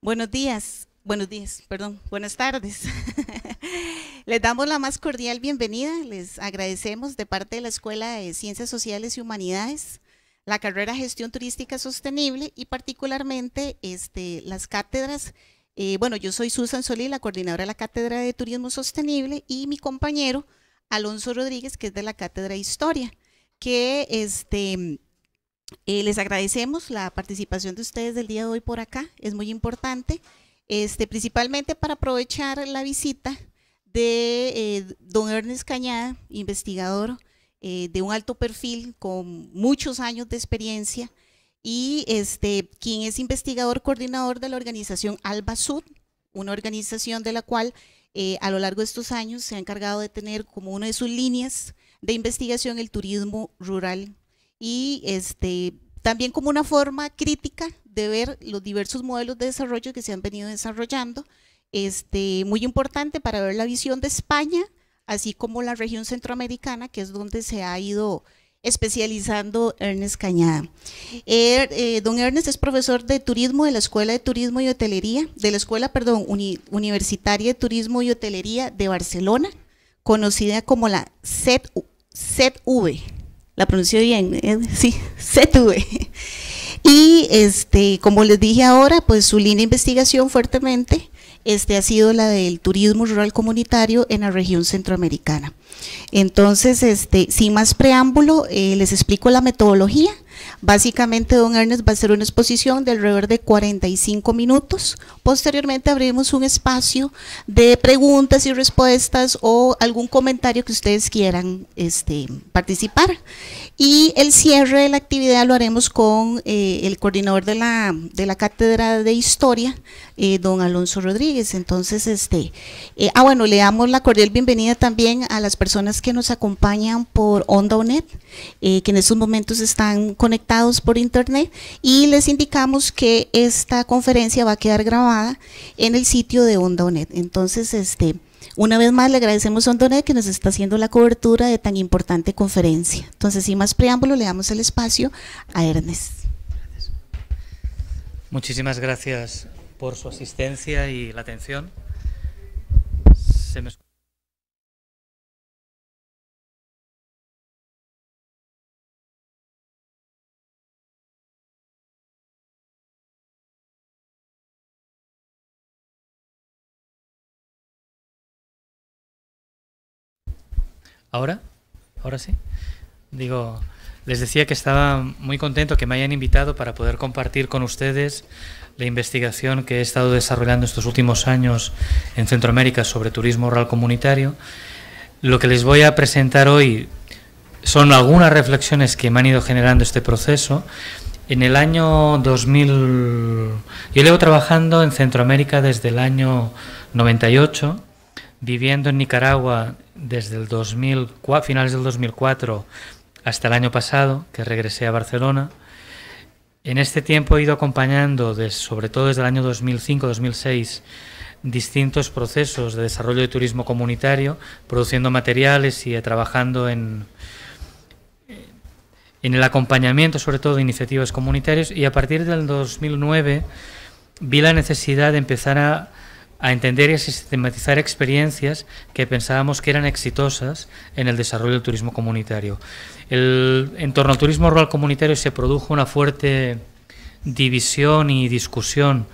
Buenos días, buenos días, perdón, buenas tardes. Les damos la más cordial bienvenida, les agradecemos de parte de la Escuela de Ciencias Sociales y Humanidades la carrera Gestión Turística Sostenible y particularmente este, las cátedras. Eh, bueno, yo soy Susan Solí, la coordinadora de la Cátedra de Turismo Sostenible y mi compañero Alonso Rodríguez, que es de la Cátedra de Historia, que este, eh, les agradecemos la participación de ustedes del día de hoy por acá, es muy importante, este, principalmente para aprovechar la visita de eh, don Ernest Cañada, investigador eh, de un alto perfil con muchos años de experiencia y este, quien es investigador coordinador de la organización Alba Sud, una organización de la cual a lo largo de estos años se ha encargado de tener como una de sus líneas de investigación el turismo rural y este, también como una forma crítica de ver los diversos modelos de desarrollo que se han venido desarrollando, este, muy importante para ver la visión de España, así como la región centroamericana, que es donde se ha ido especializando Ernest Cañada. Er, eh, don Ernest es profesor de turismo de la Escuela de Turismo y Hotelería, de la Escuela, perdón, Universitaria de Turismo y Hotelería de Barcelona, conocida como la Cetv la pronunció bien, ¿eh? sí, tuve. Y este, como les dije ahora, pues su línea de investigación fuertemente este, ha sido la del turismo rural comunitario en la región centroamericana. Entonces, este, sin más preámbulo, eh, les explico la metodología Básicamente, don Ernest va a hacer una exposición de alrededor de 45 minutos. Posteriormente abrimos un espacio de preguntas y respuestas o algún comentario que ustedes quieran este, participar. Y el cierre de la actividad lo haremos con eh, el coordinador de la, de la Cátedra de Historia, eh, don Alonso Rodríguez. Entonces, este, eh, ah, bueno, le damos la cordial bienvenida también a las personas que nos acompañan por Onda UNED, que en estos momentos están con conectados por internet y les indicamos que esta conferencia va a quedar grabada en el sitio de HondoNet. Entonces, este, una vez más le agradecemos a Ondonet que nos está haciendo la cobertura de tan importante conferencia. Entonces, sin más preámbulo, le damos el espacio a Ernest. Muchísimas gracias por su asistencia y la atención. Se me... ¿Ahora? ¿Ahora sí? Digo, les decía que estaba muy contento que me hayan invitado para poder compartir con ustedes la investigación que he estado desarrollando estos últimos años en Centroamérica sobre turismo rural comunitario. Lo que les voy a presentar hoy son algunas reflexiones que me han ido generando este proceso. En el año 2000, yo llevo trabajando en Centroamérica desde el año 98 viviendo en Nicaragua desde el 2004, finales del 2004 hasta el año pasado, que regresé a Barcelona. En este tiempo he ido acompañando, sobre todo desde el año 2005-2006, distintos procesos de desarrollo de turismo comunitario, produciendo materiales y eh, trabajando en, eh, en el acompañamiento, sobre todo, de iniciativas comunitarias. Y a partir del 2009 vi la necesidad de empezar a a entender y a sistematizar experiencias que pensábamos que eran exitosas en el desarrollo del turismo comunitario. en torno al turismo rural comunitario se produjo una fuerte división y discusión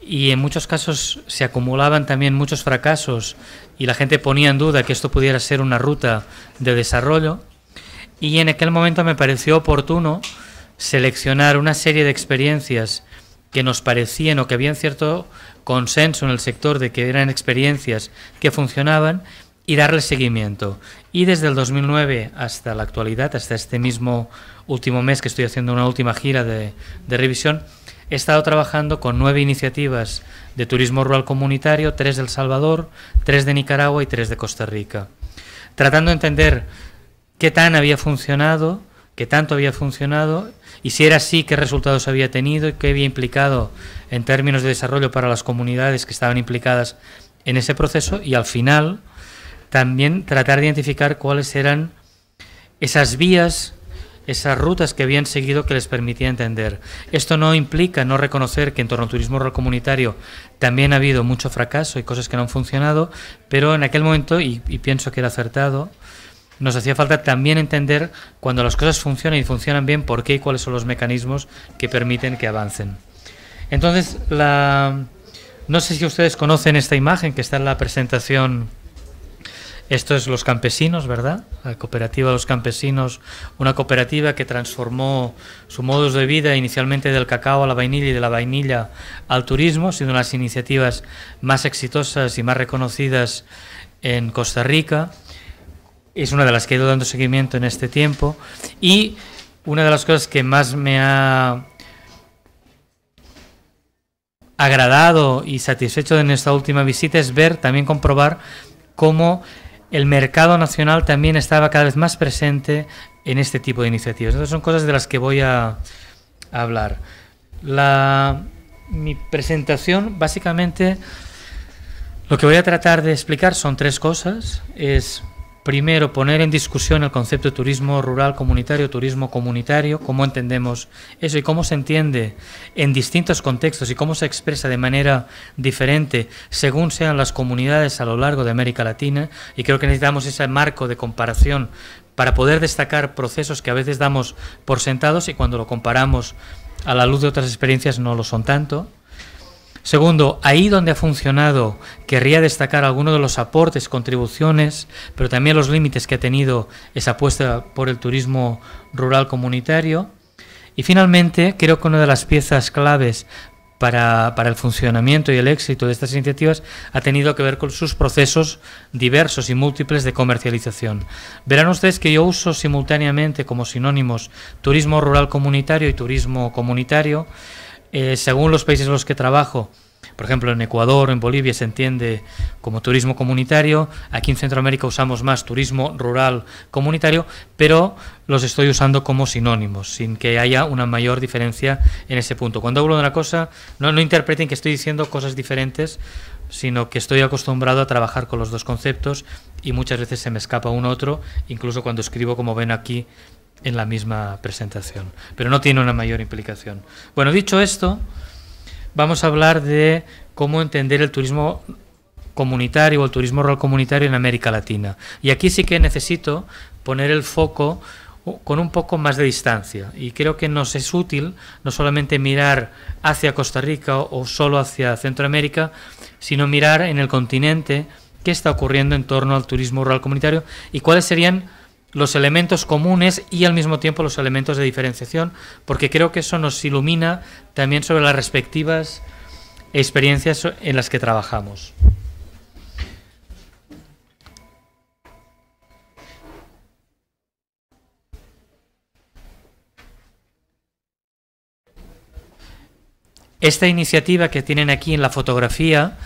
y en muchos casos se acumulaban también muchos fracasos y la gente ponía en duda que esto pudiera ser una ruta de desarrollo y en aquel momento me pareció oportuno seleccionar una serie de experiencias que nos parecían o que había cierto consenso en el sector de que eran experiencias que funcionaban y darle seguimiento. Y desde el 2009 hasta la actualidad, hasta este mismo último mes que estoy haciendo una última gira de, revisión, he estado trabajando con nueve iniciativas de turismo rural comunitario, tres del El Salvador, tres de Nicaragua y tres de Costa Rica, tratando de entender qué tan había funcionado, qué tanto había funcionado y si era así, ¿qué resultados había tenido y qué había implicado en términos de desarrollo para las comunidades que estaban implicadas en ese proceso? Y al final, también tratar de identificar cuáles eran esas vías esas rutas que habían seguido que les permitía entender. Esto no implica no reconocer que en torno al turismo rural comunitario también ha habido mucho fracaso y cosas que no han funcionado, pero en aquel momento, y pienso que era acertado, nos hacía falta también entender cuando las cosas funcionan y funcionan bien, por qué y cuáles son los mecanismos que permiten que avancen. Entonces, la... no sé si ustedes conocen esta imagen que está en la presentación. Esto es Los Campesinos, ¿verdad? La cooperativa Los Campesinos, una cooperativa que transformó su modus de vida inicialmente del cacao a la vainilla y de la vainilla al turismo, siendo una de las iniciativas más exitosas y más reconocidas en Costa Rica es una de las que he ido dando seguimiento en este tiempo y una de las cosas que más me ha agradado y satisfecho en esta última visita es ver, también comprobar cómo el mercado nacional también estaba cada vez más presente en este tipo de iniciativas. Entonces son cosas de las que voy a, hablar. mi presentación básicamente lo que voy a tratar de explicar son tres cosas. Es Primero, poner en discusión el concepto de turismo rural comunitario, turismo comunitario, cómo entendemos eso y cómo se entiende en distintos contextos y cómo se expresa de manera diferente según sean las comunidades a lo largo de América Latina. Y creo que necesitamos ese marco de comparación para poder destacar procesos que a veces damos por sentados y cuando lo comparamos a la luz de otras experiencias no lo son tanto. Segundo, ahí donde ha funcionado, querría destacar algunos de los aportes, contribuciones, pero también los límites que ha tenido esa apuesta por el turismo rural comunitario. Y finalmente, creo que una de las piezas claves para, el funcionamiento y el éxito de estas iniciativas ha tenido que ver con sus procesos diversos y múltiples de comercialización. Verán ustedes que yo uso simultáneamente como sinónimos turismo rural comunitario y turismo comunitario eh, según los países en los que trabajo, por ejemplo, en Ecuador, en Bolivia se entiende como turismo comunitario, aquí en Centroamérica usamos más turismo rural comunitario, pero los estoy usando como sinónimos, sin que haya una mayor diferencia en ese punto. Cuando hablo de una cosa, no, no interpreten que estoy diciendo cosas diferentes, sino que estoy acostumbrado a trabajar con los dos conceptos y muchas veces se me escapa un otro, incluso cuando escribo, como ven aquí, en la misma presentación, pero no tiene una mayor implicación. Bueno, dicho esto, vamos a hablar de cómo entender el turismo comunitario o el turismo rural comunitario en América Latina. Y aquí sí que necesito poner el foco con un poco más de distancia. Y creo que nos es útil no solamente mirar hacia Costa Rica o solo hacia Centroamérica, sino mirar en el continente qué está ocurriendo en torno al turismo rural comunitario y cuáles serían los elementos comunes y al mismo tiempo los elementos de diferenciación, porque creo que eso nos ilumina también sobre las respectivas experiencias en las que trabajamos. Esta iniciativa que tienen aquí en la fotografía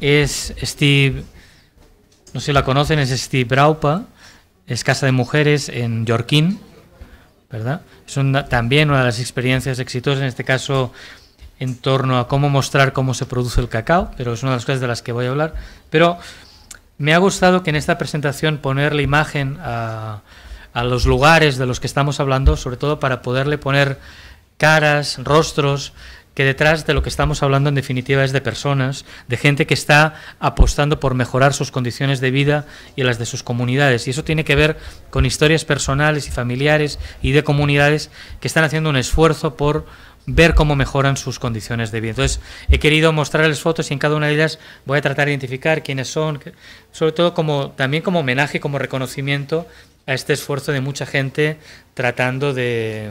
es Steve, no sé si la conocen, es Steve Braupa, es Casa de Mujeres en Yorquín, ¿verdad? Es también una de las experiencias exitosas, en este caso en torno a cómo mostrar cómo se produce el cacao, pero es una de las cosas de las que voy a hablar. Pero me ha gustado que en esta presentación poner la imagen a, a los lugares de los que estamos hablando, sobre todo para poderle poner caras, rostros, que detrás de lo que estamos hablando en definitiva es de personas, de gente que está apostando por mejorar sus condiciones de vida y las de sus comunidades. Y eso tiene que ver con historias personales y familiares y de comunidades que están haciendo un esfuerzo por ver cómo mejoran sus condiciones de vida. Entonces, he querido mostrarles fotos y en cada una de ellas voy a tratar de identificar quiénes son, sobre todo como también como homenaje, y como reconocimiento a este esfuerzo de mucha gente tratando de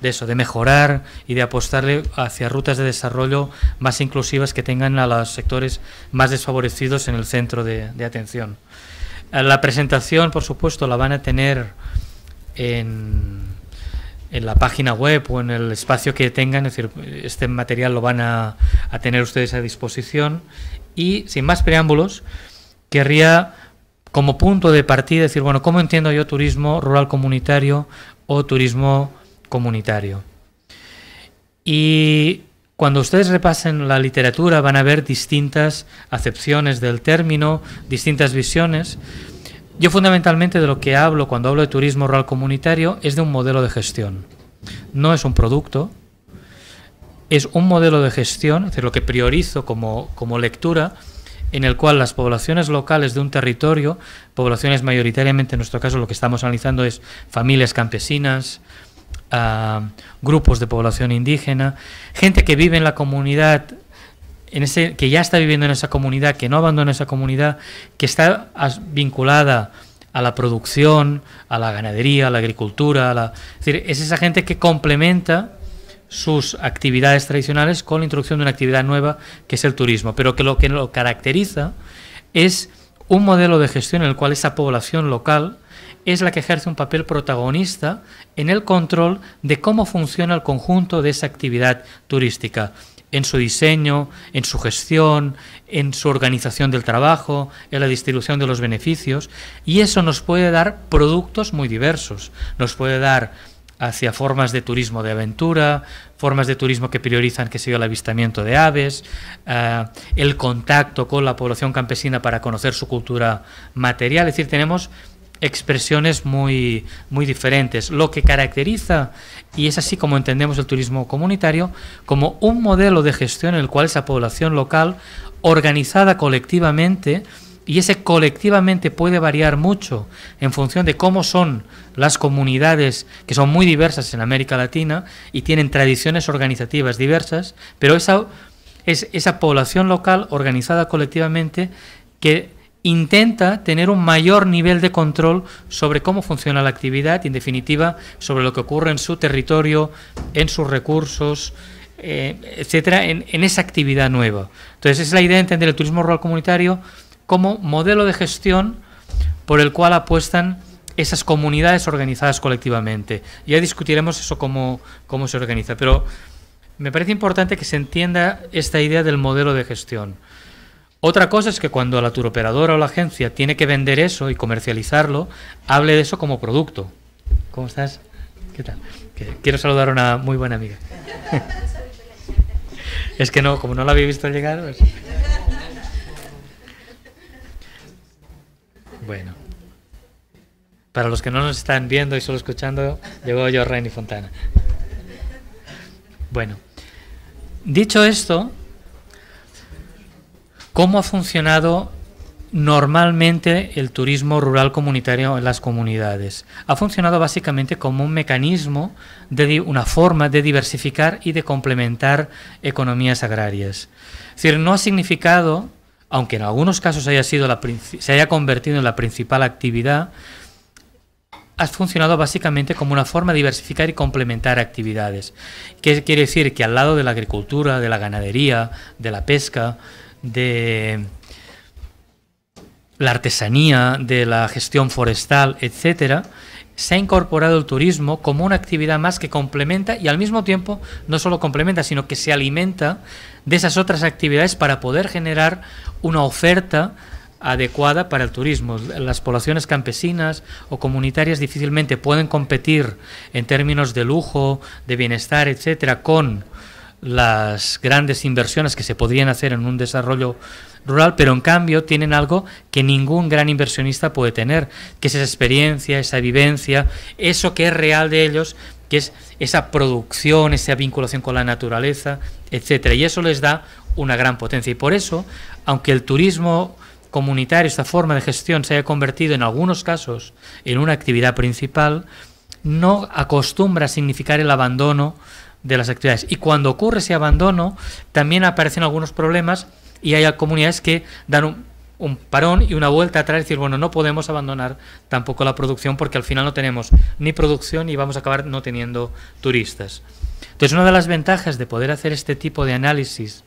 de eso, de mejorar y de apostarle hacia rutas de desarrollo más inclusivas que tengan a los sectores más desfavorecidos en el centro de, atención. Eh, la presentación, por supuesto, la van a tener en, la página web o en el espacio que tengan, es decir, este material lo van a, a tener ustedes a disposición. Y sin más preámbulos, querría como punto de partida decir, bueno, ¿cómo entiendo yo turismo rural comunitario o turismo comunitario. Y cuando ustedes repasen la literatura van a ver distintas acepciones del término, distintas visiones. Yo fundamentalmente de lo que hablo cuando hablo de turismo rural comunitario es de un modelo de gestión. No es un producto, es un modelo de gestión, es decir, lo que priorizo como, como lectura, en el cual las poblaciones locales de un territorio, poblaciones mayoritariamente en nuestro caso lo que estamos analizando es familias campesinas, a grupos de población indígena, gente que vive en la comunidad, en ese, que ya está viviendo en esa comunidad, que no abandona esa comunidad, que está vinculada a la producción, a la ganadería, a la agricultura, es decir, es esa gente que complementa sus actividades tradicionales con la introducción de una actividad nueva que es el turismo, pero que lo que lo caracteriza es un modelo de gestión en el cual esa población local es la que ejerce un papel protagonista en el control de cómo funciona el conjunto de esa actividad turística, en su diseño, en su gestión, en su organización del trabajo, en la distribución de los beneficios, y eso nos puede dar productos muy diversos, nos puede dar hacia formas de turismo de aventura, formas de turismo que priorizan, que sea el avistamiento de aves, eh, el contacto con la población campesina para conocer su cultura material. Es decir, tenemos expresiones muy, muy diferentes, lo que caracteriza, y es así como entendemos el turismo comunitario, como un modelo de gestión en el cual esa población local, organizada colectivamente, y ese colectivamente puede variar mucho en función de cómo son las comunidades, que son muy diversas en América Latina y tienen tradiciones organizativas diversas, pero esa, es, esa población local organizada colectivamente que intenta tener un mayor nivel de control sobre cómo funciona la actividad en definitiva, sobre lo que ocurre en su territorio, en sus recursos, eh, etcétera, en, esa actividad nueva. Entonces, es la idea de entender el turismo rural comunitario como modelo de gestión por el cual apuestan esas comunidades organizadas colectivamente. Ya discutiremos eso cómo se organiza, pero me parece importante que se entienda esta idea del modelo de gestión. Otra cosa es que cuando la turoperadora o la agencia tiene que vender eso y comercializarlo, hable de eso como producto. ¿Cómo estás? ¿Qué tal? Quiero saludar a una muy buena amiga. es que no, como no la había visto llegar. Pues. Bueno. Para los que no nos están viendo y solo escuchando, llegó yo, Rainy Fontana. Bueno. Dicho esto, ¿Cómo ha funcionado normalmente el turismo rural comunitario en las comunidades? Ha funcionado básicamente como un mecanismo, de una forma de diversificar y de complementar economías agrarias. Es decir, no ha significado, aunque en algunos casos haya sido la, se haya convertido en la principal actividad, ha funcionado básicamente como una forma de diversificar y complementar actividades. ¿Qué quiere decir? Que al lado de la agricultura, de la ganadería, de la pesca, de la artesanía, de la gestión forestal, etcétera, se ha incorporado el turismo como una actividad más que complementa y al mismo tiempo no solo complementa, sino que se alimenta de esas otras actividades para poder generar una oferta adecuada para el turismo. Las poblaciones campesinas o comunitarias difícilmente pueden competir en términos de lujo, de bienestar, etcétera, con las grandes inversiones que se podrían hacer en un desarrollo rural, pero en cambio tienen algo que ningún gran inversionista puede tener, que es esa experiencia, esa vivencia, eso que es real de ellos, que es esa producción, esa vinculación con la naturaleza, etcétera, y eso les da una gran potencia y por eso, aunque el turismo comunitario, esta forma de gestión se haya convertido en algunos casos en una actividad principal, no acostumbra a significar el abandono de las actividades. Y cuando ocurre ese abandono, también aparecen algunos problemas y hay comunidades que dan un, parón y una vuelta atrás y decir, bueno, no podemos abandonar tampoco la producción porque al final no tenemos ni producción y vamos a acabar no teniendo turistas. Entonces, una de las ventajas de poder hacer este tipo de análisis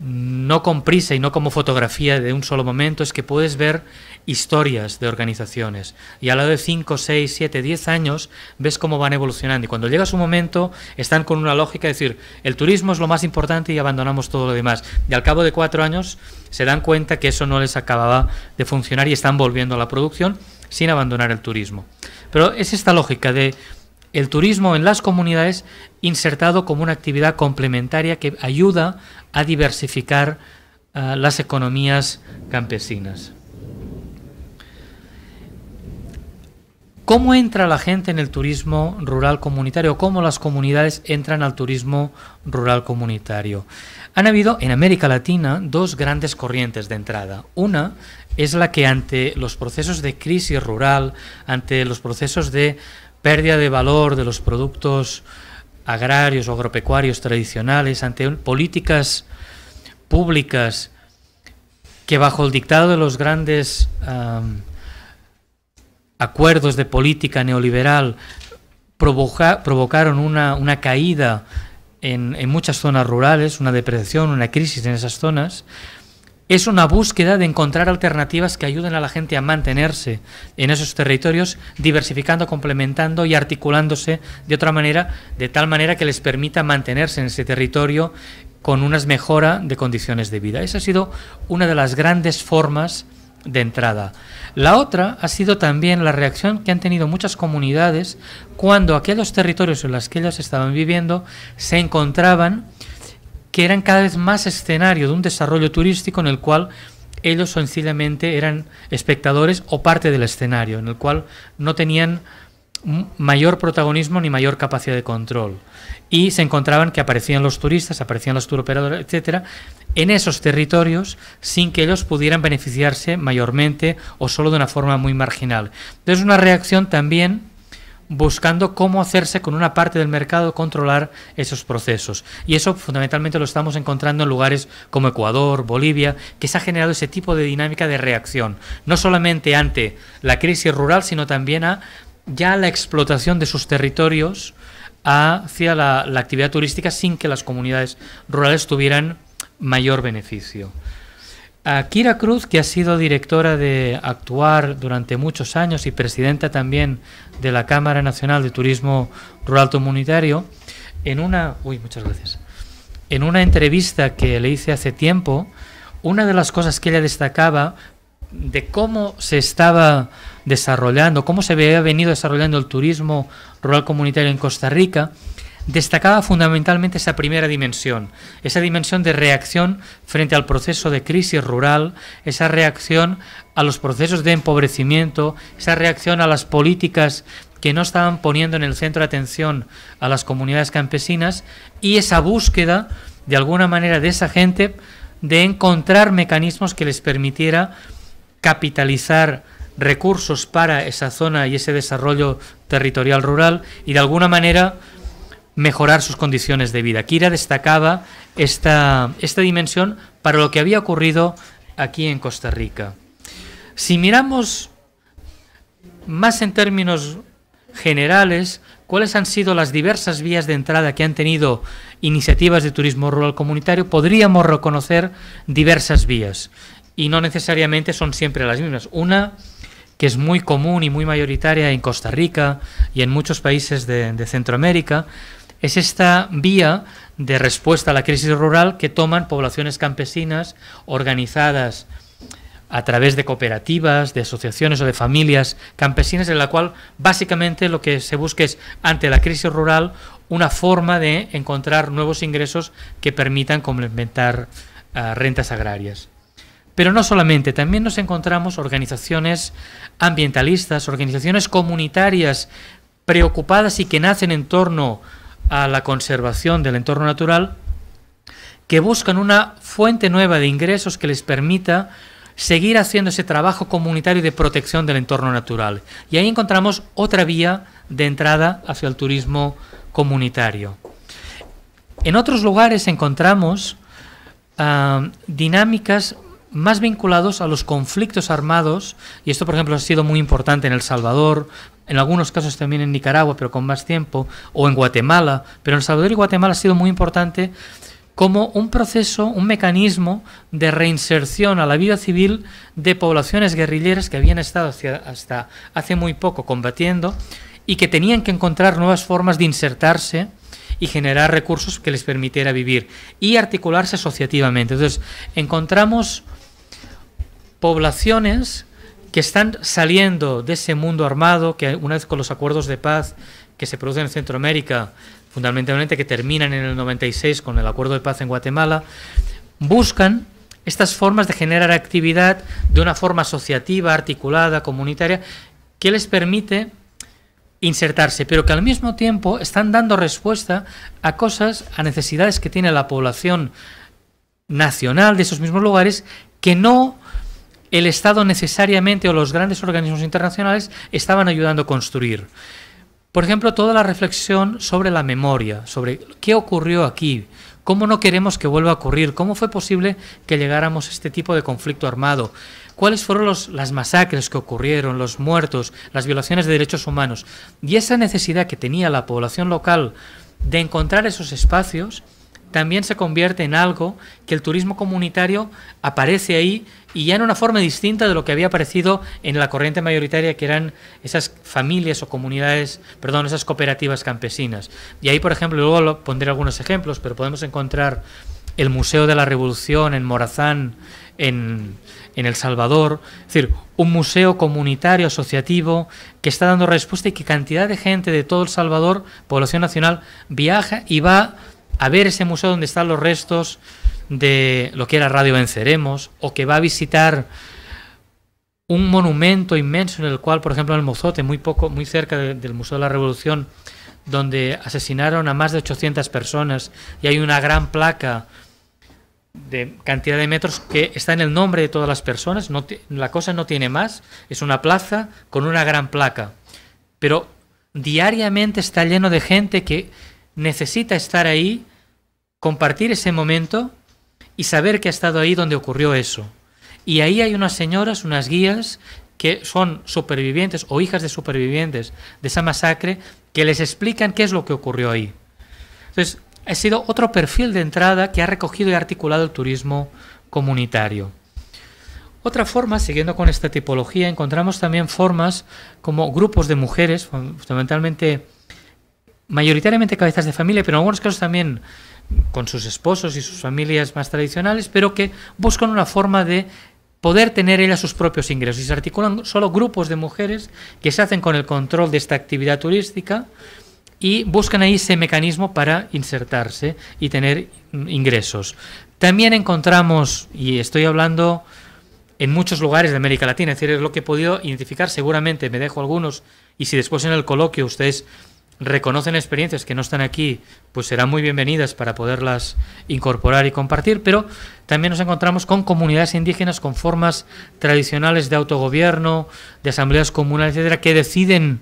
no con prisa y no como fotografía de un solo momento, es que puedes ver historias de organizaciones. Y al lado de 5, 6, 7, 10 años ves cómo van evolucionando. Y cuando llega su momento, están con una lógica de decir, el turismo es lo más importante y abandonamos todo lo demás. Y al cabo de cuatro años se dan cuenta que eso no les acababa de funcionar y están volviendo a la producción sin abandonar el turismo. Pero es esta lógica de el turismo en las comunidades insertado como una actividad complementaria que ayuda a diversificar eh, las economías campesinas. ¿Cómo entra la gente en el turismo rural comunitario? ¿Cómo las comunidades entran al turismo rural comunitario? Han habido en América Latina dos grandes corrientes de entrada. Una es la que ante los procesos de crisis rural, ante los procesos de pérdida de valor de los productos agrarios o agropecuarios tradicionales, ante políticas públicas que bajo el dictado de los grandes acuerdos de política neoliberal provocaron una, caída en, muchas zonas rurales, una depresión, una crisis en esas zonas, es una búsqueda de encontrar alternativas que ayuden a la gente a mantenerse en esos territorios, diversificando, complementando y articulándose de otra manera, de tal manera que les permita mantenerse en ese territorio con una mejora de condiciones de vida. Esa ha sido una de las grandes formas de entrada. La otra ha sido también la reacción que han tenido muchas comunidades cuando aquellos territorios en los que ellas estaban viviendo se encontraban que eran cada vez más escenario de un desarrollo turístico en el cual ellos sencillamente eran espectadores o parte del escenario, en el cual no tenían mayor protagonismo ni mayor capacidad de control. Y se encontraban que aparecían los turistas, aparecían los turoperadores, etcétera, en esos territorios sin que ellos pudieran beneficiarse mayormente o solo de una forma muy marginal. Entonces, una reacción también buscando cómo hacerse con una parte del mercado, controlar esos procesos. Y eso fundamentalmente lo estamos encontrando en lugares como Ecuador, Bolivia, que se ha generado ese tipo de dinámica de reacción, no solamente ante la crisis rural, sino también a ya la explotación de sus territorios hacia la, la actividad turística sin que las comunidades rurales tuvieran mayor beneficio. Akira Cruz, que ha sido directora de Actuar durante muchos años y presidenta también de la Cámara Nacional de Turismo Rural Comunitario, en una, uy, muchas gracias. En una entrevista que le hice hace tiempo, una de las cosas que ella destacaba de cómo se estaba desarrollando, cómo se había venido desarrollando el turismo rural comunitario en Costa Rica, destacaba fundamentalmente esa primera dimensión, esa dimensión de reacción frente al proceso de crisis rural, esa reacción a los procesos de empobrecimiento, esa reacción a las políticas que no estaban poniendo en el centro de atención a las comunidades campesinas y esa búsqueda, de alguna manera, de esa gente de encontrar mecanismos que les permitiera capitalizar recursos para esa zona y ese desarrollo territorial rural y de alguna manera mejorar sus condiciones de vida. Kira destacaba esta, esta dimensión para lo que había ocurrido aquí en Costa Rica. Si miramos más en términos generales, cuáles han sido las diversas vías de entrada que han tenido iniciativas de turismo rural comunitario, podríamos reconocer diversas vías. Y no necesariamente son siempre las mismas. Una que es muy común y muy mayoritaria en Costa Rica y en muchos países de, de Centroamérica, es esta vía de respuesta a la crisis rural que toman poblaciones campesinas organizadas a través de cooperativas, de asociaciones o de familias campesinas, en la cual básicamente lo que se busca es, ante la crisis rural, una forma de encontrar nuevos ingresos que permitan complementar ah, rentas agrarias. Pero no solamente, también nos encontramos organizaciones ambientalistas, organizaciones comunitarias preocupadas y que nacen en torno a la conservación del entorno natural, que buscan una fuente nueva de ingresos que les permita seguir haciendo ese trabajo comunitario de protección del entorno natural. Y ahí encontramos otra vía de entrada hacia el turismo comunitario. En otros lugares encontramos ah, dinámicas más vinculados a los conflictos armados, y esto por ejemplo ha sido muy importante en El Salvador, en algunos casos también en Nicaragua, pero con más tiempo, o en Guatemala, pero en El Salvador y Guatemala ha sido muy importante como un proceso, un mecanismo de reinserción a la vida civil de poblaciones guerrilleras que habían estado hasta hace muy poco combatiendo y que tenían que encontrar nuevas formas de insertarse y generar recursos que les permitiera vivir y articularse asociativamente. Entonces, encontramos poblaciones que están saliendo de ese mundo armado, que una vez con los acuerdos de paz que se producen en Centroamérica, fundamentalmente que terminan en el 96 con el acuerdo de paz en Guatemala, buscan estas formas de generar actividad de una forma asociativa, articulada, comunitaria, que les permite insertarse, pero que al mismo tiempo están dando respuesta a cosas, a necesidades que tiene la población nacional de esos mismos lugares que no el Estado necesariamente o los grandes organismos internacionales estaban ayudando a construir. Por ejemplo, toda la reflexión sobre la memoria, sobre qué ocurrió aquí, cómo no queremos que vuelva a ocurrir, cómo fue posible que llegáramos a este tipo de conflicto armado, cuáles fueron las masacres que ocurrieron, los muertos, las violaciones de derechos humanos. Y esa necesidad que tenía la población local de encontrar esos espacios también se convierte en algo que el turismo comunitario aparece ahí y ya en una forma distinta de lo que había aparecido en la corriente mayoritaria que eran esas familias o comunidades, perdón, esas cooperativas campesinas. Y ahí, por ejemplo, luego pondré algunos ejemplos, pero podemos encontrar el Museo de la Revolución en Morazán, en, en, El Salvador. Es decir, un museo comunitario, asociativo, que está dando respuesta y que cantidad de gente de todo El Salvador, población nacional, viaja y va a ver ese museo donde están los restos de lo que era Radio Venceremos, o que va a visitar un monumento inmenso en el cual, por ejemplo, en el Mozote, muy poco, muy cerca del Museo de la Revolución, donde asesinaron a más de 800 personas y hay una gran placa de cantidad de metros que está en el nombre de todas las personas, no la cosa no tiene más, es una plaza con una gran placa, pero diariamente está lleno de gente que necesita estar ahí, compartir ese momento y saber que ha estado ahí donde ocurrió eso. Y ahí hay unas señoras, unas guías que son supervivientes o hijas de supervivientes de esa masacre que les explican qué es lo que ocurrió ahí. Entonces, ha sido otro perfil de entrada que ha recogido y articulado el turismo comunitario. Otra forma, siguiendo con esta tipología, encontramos también formas como grupos de mujeres, fundamentalmente mayoritariamente cabezas de familia, pero en algunos casos también con sus esposos y sus familias más tradicionales, pero que buscan una forma de poder tener ellas sus propios ingresos. Y se articulan solo grupos de mujeres que se hacen con el control de esta actividad turística y buscan ahí ese mecanismo para insertarse y tener ingresos. También encontramos, y estoy hablando en muchos lugares de América Latina, es decir, es lo que he podido identificar, seguramente me dejo algunos, y si después en el coloquio ustedes reconocen experiencias que no están aquí, pues serán muy bienvenidas para poderlas incorporar y compartir, pero también nos encontramos con comunidades indígenas con formas tradicionales de autogobierno, de asambleas comunales, etcétera, que deciden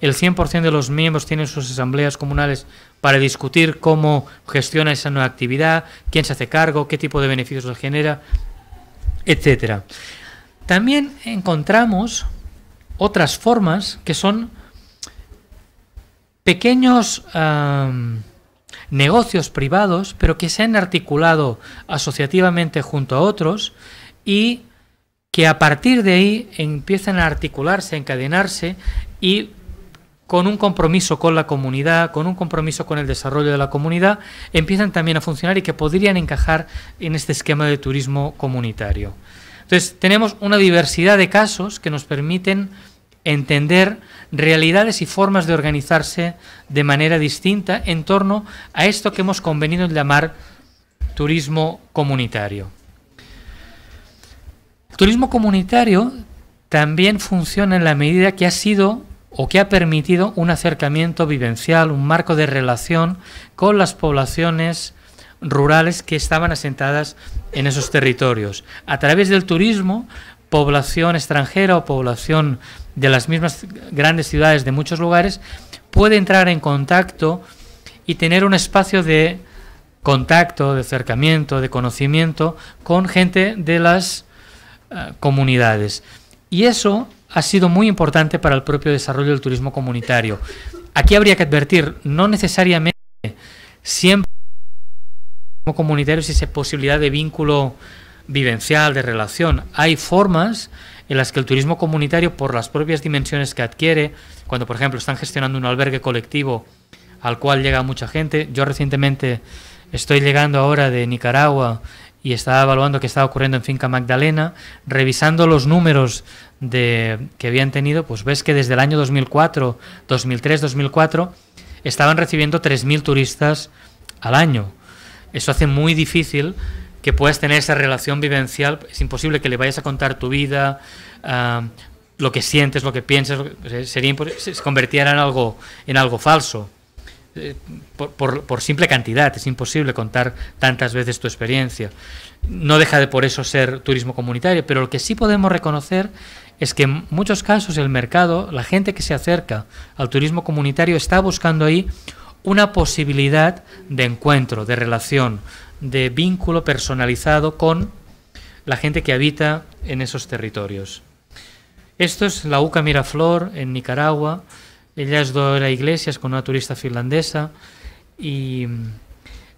el 100% de los miembros tienen sus asambleas comunales para discutir cómo gestiona esa nueva actividad, quién se hace cargo, qué tipo de beneficios se genera, etcétera. También encontramos otras formas que son pequeños negocios privados, pero que se han articulado asociativamente junto a otros y que a partir de ahí empiezan a articularse, a encadenarse y con un compromiso con la comunidad, con un compromiso con el desarrollo de la comunidad, empiezan también a funcionar y que podrían encajar en este esquema de turismo comunitario. Entonces, tenemos una diversidad de casos que nos permiten entender realidades y formas de organizarse de manera distinta en torno a esto que hemos convenido en llamar turismo comunitario. El turismo comunitario también funciona en la medida que ha sido o que ha permitido un acercamiento vivencial, un marco de relación con las poblaciones rurales que estaban asentadas en esos territorios. A través del turismo, población extranjera o población de las mismas grandes ciudades de muchos lugares, puede entrar en contacto y tener un espacio de contacto, de acercamiento, de conocimiento con gente de las eh, comunidades. Y eso ha sido muy importante para el propio desarrollo del turismo comunitario. Aquí habría que advertir, no necesariamente siempre como comunitario es esa posibilidad de vínculo vivencial, de relación. Hay formas en las que el turismo comunitario, por las propias dimensiones que adquiere, cuando por ejemplo están gestionando un albergue colectivo al cual llega mucha gente, yo recientemente estoy llegando ahora de Nicaragua y estaba evaluando qué estaba ocurriendo en Finca Magdalena, revisando los números de, que habían tenido, pues ves que desde el año 2004, 2003, 2004, estaban recibiendo 3.000 turistas al año. Eso hace muy difícil que puedas tener esa relación vivencial. Es imposible que le vayas a contar tu vida, ah, lo que sientes, lo que piensas. Eh, sería se convirtiera en algo, en algo falso. Eh, por, por, simple cantidad, es imposible contar tantas veces tu experiencia. No deja de por eso ser turismo comunitario, pero lo que sí podemos reconocer es que en muchos casos el mercado, la gente que se acerca al turismo comunitario está buscando ahí una posibilidad de encuentro, de relación, de vínculo personalizado con la gente que habita en esos territorios. Esto es la UCA Miraflor en Nicaragua. Ella es Iglesia, Iglesias con una turista finlandesa y mm,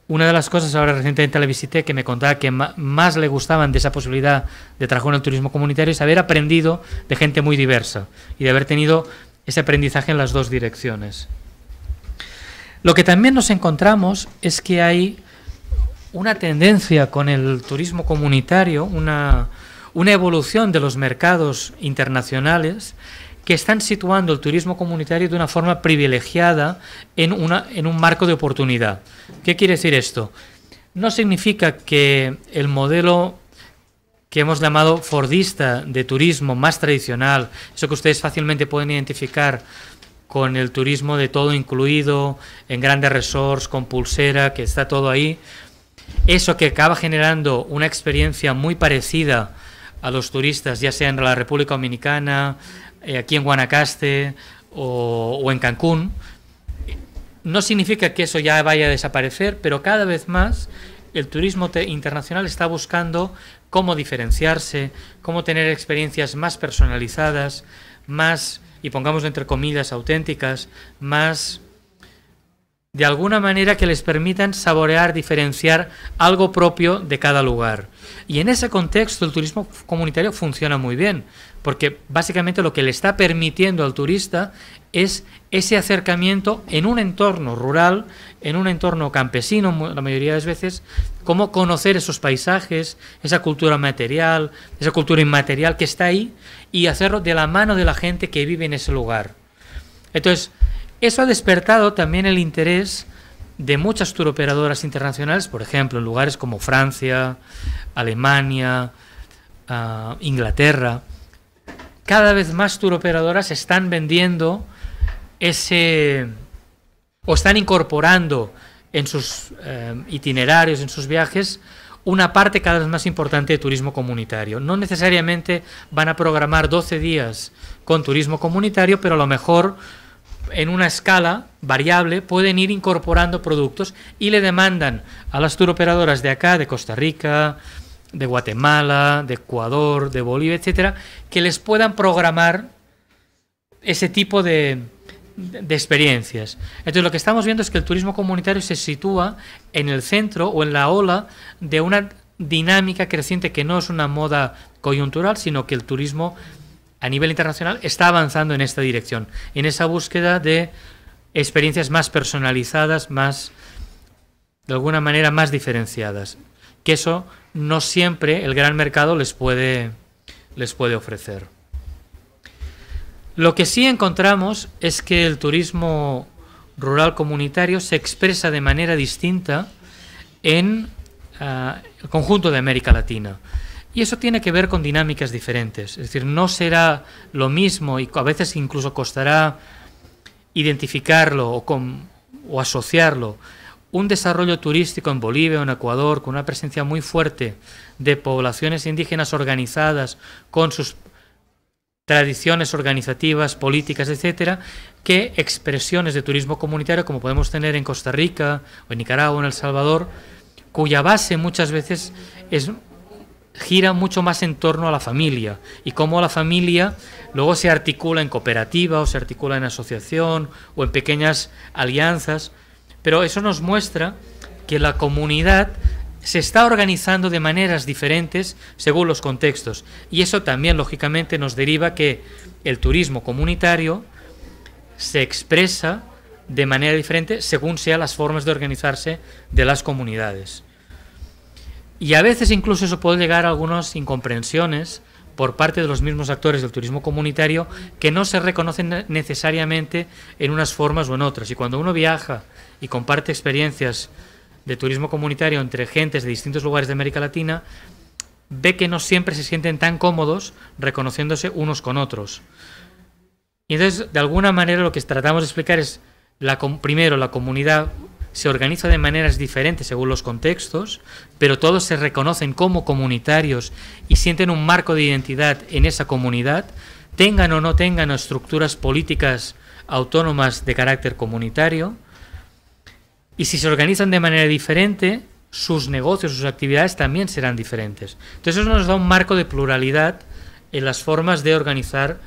una de las cosas ahora recientemente la visité que me contaba que más le gustaban de esa posibilidad de trabajar en el turismo comunitario es haber aprendido de gente muy diversa y de haber tenido ese aprendizaje en las dos direcciones. Lo que también nos encontramos es que hay una tendencia con el turismo comunitario, una, una evolución de los mercados internacionales que están situando el turismo comunitario de una forma privilegiada en, una, en un marco de oportunidad. ¿Qué quiere decir esto? No significa que el modelo que hemos llamado fordista de turismo más tradicional, eso que ustedes fácilmente pueden identificar con el turismo de todo incluido, en grandes resorts, con pulsera, que está todo ahí, eso que acaba generando una experiencia muy parecida a los turistas, ya sea en la República Dominicana, eh, aquí en Guanacaste o, o en Cancún, no significa que eso ya vaya a desaparecer, pero cada vez más el turismo internacional está buscando cómo diferenciarse, cómo tener experiencias más personalizadas, más, y pongamos entre comillas, auténticas, más de alguna manera que les permitan saborear, diferenciar algo propio de cada lugar. Y en ese contexto el turismo comunitario funciona muy bien, porque básicamente lo que le está permitiendo al turista es ese acercamiento en un entorno rural, en un entorno campesino la mayoría de las veces, cómo conocer esos paisajes, esa cultura material, esa cultura inmaterial que está ahí y hacerlo de la mano de la gente que vive en ese lugar. Entonces, eso ha despertado también el interés de muchas turoperadoras internacionales, por ejemplo, en lugares como Francia, Alemania, ah, Inglaterra. Cada vez más turoperadoras están vendiendo ese o están incorporando en sus eh, itinerarios, en sus viajes, una parte cada vez más importante de turismo comunitario. No necesariamente van a programar 12 días con turismo comunitario, pero a lo mejor en una escala variable pueden ir incorporando productos y le demandan a las turoperadoras de acá, de Costa Rica, de Guatemala, de Ecuador, de Bolivia, etcétera, que les puedan programar ese tipo de, de experiencias. Entonces lo que estamos viendo es que el turismo comunitario se sitúa en el centro o en la ola de una dinámica creciente que no es una moda coyuntural, sino que el turismo a nivel internacional está avanzando en esta dirección, en esa búsqueda de experiencias más personalizadas, más, de alguna manera, más diferenciadas. Que eso no siempre el gran mercado les puede, les puede ofrecer. Lo que sí encontramos es que el turismo rural comunitario se expresa de manera distinta en ah, el conjunto de América Latina. Y eso tiene que ver con dinámicas diferentes. Es decir, no será lo mismo y a veces incluso costará identificarlo o, asociarlo. Un desarrollo turístico en Bolivia o en Ecuador con una presencia muy fuerte de poblaciones indígenas organizadas con sus tradiciones organizativas, políticas, etcétera, que expresiones de turismo comunitario como podemos tener en Costa Rica o en Nicaragua o en El Salvador, cuya base muchas veces es gira mucho más en torno a la familia y cómo la familia luego se articula en cooperativa o se articula en asociación o en pequeñas alianzas, pero eso nos muestra que la comunidad se está organizando de maneras diferentes según los contextos y eso también lógicamente nos deriva que el turismo comunitario se expresa de manera diferente según sean las formas de organizarse de las comunidades. Y a veces incluso eso puede llegar a algunas incomprensiones por parte de los mismos actores del turismo comunitario que no se reconocen necesariamente en unas formas o en otras. Y cuando uno viaja y comparte experiencias de turismo comunitario entre gentes de distintos lugares de América Latina, ve que no siempre se sienten tan cómodos reconociéndose unos con otros. Y entonces, de alguna manera, lo que tratamos de explicar es, la, primero, la comunidad se organiza de maneras diferentes según los contextos, pero todos se reconocen como comunitarios y sienten un marco de identidad en esa comunidad, tengan o no tengan estructuras políticas autónomas de carácter comunitario, y si se organizan de manera diferente, sus negocios, sus actividades también serán diferentes. Entonces eso nos da un marco de pluralidad en las formas de organizar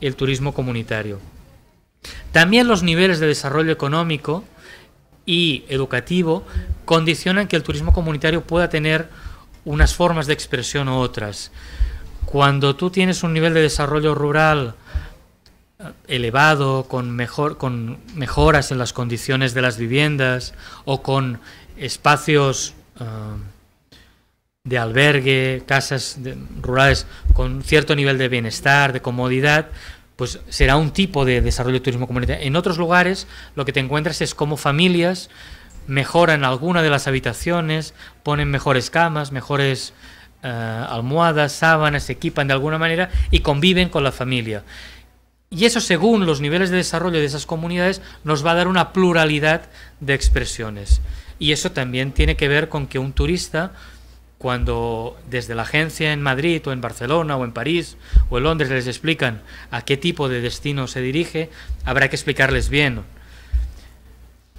el turismo comunitario. También los niveles de desarrollo económico y educativo condicionan que el turismo comunitario pueda tener unas formas de expresión u otras. Cuando tú tienes un nivel de desarrollo rural eh, elevado, con, mejor, con mejoras en las condiciones de las viviendas o con espacios eh, de albergue, casas rurales con cierto nivel de bienestar, de comodidad, pues será un tipo de desarrollo de turismo comunitario. En otros lugares lo que te encuentras es cómo familias mejoran alguna de las habitaciones, ponen mejores camas, mejores eh, almohadas, sábanas, se equipan de alguna manera y conviven con la familia. Y eso según los niveles de desarrollo de esas comunidades nos va a dar una pluralidad de expresiones. Y eso también tiene que ver con que un turista cuando desde la agencia en Madrid o en Barcelona o en París o en Londres les explican a qué tipo de destino se dirige, habrá que explicarles bien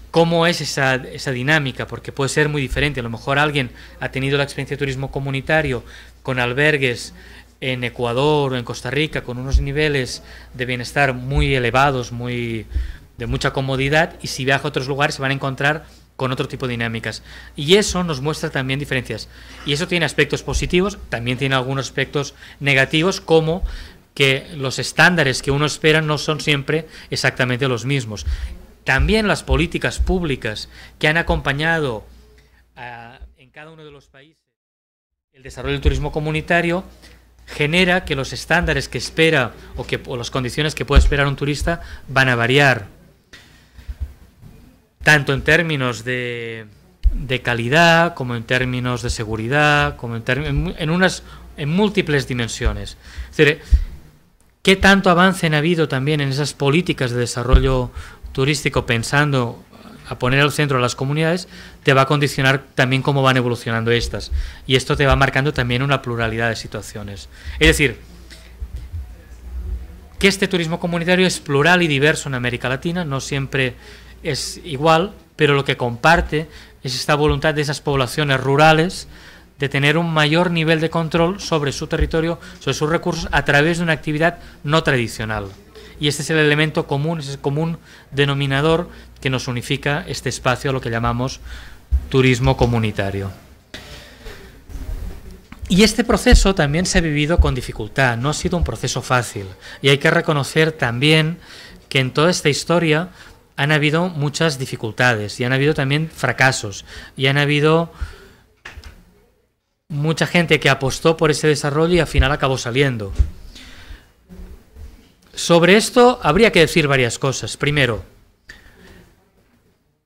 cómo es esa, esa dinámica, porque puede ser muy diferente. A lo mejor alguien ha tenido la experiencia de turismo comunitario con albergues en Ecuador o en Costa Rica con unos niveles de bienestar muy elevados, muy de mucha comodidad, y si viaja a otros lugares se van a encontrar con otro tipo de dinámicas. Y eso nos muestra también diferencias. Y eso tiene aspectos positivos, también tiene algunos aspectos negativos, como que los estándares que uno espera no son siempre exactamente los mismos. También las políticas públicas que han acompañado ah, en cada uno de los países el desarrollo del turismo comunitario genera que los estándares que espera o que o las condiciones que puede esperar un turista van a variar tanto en términos de, de calidad, como en términos de seguridad, como en, unas, en múltiples dimensiones. Es decir, ¿qué tanto avance ha habido también en esas políticas de desarrollo turístico pensando a poner al centro a las comunidades, te va a condicionar también cómo van evolucionando estas. Y esto te va marcando también una pluralidad de situaciones. Es decir, que este turismo comunitario es plural y diverso en América Latina, no siempre es igual, pero lo que comparte es esta voluntad de esas poblaciones rurales de tener un mayor nivel de control sobre su territorio, sobre sus recursos, a través de una actividad no tradicional. Y este es el elemento común, es el común denominador que nos unifica este espacio a lo que llamamos turismo comunitario. Y este proceso también se ha vivido con dificultad, no ha sido un proceso fácil. Y hay que reconocer también que en toda esta historia han habido muchas dificultades y han habido también fracasos y han habido mucha gente que apostó por ese desarrollo y al final acabó saliendo. Sobre esto habría que decir varias cosas. Primero,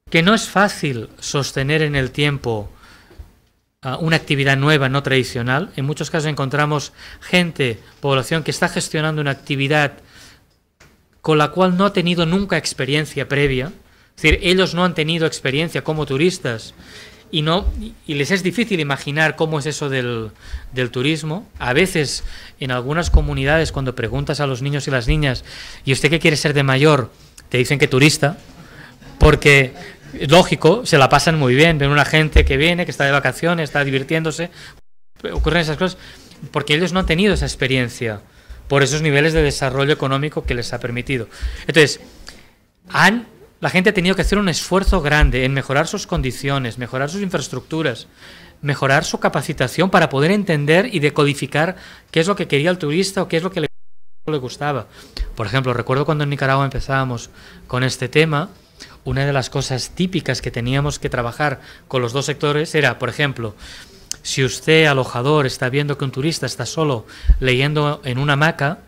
que no es fácil sostener en el tiempo ah, una actividad nueva, no tradicional. En muchos casos encontramos gente, población que está gestionando una actividad con la cual no ha tenido nunca experiencia previa. Es decir, ellos no han tenido experiencia como turistas y no y les es difícil imaginar cómo es eso del, del, turismo. A veces, en algunas comunidades, cuando preguntas a los niños y las niñas, ¿y usted qué quiere ser de mayor? Te dicen que turista, porque, lógico, se la pasan muy bien. Ven una gente que viene, que está de vacaciones, está divirtiéndose. Ocurren esas cosas porque ellos no han tenido esa experiencia por esos niveles de desarrollo económico que les ha permitido. Entonces, han, la gente ha tenido que hacer un esfuerzo grande en mejorar sus condiciones, mejorar sus infraestructuras, mejorar su capacitación para poder entender y decodificar qué es lo que quería el turista o qué es lo que le, le gustaba. Por ejemplo, recuerdo cuando en Nicaragua empezábamos con este tema, una de las cosas típicas que teníamos que trabajar con los dos sectores era, por ejemplo, si usted, alojador, está viendo que un turista está solo leyendo en una hamaca,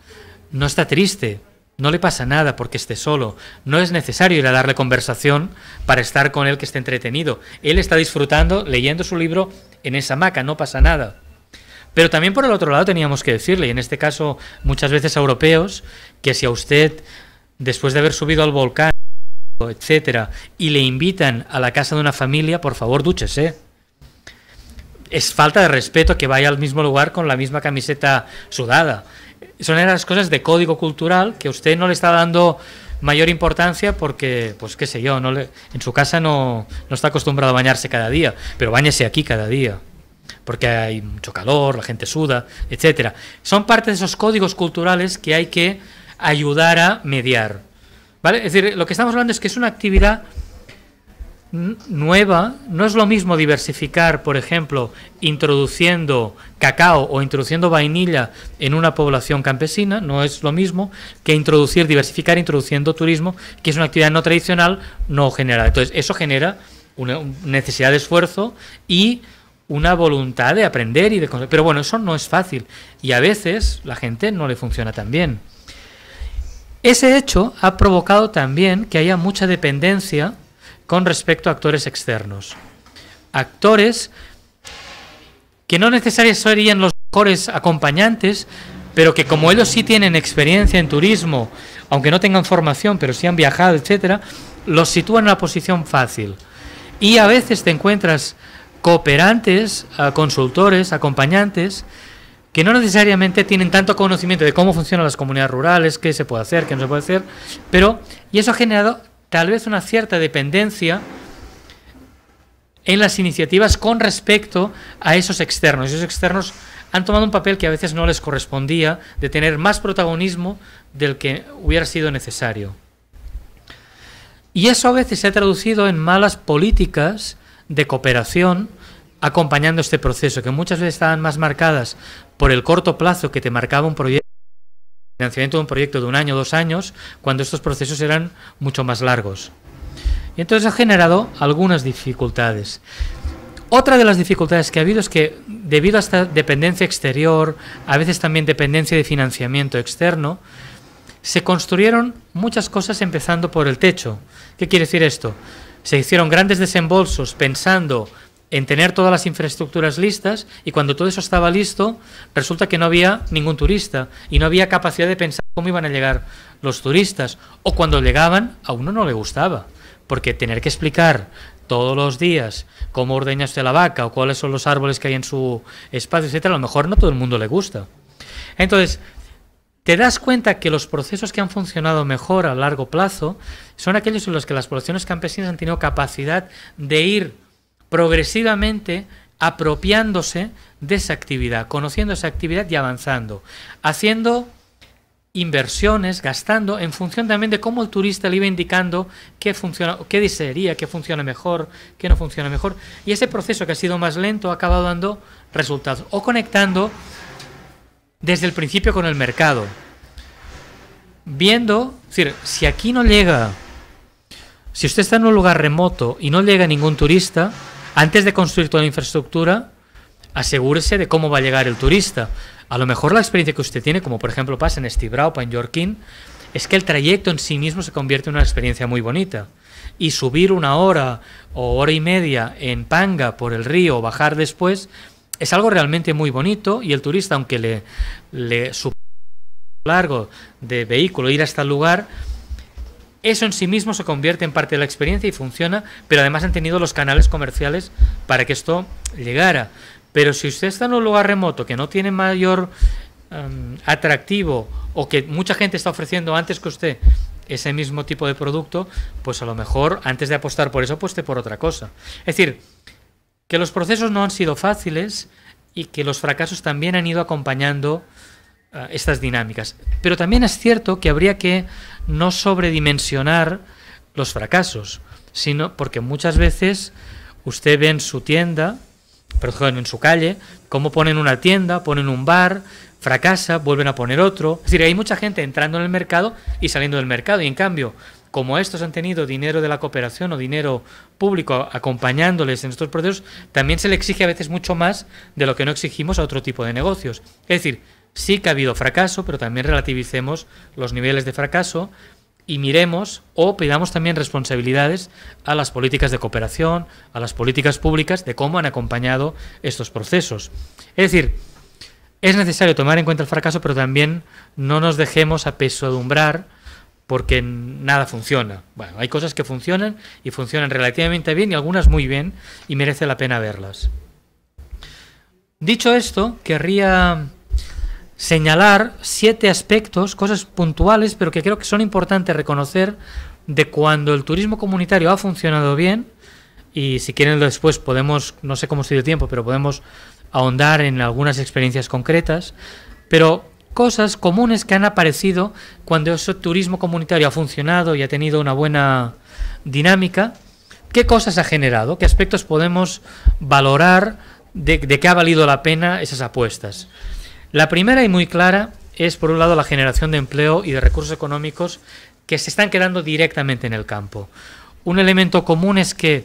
no está triste, no le pasa nada porque esté solo. No es necesario ir a darle conversación para estar con él que esté entretenido. Él está disfrutando leyendo su libro en esa hamaca, no pasa nada. Pero también por el otro lado teníamos que decirle, y en este caso muchas veces a europeos, que si a usted, después de haber subido al volcán, etcétera, y le invitan a la casa de una familia, por favor, dúchese es falta de respeto que vaya al mismo lugar con la misma camiseta sudada. Son esas cosas de código cultural que usted no le está dando mayor importancia porque, pues qué sé yo, no le, en su casa no, está acostumbrado a bañarse cada día, pero bañese aquí cada día porque hay mucho calor, la gente suda, etc. Son parte de esos códigos culturales que hay que ayudar a mediar. ¿Vale? Es decir, lo que estamos hablando es que es una actividad nueva, no es lo mismo diversificar, por ejemplo, introduciendo cacao o introduciendo vainilla en una población campesina, no es lo mismo que introducir, diversificar introduciendo turismo, que es una actividad no tradicional, no generada. Entonces, eso genera una necesidad de esfuerzo y una voluntad de aprender y de... Pero bueno, eso no es fácil y a veces la gente no le funciona tan bien. Ese hecho ha provocado también que haya mucha dependencia con respecto a actores externos. Actores que no necesariamente serían los mejores acompañantes, pero que como ellos sí tienen experiencia en turismo, aunque no tengan formación, pero sí han viajado, etc., los sitúan en una posición fácil. Y a veces te encuentras cooperantes, consultores, acompañantes, que no necesariamente tienen tanto conocimiento de cómo funcionan las comunidades rurales, qué se puede hacer, qué no se puede hacer, pero y eso ha generado tal vez una cierta dependencia en las iniciativas con respecto a esos externos. Esos externos han tomado un papel que a veces no les correspondía, de tener más protagonismo del que hubiera sido necesario. Y eso a veces se ha traducido en malas políticas de cooperación acompañando este proceso, que muchas veces estaban más marcadas por el corto plazo que te marcaba un proyecto financiamiento de un proyecto de un año, dos años, cuando estos procesos eran mucho más largos. Y entonces ha generado algunas dificultades. Otra de las dificultades que ha habido es que debido a esta dependencia exterior, a veces también dependencia de financiamiento externo, se construyeron muchas cosas empezando por el techo. ¿Qué quiere decir esto? Se hicieron grandes desembolsos pensando en tener todas las infraestructuras listas y cuando todo eso estaba listo, resulta que no había ningún turista y no había capacidad de pensar cómo iban a llegar los turistas o cuando llegaban a uno no le gustaba, porque tener que explicar todos los días cómo ordeña usted la vaca o cuáles son los árboles que hay en su espacio, etc., a lo mejor no todo el mundo le gusta. Entonces, te das cuenta que los procesos que han funcionado mejor a largo plazo son aquellos en los que las poblaciones campesinas han tenido capacidad de ir progresivamente apropiándose de esa actividad, conociendo esa actividad y avanzando, haciendo inversiones, gastando en función también de cómo el turista le iba indicando qué funciona, qué desearía, qué funciona mejor, qué no funciona mejor. Y ese proceso que ha sido más lento ha acabado dando resultados o conectando desde el principio con el mercado. Viendo, es decir, si aquí no llega, si usted está en un lugar remoto y no llega ningún turista, antes de construir toda la infraestructura, asegúrese de cómo va a llegar el turista. A lo mejor la experiencia que usted tiene, como por ejemplo pasa en o en Yorkin, es que el trayecto en sí mismo se convierte en una experiencia muy bonita. Y subir una hora o hora y media en Panga por el río, o bajar después, es algo realmente muy bonito y el turista, aunque le, le largo de vehículo ir hasta el este lugar, eso en sí mismo se convierte en parte de la experiencia y funciona, pero además han tenido los canales comerciales para que esto llegara. Pero si usted está en un lugar remoto que no tiene mayor em, atractivo o que mucha gente está ofreciendo antes que usted ese mismo tipo de producto, pues a lo mejor antes de apostar por eso apueste por otra cosa. Es decir, que los procesos no han sido fáciles y que los fracasos también han ido acompañando Ah, estas dinámicas. Pero también es cierto que habría que no sobredimensionar los fracasos, sino porque muchas veces usted ve en su tienda, perdón, en su calle, cómo ponen una tienda, ponen un bar, fracasa, vuelven a poner otro. Es decir, hay mucha gente entrando en el mercado y saliendo del mercado. Y en cambio, como estos han tenido dinero de la cooperación o dinero público acompañándoles en estos procesos, también se le exige a veces mucho más de lo que no exigimos a otro tipo de negocios. Es decir, Sí que ha habido fracaso, pero también relativicemos los niveles de fracaso y miremos o pidamos también responsabilidades a las políticas de cooperación, a las políticas públicas de cómo han acompañado estos procesos. Es decir, es necesario tomar en cuenta el fracaso, pero también no nos dejemos apesadumbrar porque nada funciona. Bueno, hay cosas que funcionan y funcionan relativamente bien y algunas muy bien y merece la pena verlas. Dicho esto, querría señalar siete aspectos, cosas puntuales, pero que creo que son importantes reconocer de cuando el turismo comunitario ha funcionado bien, y si quieren después podemos, no sé cómo estoy el tiempo, pero podemos ahondar en algunas experiencias concretas, pero cosas comunes que han aparecido cuando ese turismo comunitario ha funcionado y ha tenido una buena dinámica, qué cosas ha generado, qué aspectos podemos valorar de, de qué ha valido la pena esas apuestas. La primera y muy clara es, por un lado, la generación de empleo y de recursos económicos que se están quedando directamente en el campo. Un elemento común es que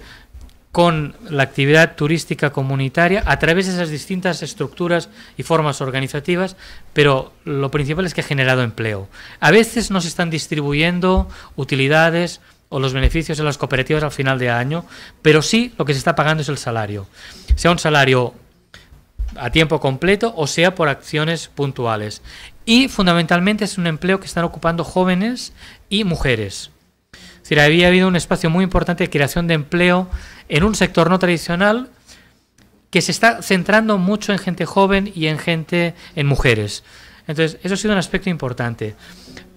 con la actividad turística comunitaria a través de esas distintas estructuras y formas organizativas, pero lo principal es que ha generado empleo. A veces no se están distribuyendo utilidades o los beneficios en las cooperativas al final de año, pero sí lo que se está pagando es el salario. Sea un salario a tiempo completo o sea por acciones puntuales. Y fundamentalmente es un empleo que están ocupando jóvenes y mujeres. Es decir, había habido un espacio muy importante de creación de empleo en un sector no tradicional que se está centrando mucho en gente joven y en gente, en mujeres. Entonces, eso ha sido un aspecto importante.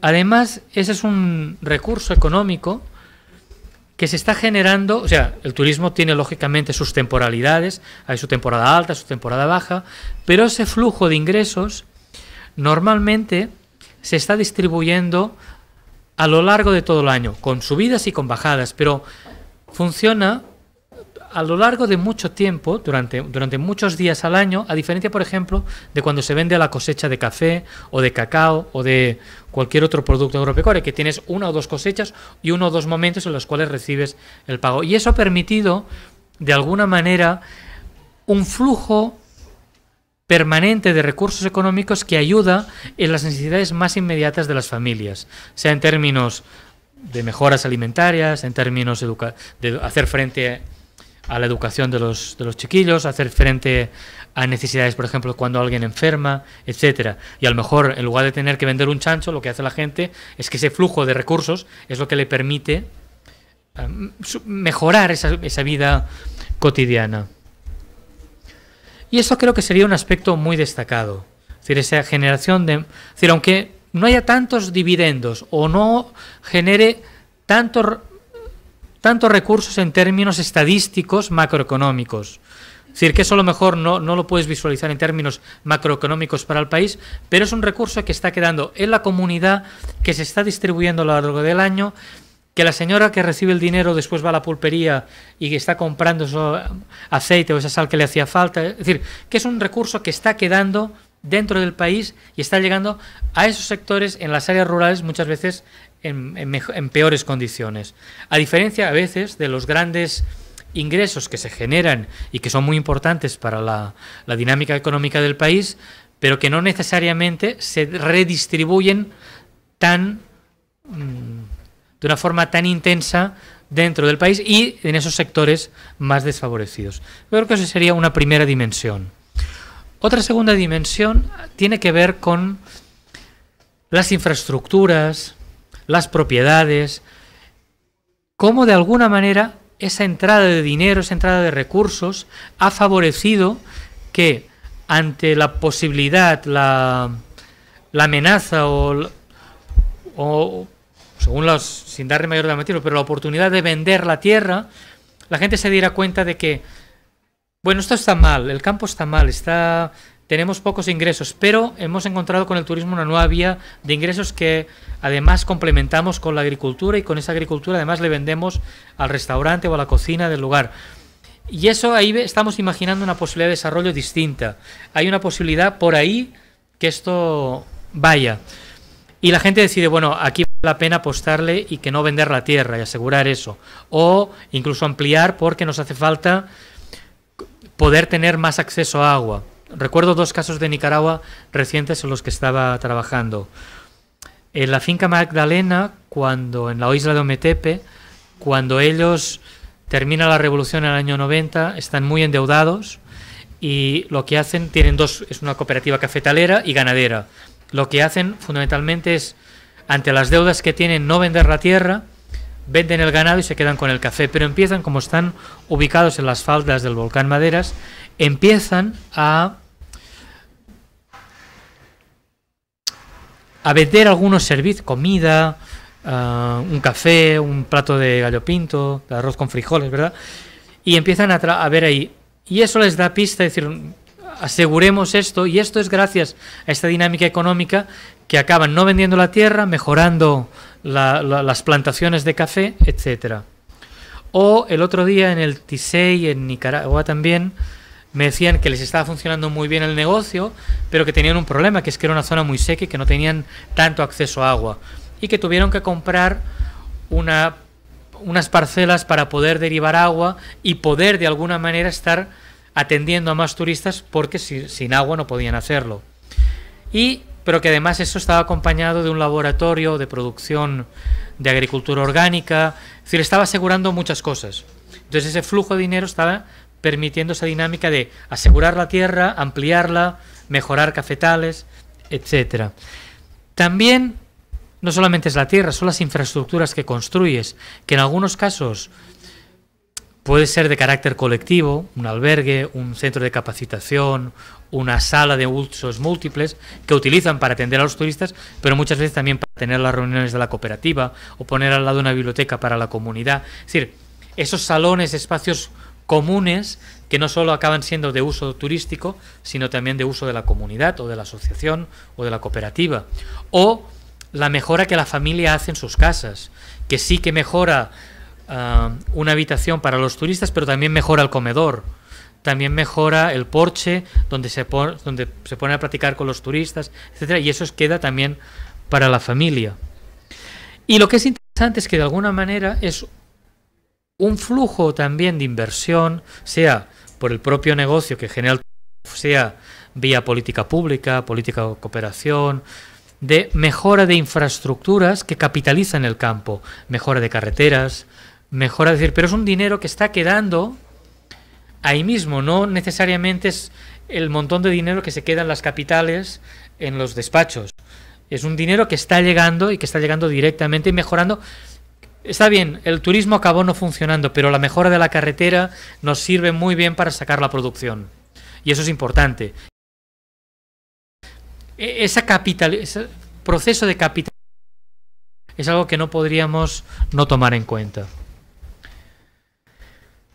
Además, ese es un recurso económico que se está generando, o sea, el turismo tiene lógicamente sus temporalidades, hay su temporada alta, su temporada baja, pero ese flujo de ingresos normalmente se está distribuyendo a lo largo de todo el año, con subidas y con bajadas, pero funciona a lo largo de mucho tiempo, durante, durante muchos días al año, a diferencia, por ejemplo, de cuando se vende la cosecha de café o de cacao o de cualquier otro producto agropecuario, que tienes una o dos cosechas y uno o dos momentos en los cuales recibes el pago. Y eso ha permitido, de alguna manera, un flujo permanente de recursos económicos que ayuda en las necesidades más inmediatas de las familias, sea en términos de mejoras alimentarias, en términos de hacer frente a a la educación de los, de los chiquillos, hacer frente a necesidades, por ejemplo, cuando alguien enferma, etcétera. Y a lo mejor, en lugar de tener que vender un chancho, lo que hace la gente es que ese flujo de recursos es lo que le permite mejorar esa, esa, vida cotidiana. Y eso creo que sería un aspecto muy destacado. Es decir, esa generación de... Es decir, aunque no haya tantos dividendos o no genere tantos tantos recursos en términos estadísticos macroeconómicos. Es decir, que eso a lo mejor no, no lo puedes visualizar en términos macroeconómicos para el país, pero es un recurso que está quedando en la comunidad, que se está distribuyendo a lo largo del año, que la señora que recibe el dinero después va a la pulpería y que está comprando ese eh, aceite o esa sal que le hacía falta. Es decir, que es un recurso que está quedando dentro del país y está llegando a esos sectores en las áreas rurales muchas veces en, peores condiciones. A diferencia a veces de los grandes ingresos que se generan y que son muy importantes para la, dinámica económica del país, pero que no necesariamente se redistribuyen tan mm, de una forma tan intensa dentro del país y en esos sectores más desfavorecidos. creo que esa sería una primera dimensión. Otra segunda dimensión tiene que ver con las infraestructuras, las propiedades, cómo de alguna manera esa entrada de dinero, esa entrada de recursos ha favorecido que ante la posibilidad, la, la amenaza o, o, según los, sin darle mayor dramatismo, pero la oportunidad de vender la tierra, la gente se diera cuenta de que, bueno, esto está mal, el campo está mal, está tenemos pocos ingresos, pero hemos encontrado con el turismo una nueva vía de ingresos que además complementamos con la agricultura y con esa agricultura además le vendemos al restaurante o a la cocina del lugar. Y eso ahí estamos imaginando una posibilidad de desarrollo distinta. Hay una posibilidad por ahí que esto vaya. Y la gente decide, bueno, aquí vale la pena apostarle y que no vender la tierra y asegurar eso. O incluso ampliar porque nos hace falta poder tener más acceso a agua. Recuerdo dos casos de Nicaragua recientes en los que estaba trabajando. En la finca Magdalena, cuando en la isla de Ometepe, cuando ellos terminan la revolución en el año 90, están muy endeudados y lo que hacen, tienen dos, es una cooperativa cafetalera y ganadera. Lo que hacen fundamentalmente es, ante las deudas que tienen, no vender la tierra, venden el ganado y se quedan con el café, pero empiezan, como están ubicados en las faldas del volcán Maderas, empiezan a a vender algunos servicios, comida, ah, un café, un plato de gallo pinto, de arroz con frijoles, ¿verdad? Y empiezan a, a ver ahí. Y eso les da pista, decir, aseguremos esto, y esto es gracias a esta dinámica económica que acaban no vendiendo la tierra, mejorando las plantaciones de café, etcétera. O el otro día en el Tisei, en Nicaragua también, me decían que les estaba funcionando muy bien el negocio, pero que tenían un problema, que es que era una zona muy seca y que no tenían tanto acceso a agua. Y que tuvieron que comprar unas parcelas para poder derivar agua y poder de alguna manera estar atendiendo a más turistas porque sin agua no podían hacerlo. Y, pero que además eso estaba acompañado de un laboratorio de producción de agricultura orgánica, es decir, estaba asegurando muchas cosas. Entonces ese flujo de dinero estaba permitiendo esa dinámica de asegurar la tierra, ampliarla, mejorar cafetales, etc. También no solamente es la tierra, son las infraestructuras que construyes, que en algunos casos puede ser de carácter colectivo, un albergue, un centro de capacitación, una sala de usos múltiples que utilizan para atender a los turistas, pero muchas veces también para tener las reuniones de la cooperativa o poner al lado una biblioteca para la comunidad. Es decir, esos salones, espacios comunes que no solo acaban siendo de uso turístico, sino también de uso de la comunidad o de la asociación o de la cooperativa. O la mejora que la familia hace en sus casas, que sí que mejora ah, una habitación para los turistas, pero también mejora el comedor, también mejora el porche donde se, pone donde se pone a practicar con los turistas, etcétera, y eso queda también para la familia. Y lo que es interesante es que de alguna manera es un flujo también de inversión, sea por el propio negocio que genera, sea vía política pública, política de cooperación, de mejora de infraestructuras que capitalizan el campo, mejora de carreteras, mejora, decir, pero es un dinero que está quedando ahí mismo, no necesariamente es el montón de dinero que se queda en las capitales, en los despachos. Es un dinero que está llegando y que está llegando directamente y mejorando Está bien, el turismo acabó no funcionando, pero la mejora de la carretera nos sirve muy bien para sacar la producción. Y eso es importante. E, capital, ese proceso de capital es algo que no podríamos no tomar en cuenta.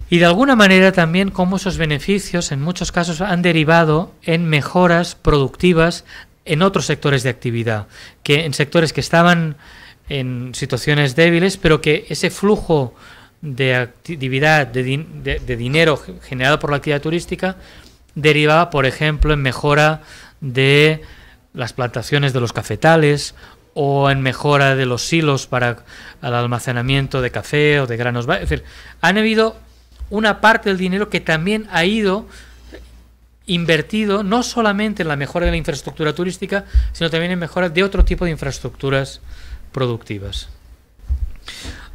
Y de alguna manera también cómo esos beneficios en muchos casos han derivado en mejoras productivas en otros sectores de actividad, que en sectores que estaban en situaciones débiles, pero que ese flujo de actividad, de, dinero generado por la actividad turística, derivaba, por ejemplo, en mejora de las plantaciones de los cafetales o en mejora de los silos para el almacenamiento de café o de granos. Es decir, han habido una parte del dinero que también ha ido invertido no solamente en la mejora de la infraestructura turística, sino también en mejora de otro tipo de infraestructuras productivas.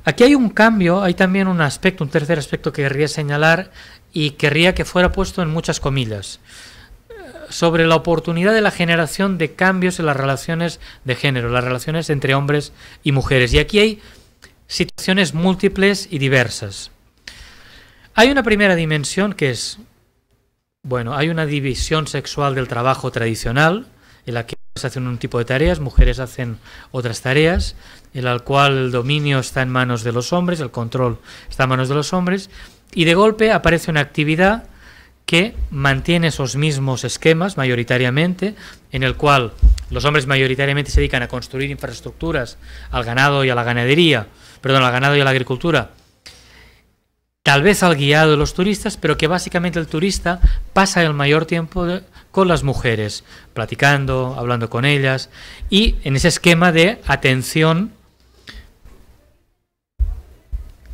Aquí hay un cambio, hay también un aspecto, un tercer aspecto que querría señalar y querría que fuera puesto en muchas comillas, eh, sobre la oportunidad de la generación de cambios en las relaciones de género, las relaciones entre hombres y mujeres. Y aquí hay situaciones múltiples y diversas. Hay una primera dimensión que es, bueno, hay una división sexual del trabajo tradicional, en la que se hacen un tipo de tareas, mujeres hacen otras tareas, en la cual el dominio está en manos de los hombres, el control está en manos de los hombres, y de golpe aparece una actividad que mantiene esos mismos esquemas mayoritariamente, en el cual los hombres mayoritariamente se dedican a construir infraestructuras al ganado y a la ganadería, perdón, al ganado y a la agricultura, tal vez al guiado de los turistas, pero que básicamente el turista pasa el mayor tiempo con las mujeres, platicando, hablando con ellas y en ese esquema de atención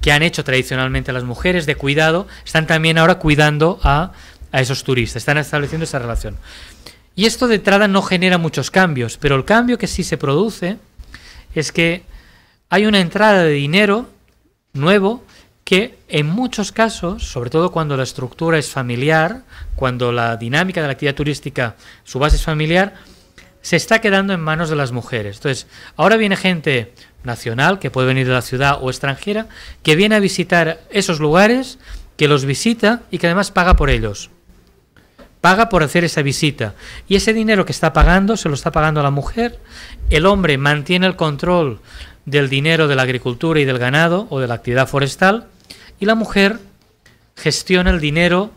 que han hecho tradicionalmente las mujeres de cuidado, están también ahora cuidando a, a esos turistas, están estableciendo esa relación. Y esto de entrada no genera muchos cambios, pero el cambio que sí se produce es que hay una entrada de dinero nuevo que en muchos casos, sobre todo cuando la estructura es familiar, cuando la dinámica de la actividad turística, su base es familiar, se está quedando en manos de las mujeres. Entonces, ahora viene gente nacional, que puede venir de la ciudad o extranjera, que viene a visitar esos lugares, que los visita y que además paga por ellos. Paga por hacer esa visita. Y ese dinero que está pagando se lo está pagando a la mujer. El hombre mantiene el control del dinero de la agricultura y del ganado o de la actividad forestal y la mujer gestiona el dinero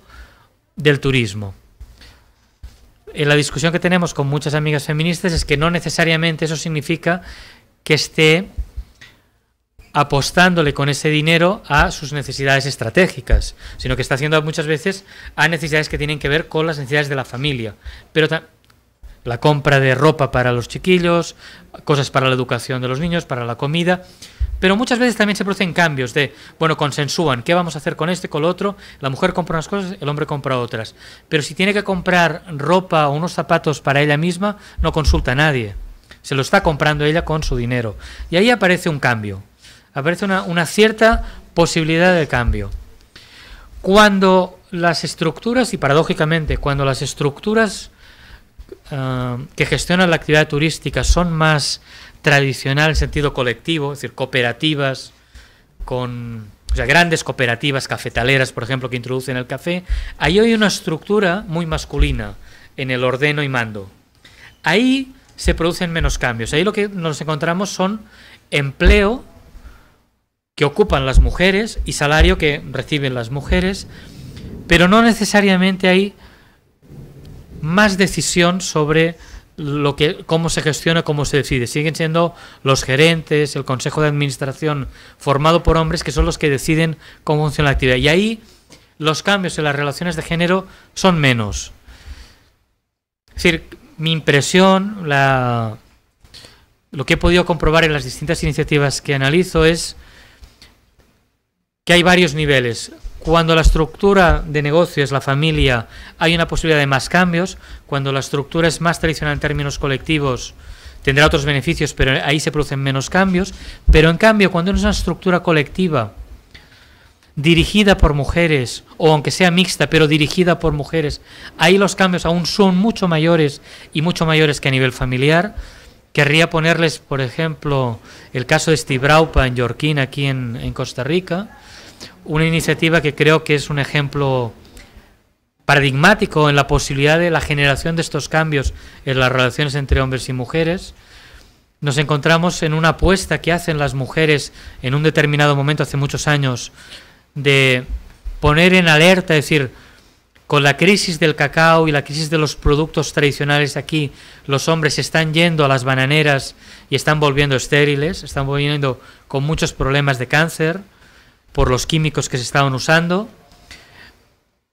del turismo. En eh, la discusión que tenemos con muchas amigas feministas es que no necesariamente eso significa que esté apostándole con ese dinero a sus necesidades estratégicas, sino que está haciendo muchas veces a necesidades que tienen que ver con las necesidades de la familia. Pero la compra de ropa para los chiquillos, cosas para la educación de los niños, para la comida, pero muchas veces también se producen cambios de, bueno, consensúan, ¿qué vamos a hacer con este, con lo otro? La mujer compra unas cosas, el hombre compra otras. Pero si tiene que comprar ropa o unos zapatos para ella misma, no consulta a nadie. Se lo está comprando ella con su dinero. Y ahí aparece un cambio. Aparece una, cierta posibilidad de cambio. Cuando las estructuras, y paradójicamente, cuando las estructuras eh, que gestionan la actividad turística son más tradicional en sentido colectivo, es decir, cooperativas con o sea, grandes cooperativas cafetaleras, por ejemplo, que introducen el café, ahí hay una estructura muy masculina en el ordeno y mando. Ahí se producen menos cambios. Ahí lo que nos encontramos son empleo que ocupan las mujeres y salario que reciben las mujeres, pero no necesariamente hay más decisión sobre lo que cómo se gestiona, cómo se decide. Siguen siendo los gerentes, el consejo de administración formado por hombres que son los que deciden cómo funciona la actividad. Y ahí los cambios en las relaciones de género son menos. Es decir, mi impresión, la, lo que he podido comprobar en las distintas iniciativas que analizo es que hay varios niveles. Cuando la estructura de negocio es la familia, hay una posibilidad de más cambios. Cuando la estructura es más tradicional en términos colectivos, tendrá otros beneficios, pero ahí se producen menos cambios. Pero en cambio, cuando es una estructura colectiva, dirigida por mujeres, o aunque sea mixta, pero dirigida por mujeres, ahí los cambios aún son mucho mayores y mucho mayores que a nivel familiar. Querría ponerles, por ejemplo, el caso de Steve en Yorkín, aquí en Costa Rica, una iniciativa que creo que es un ejemplo paradigmático en la posibilidad de la generación de estos cambios en las relaciones entre hombres y mujeres. Nos encontramos en una apuesta que hacen las mujeres en un determinado momento, hace muchos años, de poner en alerta, es decir, con la crisis del cacao y la crisis de los productos tradicionales aquí, los hombres están yendo a las bananeras y están volviendo estériles, están volviendo con muchos problemas de cáncer, por los químicos que se estaban usando.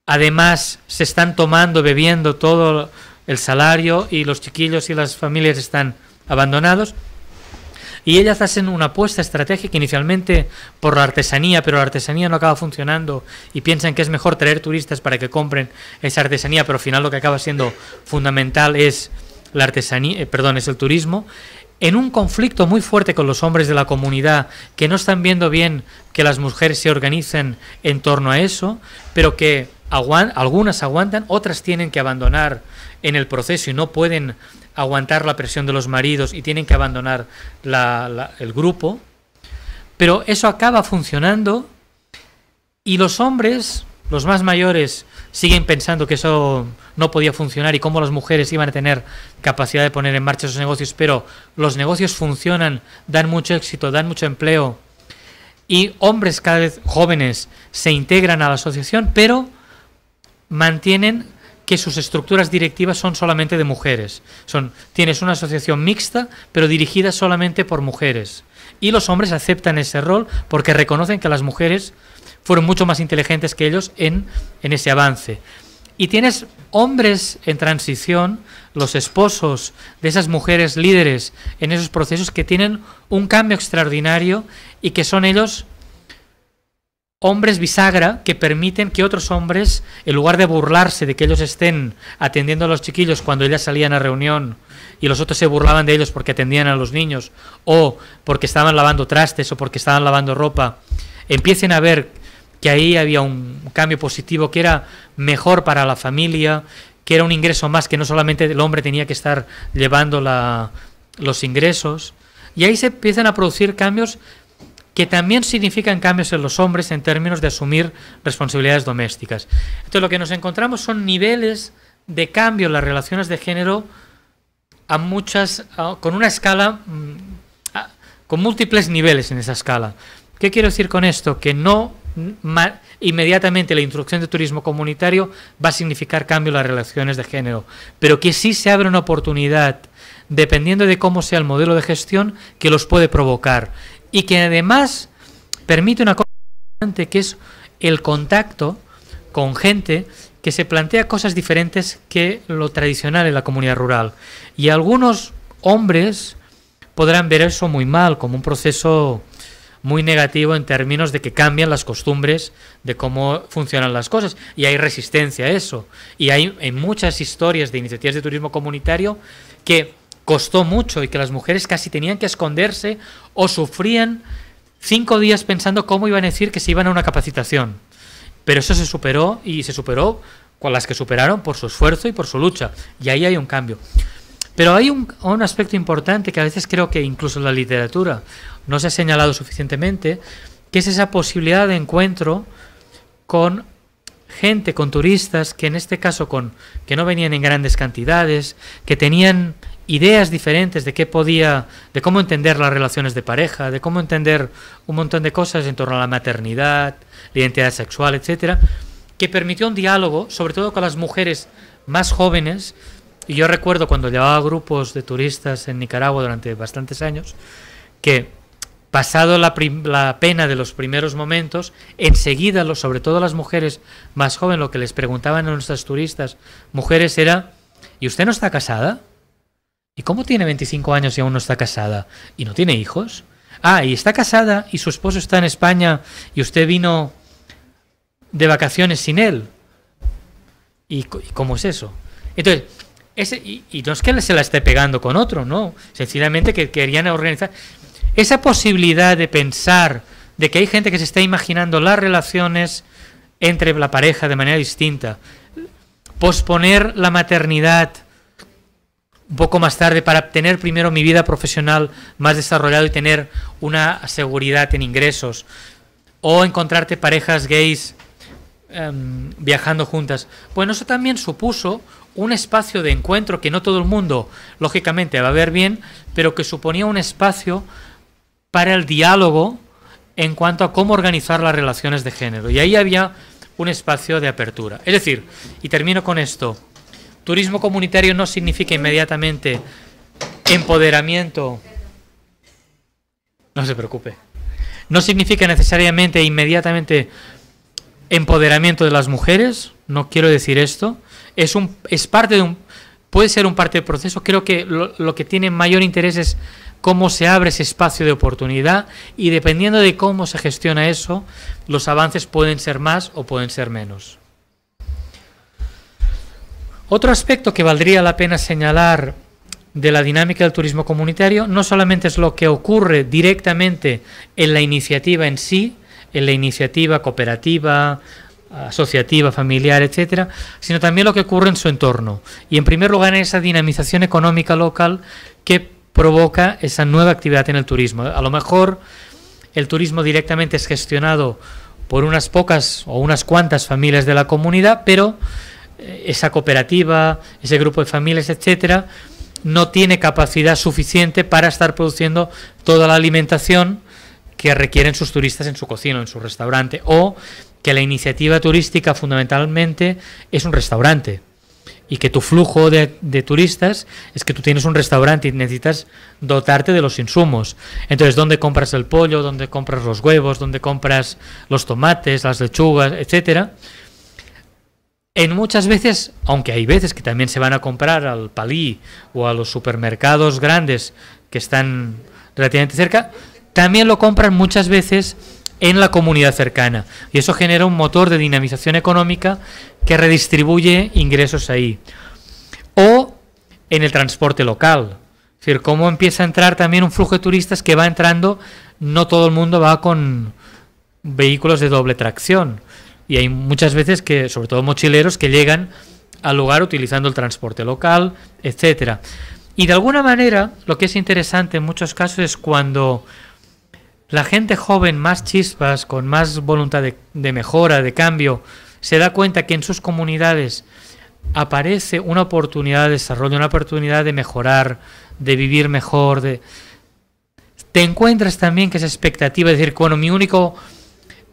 Además, se están tomando, bebiendo todo el salario y los chiquillos y las familias están abandonados. Y ellas hacen una apuesta estratégica inicialmente por la artesanía, pero la artesanía no acaba funcionando y piensan que es mejor traer turistas para que compren esa artesanía, pero al final lo que acaba siendo fundamental es la artesanía, eh, perdón, es el turismo en un conflicto muy fuerte con los hombres de la comunidad que no están viendo bien que las mujeres se organicen en torno a eso, pero que algunas aguantan, otras tienen que abandonar en el proceso y no pueden aguantar la presión de los maridos y tienen que abandonar el grupo. Pero eso acaba funcionando y los hombres los más mayores siguen pensando que eso no podía funcionar y cómo las mujeres iban a tener capacidad de poner en marcha esos negocios, pero los negocios funcionan, dan mucho éxito, dan mucho empleo y hombres cada vez jóvenes se integran a la asociación, pero mantienen que sus estructuras directivas son solamente de mujeres. Son, tienes una asociación mixta, pero dirigida solamente por mujeres. Y los hombres aceptan ese rol porque reconocen que las mujeres fueron mucho más inteligentes que ellos en, en ese avance. Y tienes hombres en transición, los esposos de esas mujeres líderes en esos procesos que tienen un cambio extraordinario y que son ellos hombres bisagra que permiten que otros hombres, en lugar de burlarse de que ellos estén atendiendo a los chiquillos cuando ellas salían a reunión y los otros se burlaban de ellos porque atendían a los niños o porque estaban lavando trastes o porque estaban lavando ropa, empiecen a ver que ahí había un cambio positivo, que era mejor para la familia, que era un ingreso más, que no solamente el hombre tenía que estar llevando los ingresos. Y ahí se empiezan a producir cambios que también significan cambios en los hombres en términos de asumir responsabilidades domésticas. Entonces lo que nos encontramos son niveles de cambio en las relaciones de género a muchas, con una escala, mm, con múltiples niveles en esa escala. ¿Qué quiero decir con esto? Que no inmediatamente la introducción de turismo comunitario va a significar cambio en las relaciones de género, pero que sí se abre una oportunidad, dependiendo de cómo sea el modelo de gestión, que los puede provocar y que además permite una cosa importante que es el contacto con gente que se plantea cosas diferentes que lo tradicional en la comunidad rural. Y algunos hombres podrán ver eso muy mal, como un proceso muy negativo en términos de que cambian las costumbres de cómo funcionan las cosas. Y hay resistencia a eso. Y hay, en muchas historias de iniciativas de turismo comunitario que costó mucho y que las mujeres casi tenían que esconderse o sufrían cinco días pensando cómo iban a decir que se iban a una capacitación. Pero eso se superó y se superó con las que superaron por su esfuerzo y por su lucha. Y ahí hay un cambio. Pero hay un, aspecto importante que a veces creo que incluso en la literatura no se ha señalado suficientemente, que es esa posibilidad de encuentro con gente, con turistas, que en este caso con que no venían en grandes cantidades, que tenían ideas diferentes de qué podía, de cómo entender las relaciones de pareja, de cómo entender un montón de cosas en torno a la maternidad, la identidad sexual, etcétera, que permitió un diálogo, sobre todo con las mujeres más jóvenes, y yo recuerdo cuando llevaba grupos de turistas en Nicaragua durante bastantes años, que pasado la, pena de los primeros momentos, enseguida, lo sobre todo las mujeres más jóvenes, lo que les preguntaban a nuestras turistas, mujeres, era, ¿y usted no está casada? ¿Y cómo tiene 25 años y aún no está casada? ¿Y no tiene hijos? Ah, y está casada y su esposo está en España y usted vino de vacaciones sin él. ¿Y, y cómo es eso? Entonces, y, no es que se la esté pegando con otro, no. Sencillamente que querían organizar. Esa posibilidad de pensar de que hay gente que se está imaginando las relaciones entre la pareja de manera distinta, posponer la maternidad un poco más tarde para tener primero mi vida profesional más desarrollada y tener una seguridad en ingresos, o encontrarte parejas gays em, viajando juntas. Bueno, eso también supuso un espacio de encuentro que no todo el mundo, lógicamente, va a ver bien, pero que suponía un espacio para el diálogo en cuanto a cómo organizar las relaciones de género. Y ahí había un espacio de apertura. Es decir, y termino con esto, turismo comunitario no significa inmediatamente empoderamiento. No se preocupe. No significa necesariamente inmediatamente empoderamiento de las mujeres, no quiero decir esto, es, un, es parte de un, puede ser un parte del proceso. Creo que lo, que tiene mayor interés es cómo se abre ese espacio de oportunidad y dependiendo de cómo se gestiona eso, los avances pueden ser más o pueden ser menos. Otro aspecto que valdría la pena señalar de la dinámica del turismo comunitario no solamente es lo que ocurre directamente en la iniciativa en sí, en la iniciativa cooperativa, asociativa, familiar, etcétera, sino también lo que ocurre en su entorno. Y en primer lugar, en esa dinamización económica local que provoca esa nueva actividad en el turismo. A lo mejor el turismo directamente es gestionado por unas pocas o unas cuantas familias de la comunidad, pero eh, esa cooperativa, ese grupo de familias, etcétera, no tiene capacidad suficiente para estar produciendo toda la alimentación que requieren sus turistas en su cocina en su restaurante o que la iniciativa turística fundamentalmente es un restaurante y que tu flujo de, turistas es que tú tienes un restaurante y necesitas dotarte de los insumos. Entonces, ¿dónde compras el pollo? ¿Dónde compras los huevos? ¿Dónde compras los tomates, las lechugas, etcétera? En muchas veces, aunque hay veces que también se van a comprar al palí o a los supermercados grandes que están relativamente cerca, también lo compran muchas veces en la comunidad cercana. Y eso genera un motor de dinamización económica que redistribuye ingresos ahí. O en el transporte local. Es decir, cómo empieza a entrar también un flujo de turistas que va entrando, no todo el mundo va con vehículos de doble tracción. Y hay muchas veces que, sobre todo mochileros, que llegan al lugar utilizando el transporte local, etc. Y de alguna manera, lo que es interesante en muchos casos es cuando la gente joven más chispas, con más voluntad de, mejora, de cambio, se da cuenta que en sus comunidades aparece una oportunidad de desarrollo, una oportunidad de mejorar, de vivir mejor, de... Te encuentras también que esa expectativa de decir, bueno, mi único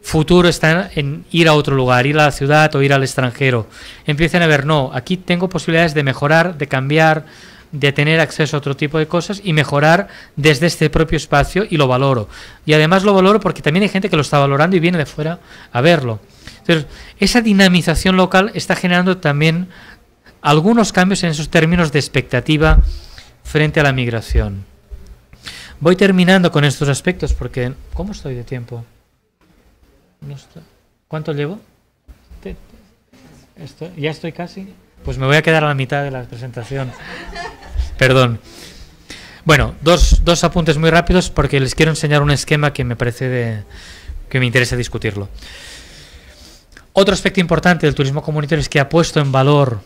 futuro está en ir a otro lugar, ir a la ciudad o ir al extranjero. Empiezan a ver, no, aquí tengo posibilidades de mejorar, de cambiar, de tener acceso a otro tipo de cosas y mejorar desde este propio espacio y lo valoro. Y además lo valoro porque también hay gente que lo está valorando y viene de fuera a verlo. Entonces, esa dinamización local está generando también algunos cambios en esos términos de expectativa frente a la migración. Voy terminando con estos aspectos porque... ¿Cómo estoy de tiempo? ¿Cuánto llevo? ¿Ya estoy casi? Pues me voy a quedar a la mitad de la presentación. Perdón. Bueno, dos, apuntes muy rápidos porque les quiero enseñar un esquema que me parece que me interesa discutirlo. Otro aspecto importante del turismo comunitario es que ha puesto en valor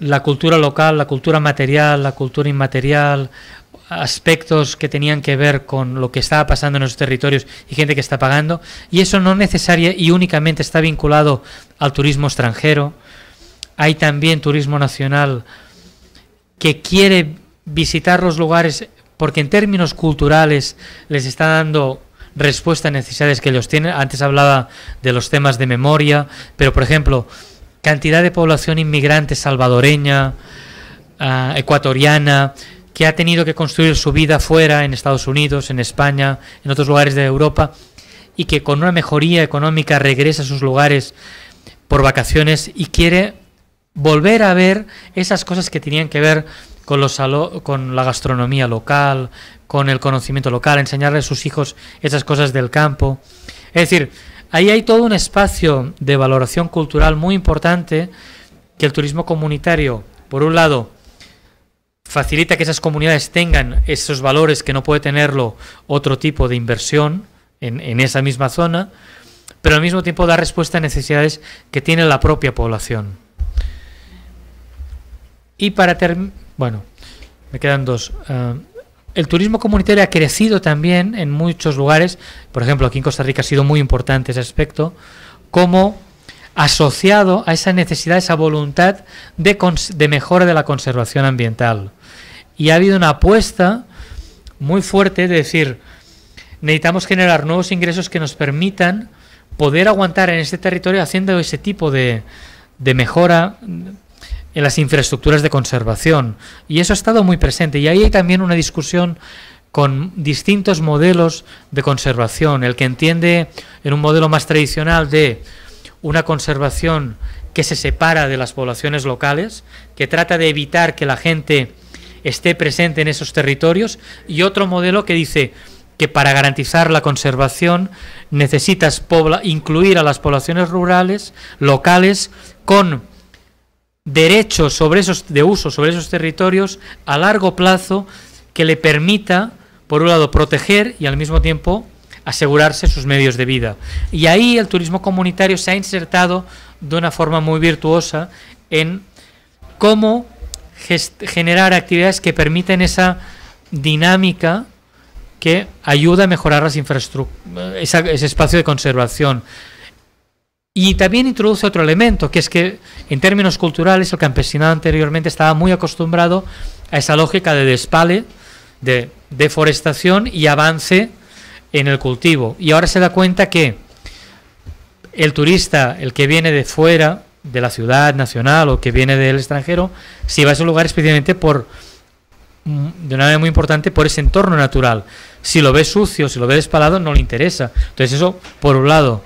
la cultura local, la cultura material, la cultura inmaterial, aspectos que tenían que ver con lo que estaba pasando en los territorios y gente que está pagando. Y eso no necesaria y únicamente está vinculado al turismo extranjero, hay también turismo nacional que quiere visitar los lugares porque en términos culturales les está dando respuesta a necesidades que ellos tienen. Antes hablaba de los temas de memoria, pero por ejemplo, cantidad de población inmigrante salvadoreña, ah, ecuatoriana, que ha tenido que construir su vida fuera, en Estados Unidos, en España, en otros lugares de Europa, y que con una mejoría económica regresa a sus lugares por vacaciones y quiere volver a ver esas cosas que tenían que ver con, con la gastronomía local, con el conocimiento local, enseñarle a sus hijos esas cosas del campo. Es decir, ahí hay todo un espacio de valoración cultural muy importante que el turismo comunitario, por un lado, facilita que esas comunidades tengan esos valores que no puede tenerlo otro tipo de inversión en, en esa misma zona, pero al mismo tiempo da respuesta a necesidades que tiene la propia población. Y para terminar, bueno, me quedan dos. Ah, el turismo comunitario ha crecido también en muchos lugares, por ejemplo aquí en Costa Rica ha sido muy importante ese aspecto, como asociado a esa necesidad, esa voluntad de, mejora de la conservación ambiental. Y ha habido una apuesta muy fuerte de decir, necesitamos generar nuevos ingresos que nos permitan poder aguantar en este territorio haciendo ese tipo de, de mejora en las infraestructuras de conservación. Y eso ha estado muy presente. Y ahí hay también una discusión con distintos modelos de conservación. El que entiende en un modelo más tradicional de una conservación que se separa de las poblaciones locales, que trata de evitar que la gente esté presente en esos territorios, y otro modelo que dice que para garantizar la conservación necesitas incluir a las poblaciones rurales, locales, con derechos sobre esos, de uso sobre esos territorios a largo plazo que le permita, por un lado, proteger y al mismo tiempo asegurarse sus medios de vida. Y ahí el turismo comunitario se ha insertado de una forma muy virtuosa en cómo generar actividades que permiten esa dinámica que ayuda a mejorar las ese espacio de conservación. Y también introduce otro elemento, que es que en términos culturales el campesinado anteriormente estaba muy acostumbrado a esa lógica de despale, de deforestación y avance en el cultivo. Y ahora se da cuenta que el turista, el que viene de fuera, de la ciudad nacional o que viene del extranjero, si va a ese lugar especialmente por, mm, de una manera muy importante, por ese entorno natural. Si lo ve sucio, si lo ve despalado, no le interesa. Entonces eso, por un lado.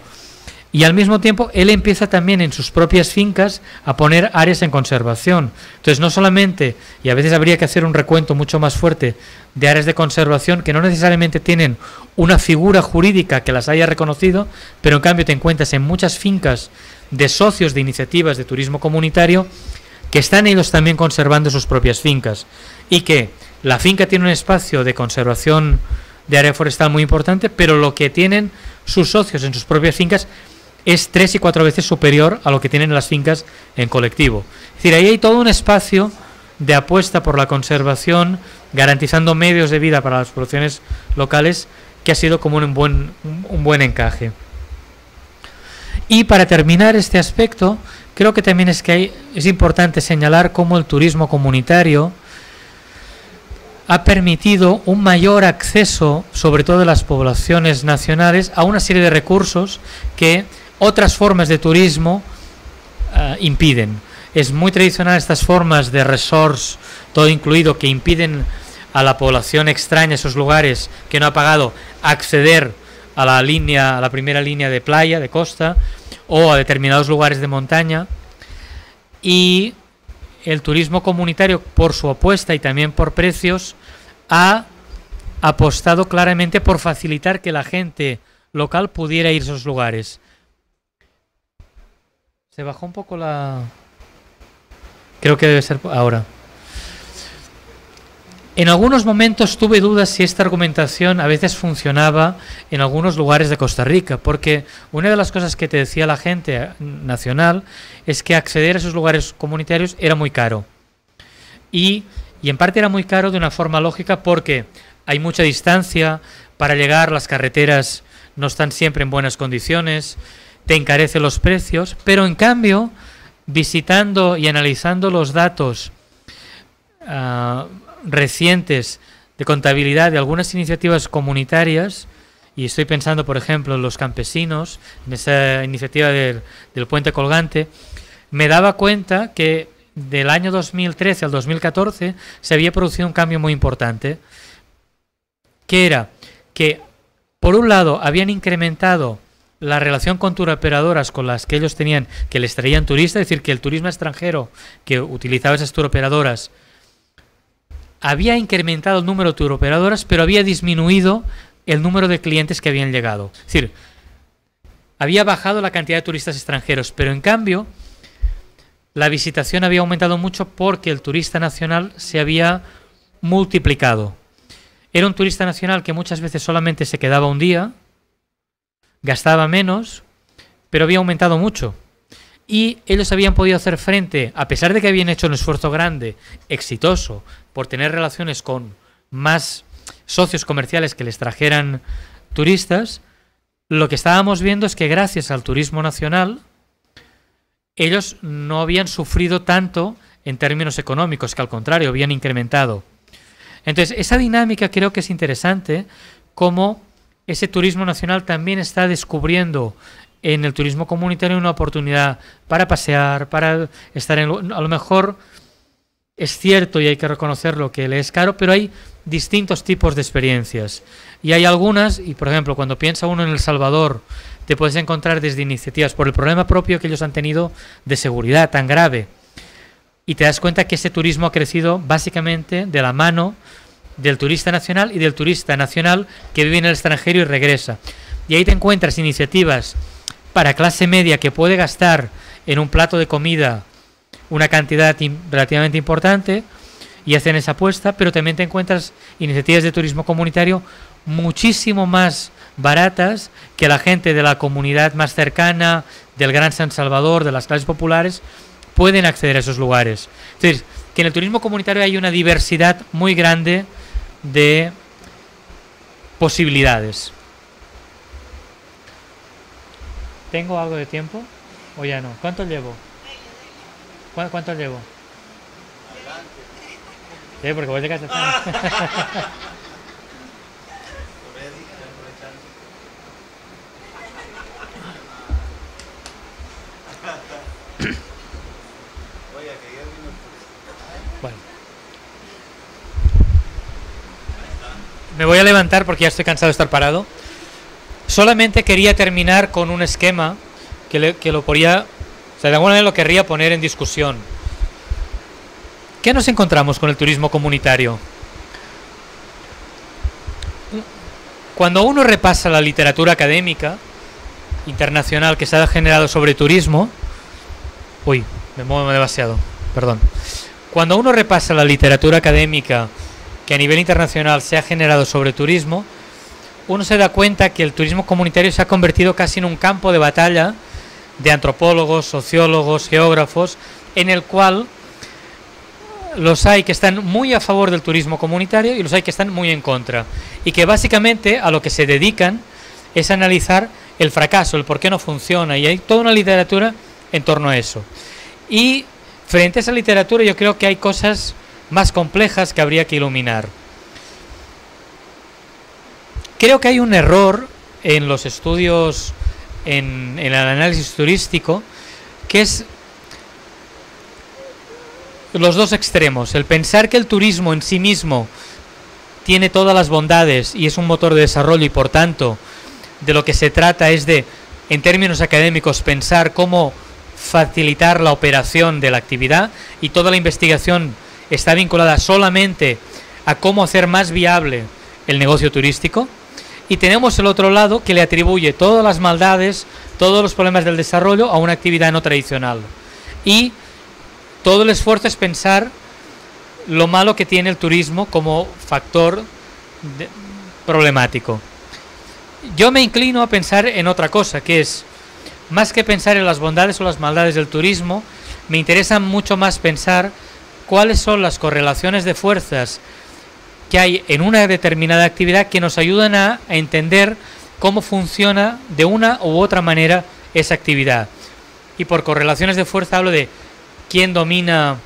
Y al mismo tiempo, él empieza también en sus propias fincas a poner áreas en conservación. Entonces, no solamente, y a veces habría que hacer un recuento mucho más fuerte de áreas de conservación que no necesariamente tienen una figura jurídica que las haya reconocido, pero en cambio te encuentras en muchas fincas de socios de iniciativas de turismo comunitario que están ellos también conservando sus propias fincas y que la finca tiene un espacio de conservación de área forestal muy importante, pero lo que tienen sus socios en sus propias fincas es tres y cuatro veces superior a lo que tienen las fincas en colectivo. Es decir, ahí hay todo un espacio de apuesta por la conservación, garantizando medios de vida para las poblaciones locales, que ha sido como un buen, un buen encaje. Y para terminar este aspecto, creo que también es que es importante señalar cómo el turismo comunitario ha permitido un mayor acceso, sobre todo de las poblaciones nacionales, a una serie de recursos que otras formas de turismo eh, impiden. Es muy tradicional estas formas de resorts, todo incluido, que impiden a la población extraña, esos lugares que no ha pagado, acceder a la línea, a la primera línea de playa, de costa, o a determinados lugares de montaña. Y el turismo comunitario, por su apuesta y también por precios, ha apostado claramente por facilitar que la gente local pudiera ir a esos lugares. Se bajó un poco la... Creo que debe ser ahora. En algunos momentos tuve dudas si esta argumentación a veces funcionaba en algunos lugares de Costa Rica, porque una de las cosas que te decía la gente nacional es que acceder a esos lugares comunitarios era muy caro. Y, y en parte era muy caro de una forma lógica porque hay mucha distancia para llegar, las carreteras no están siempre en buenas condiciones, te encarece los precios, pero en cambio, visitando y analizando los datos ah, recientes de contabilidad de algunas iniciativas comunitarias, y estoy pensando, por ejemplo, en los campesinos, en esa iniciativa del, del puente colgante, me daba cuenta que del año 2013 al 2014 se había producido un cambio muy importante, que era que, por un lado, habían incrementado la relación con turoperadoras con las que ellos tenían, que les traían turistas, es decir, que el turismo extranjero que utilizaba esas turoperadoras había incrementado el número de turoperadoras, pero había disminuido el número de clientes que habían llegado. Es decir, había bajado la cantidad de turistas extranjeros, pero en cambio la visitación había aumentado mucho porque el turista nacional se había multiplicado. Era un turista nacional que muchas veces solamente se quedaba un día, gastaba menos, pero había aumentado mucho. Y ellos habían podido hacer frente, a pesar de que habían hecho un esfuerzo grande, exitoso, por tener relaciones con más socios comerciales que les trajeran turistas, lo que estábamos viendo es que gracias al turismo nacional, ellos no habían sufrido tanto en términos económicos, que al contrario, habían incrementado. Entonces, esa dinámica creo que es interesante, como ese turismo nacional también está descubriendo en el turismo comunitario una oportunidad para pasear, para estar en... A lo mejor es cierto y hay que reconocerlo que le es caro, pero hay distintos tipos de experiencias. Y hay algunas, y por ejemplo, cuando piensa uno en El Salvador, te puedes encontrar desde iniciativas por el problema propio que ellos han tenido de seguridad tan grave. Y te das cuenta que ese turismo ha crecido básicamente de la mano del turista nacional y del turista nacional que vive en el extranjero y regresa. Y ahí te encuentras iniciativas para clase media que puede gastar en un plato de comida una cantidad relativamente importante y hacen esa apuesta, pero también te encuentras iniciativas de turismo comunitario muchísimo más baratas que la gente de la comunidad más cercana, del Gran San Salvador, de las clases populares, pueden acceder a esos lugares. Es decir, que en el turismo comunitario hay una diversidad muy grande de posibilidades. ¿Tengo algo de tiempo? ¿O ya no? ¿Cuánto llevo? ¿Cuánto llevo? porque voy a me voy a levantar porque ya estoy cansado de estar parado. Solamente quería terminar con un esquema que, que lo podría, o sea, de alguna manera lo querría poner en discusión. ¿Qué nos encontramos con el turismo comunitario? Cuando uno repasa la literatura académica internacional que se ha generado sobre turismo, uy, me muevo demasiado, perdón. Cuando uno repasa la literatura académica que a nivel internacional se ha generado sobre turismo, uno se da cuenta que el turismo comunitario se ha convertido casi en un campo de batalla de antropólogos, sociólogos, geógrafos, en el cual los hay que están muy a favor del turismo comunitario y los hay que están muy en contra. Y que básicamente a lo que se dedican es analizar el fracaso, el por qué no funciona. Y hay toda una literatura en torno a eso. Y frente a esa literatura yo creo que hay cosas más complejas que habría que iluminar. Creo que hay un error en los estudios, en, el análisis turístico, que es los dos extremos. El pensar que el turismo en sí mismo tiene todas las bondades y es un motor de desarrollo y por tanto de lo que se trata es de, en términos académicos, pensar cómo facilitar la operación de la actividad y toda la investigación está vinculada solamente a cómo hacer más viable el negocio turístico. Y tenemos el otro lado que le atribuye todas las maldades, todos los problemas del desarrollo a una actividad no tradicional. Y todo el esfuerzo es pensar lo malo que tiene el turismo como factor problemático. Yo me inclino a pensar en otra cosa, que es, más que pensar en las bondades o las maldades del turismo, me interesa mucho más pensar cuáles son las correlaciones de fuerzas que hay en una determinada actividad que nos ayudan a entender cómo funciona de una u otra manera esa actividad. Y por correlaciones de fuerza hablo de quién domina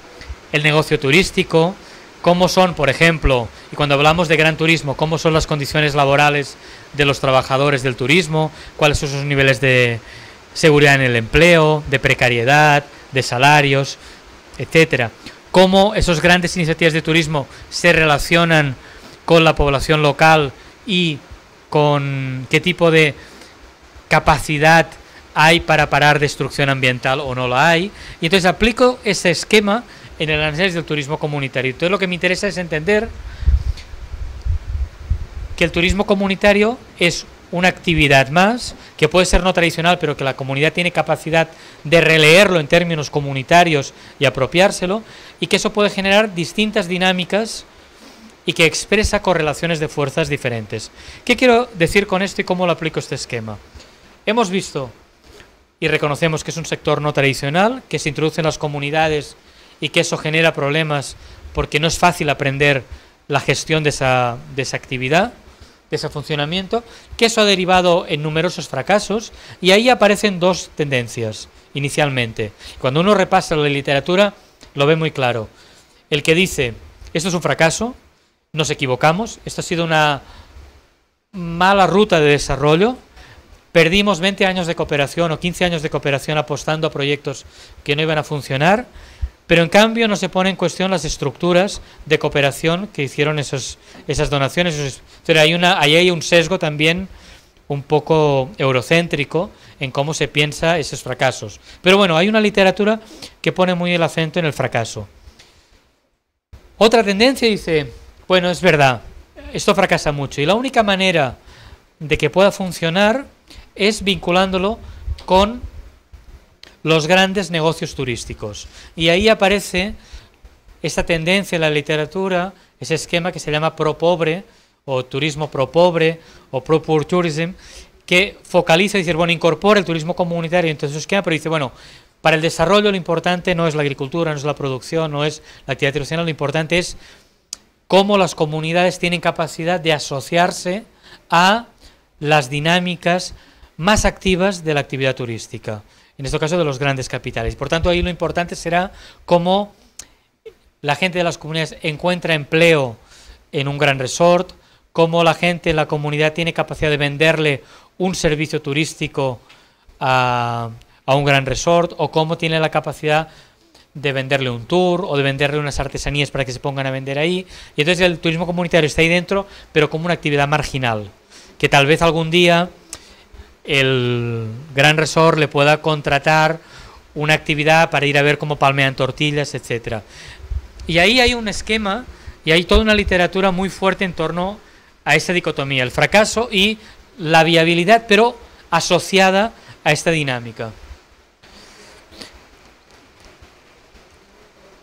el negocio turístico, cómo son, por ejemplo, y cuando hablamos de gran turismo, cómo son las condiciones laborales de los trabajadores del turismo, cuáles son sus niveles de seguridad en el empleo, de precariedad, de salarios, etcétera cómo esas grandes iniciativas de turismo se relacionan con la población local y con qué tipo de capacidad hay para parar destrucción ambiental o no la hay. Y entonces aplico ese esquema en el análisis del turismo comunitario. Entonces lo que me interesa es entender que el turismo comunitario es una actividad más, que puede ser no tradicional, pero que la comunidad tiene capacidad de releerlo en términos comunitarios y apropiárselo, y que eso puede generar distintas dinámicas y que expresa correlaciones de fuerzas diferentes. ¿Qué quiero decir con esto y cómo lo aplico este esquema? Hemos visto y reconocemos que es un sector no tradicional, que se introduce en las comunidades y que eso genera problemas porque no es fácil aprender la gestión de esa, de esa actividad de ese funcionamiento, que eso ha derivado en numerosos fracasos, y ahí aparecen dos tendencias inicialmente. Cuando uno repasa la literatura, lo ve muy claro. El que dice, esto es un fracaso, nos equivocamos, esto ha sido una mala ruta de desarrollo, perdimos 20 años de cooperación o 15 años de cooperación apostando a proyectos que no iban a funcionar, pero en cambio no se pone en cuestión las estructuras de cooperación que hicieron esas donaciones. pero hay una, ahí hay un sesgo también un poco eurocéntrico en cómo se piensa esos fracasos. Pero bueno, hay una literatura que pone muy el acento en el fracaso. Otra tendencia dice, bueno, es verdad, esto fracasa mucho y la única manera de que pueda funcionar es vinculándolo con los grandes negocios turísticos. Y ahí aparece esta tendencia en la literatura, ese esquema que se llama pro pobre o turismo pro pobre o pro tourism, que focaliza y dice, bueno, incorpora el turismo comunitario en su esquema, pero dice, bueno, para el desarrollo lo importante no es la agricultura, no es la producción, no es la actividad tradicional, lo importante es cómo las comunidades tienen capacidad de asociarse a las dinámicas más activas de la actividad turística en este caso de los grandes capitales. Por tanto, ahí lo importante será cómo la gente de las comunidades encuentra empleo en un gran resort, cómo la gente en la comunidad tiene capacidad de venderle un servicio turístico a, a un gran resort o cómo tiene la capacidad de venderle un tour o de venderle unas artesanías para que se pongan a vender ahí. Y entonces el turismo comunitario está ahí dentro, pero como una actividad marginal, que tal vez algún día el gran resort le pueda contratar una actividad para ir a ver cómo palmean tortillas, etc. Y ahí hay un esquema y hay toda una literatura muy fuerte en torno a esta dicotomía, el fracaso y la viabilidad, pero asociada a esta dinámica.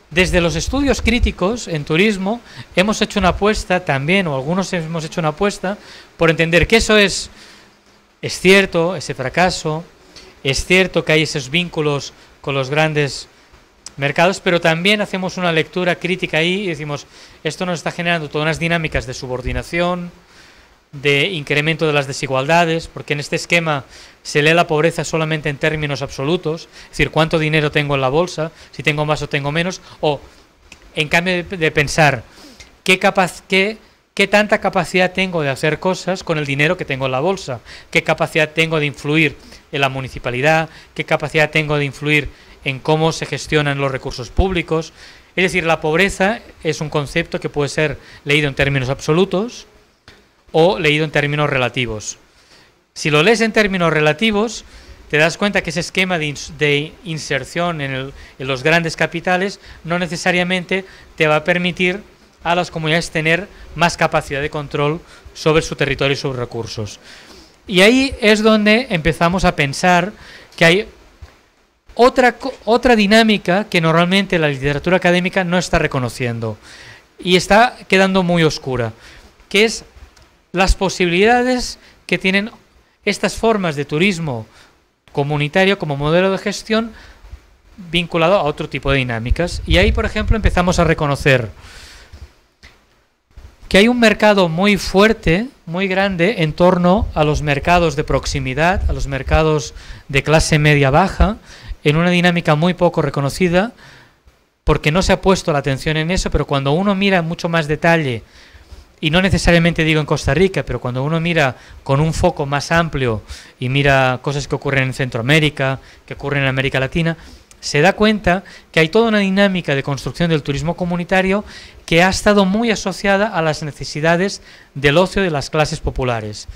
Desde los estudios críticos en turismo hemos hecho una apuesta también, o algunos hemos hecho una apuesta, por entender que eso es es cierto ese fracaso, es cierto que hay esos vínculos con los grandes mercados, pero también hacemos una lectura crítica ahí y decimos, esto nos está generando todas unas dinámicas de subordinación, de incremento de las desigualdades, porque en este esquema se lee la pobreza solamente en términos absolutos, es decir, cuánto dinero tengo en la bolsa, si tengo más o tengo menos, o en cambio de pensar qué capaz, que ¿Qué tanta capacidad tengo de hacer cosas con el dinero que tengo en la bolsa? ¿Qué capacidad tengo de influir en la municipalidad? ¿Qué capacidad tengo de influir en cómo se gestionan los recursos públicos? Es decir, la pobreza es un concepto que puede ser leído en términos absolutos o leído en términos relativos. Si lo lees en términos relativos, te das cuenta que ese esquema de, inserción en los grandes capitales no necesariamente te va a permitir a las comunidades tener más capacidad de control sobre su territorio y sus recursos. Y ahí es donde empezamos a pensar que hay otra, otra dinámica que normalmente la literatura académica no está reconociendo y está quedando muy oscura, que es las posibilidades que tienen estas formas de turismo comunitario como modelo de gestión vinculado a otro tipo de dinámicas. Y ahí, por ejemplo, empezamos a reconocer que hay un mercado muy fuerte, muy grande, en torno a los mercados de proximidad, a los mercados de clase media-baja, en una dinámica muy poco reconocida, porque no se ha puesto la atención en eso, pero cuando uno mira en mucho más detalle, y no necesariamente digo en Costa Rica, pero cuando uno mira con un foco más amplio y mira cosas que ocurren en Centroamérica, que ocurren en América Latina, se da cuenta que hay toda una dinámica de construcción del turismo comunitario que ha estado muy asociada a las necesidades del ocio de las clases populares,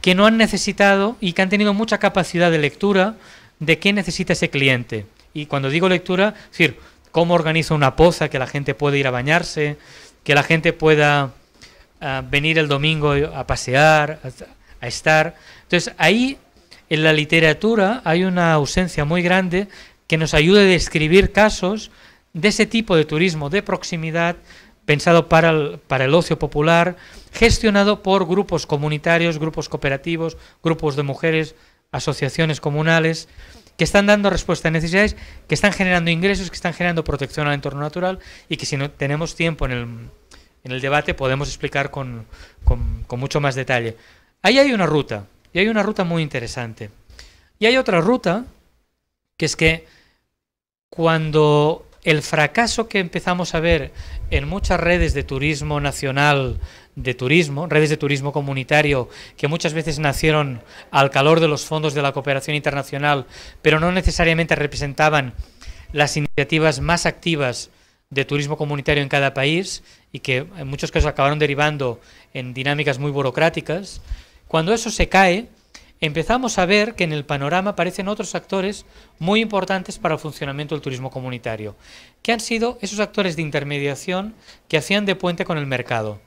que no han necesitado y que han tenido mucha capacidad de lectura de qué necesita ese cliente. Y cuando digo lectura, es decir, cómo organiza una poza que la gente pueda ir a bañarse, que la gente pueda ah, venir el domingo a pasear, a, a estar. Entonces ahí en la literatura hay una ausencia muy grande que nos ayude a describir casos de ese tipo de turismo de proximidad pensado para el, para el ocio popular, gestionado por grupos comunitarios, grupos cooperativos, grupos de mujeres, asociaciones comunales, que están dando respuesta a necesidades, que están generando ingresos, que están generando protección al entorno natural y que si no tenemos tiempo en el, debate podemos explicar con, con mucho más detalle. Ahí hay una ruta, y hay una ruta muy interesante. Y hay otra ruta, que es que cuando el fracaso que empezamos a ver en muchas redes de turismo nacional, de turismo, redes de turismo comunitario, que muchas veces nacieron al calor de los fondos de la cooperación internacional, pero no necesariamente representaban las iniciativas más activas de turismo comunitario en cada país y que en muchos casos acabaron derivando en dinámicas muy burocráticas, cuando eso se cae, empezamos a ver que en el panorama aparecen otros actores muy importantes para el funcionamiento del turismo comunitario, que han sido esos actores de intermediación que hacían de puente con el mercado,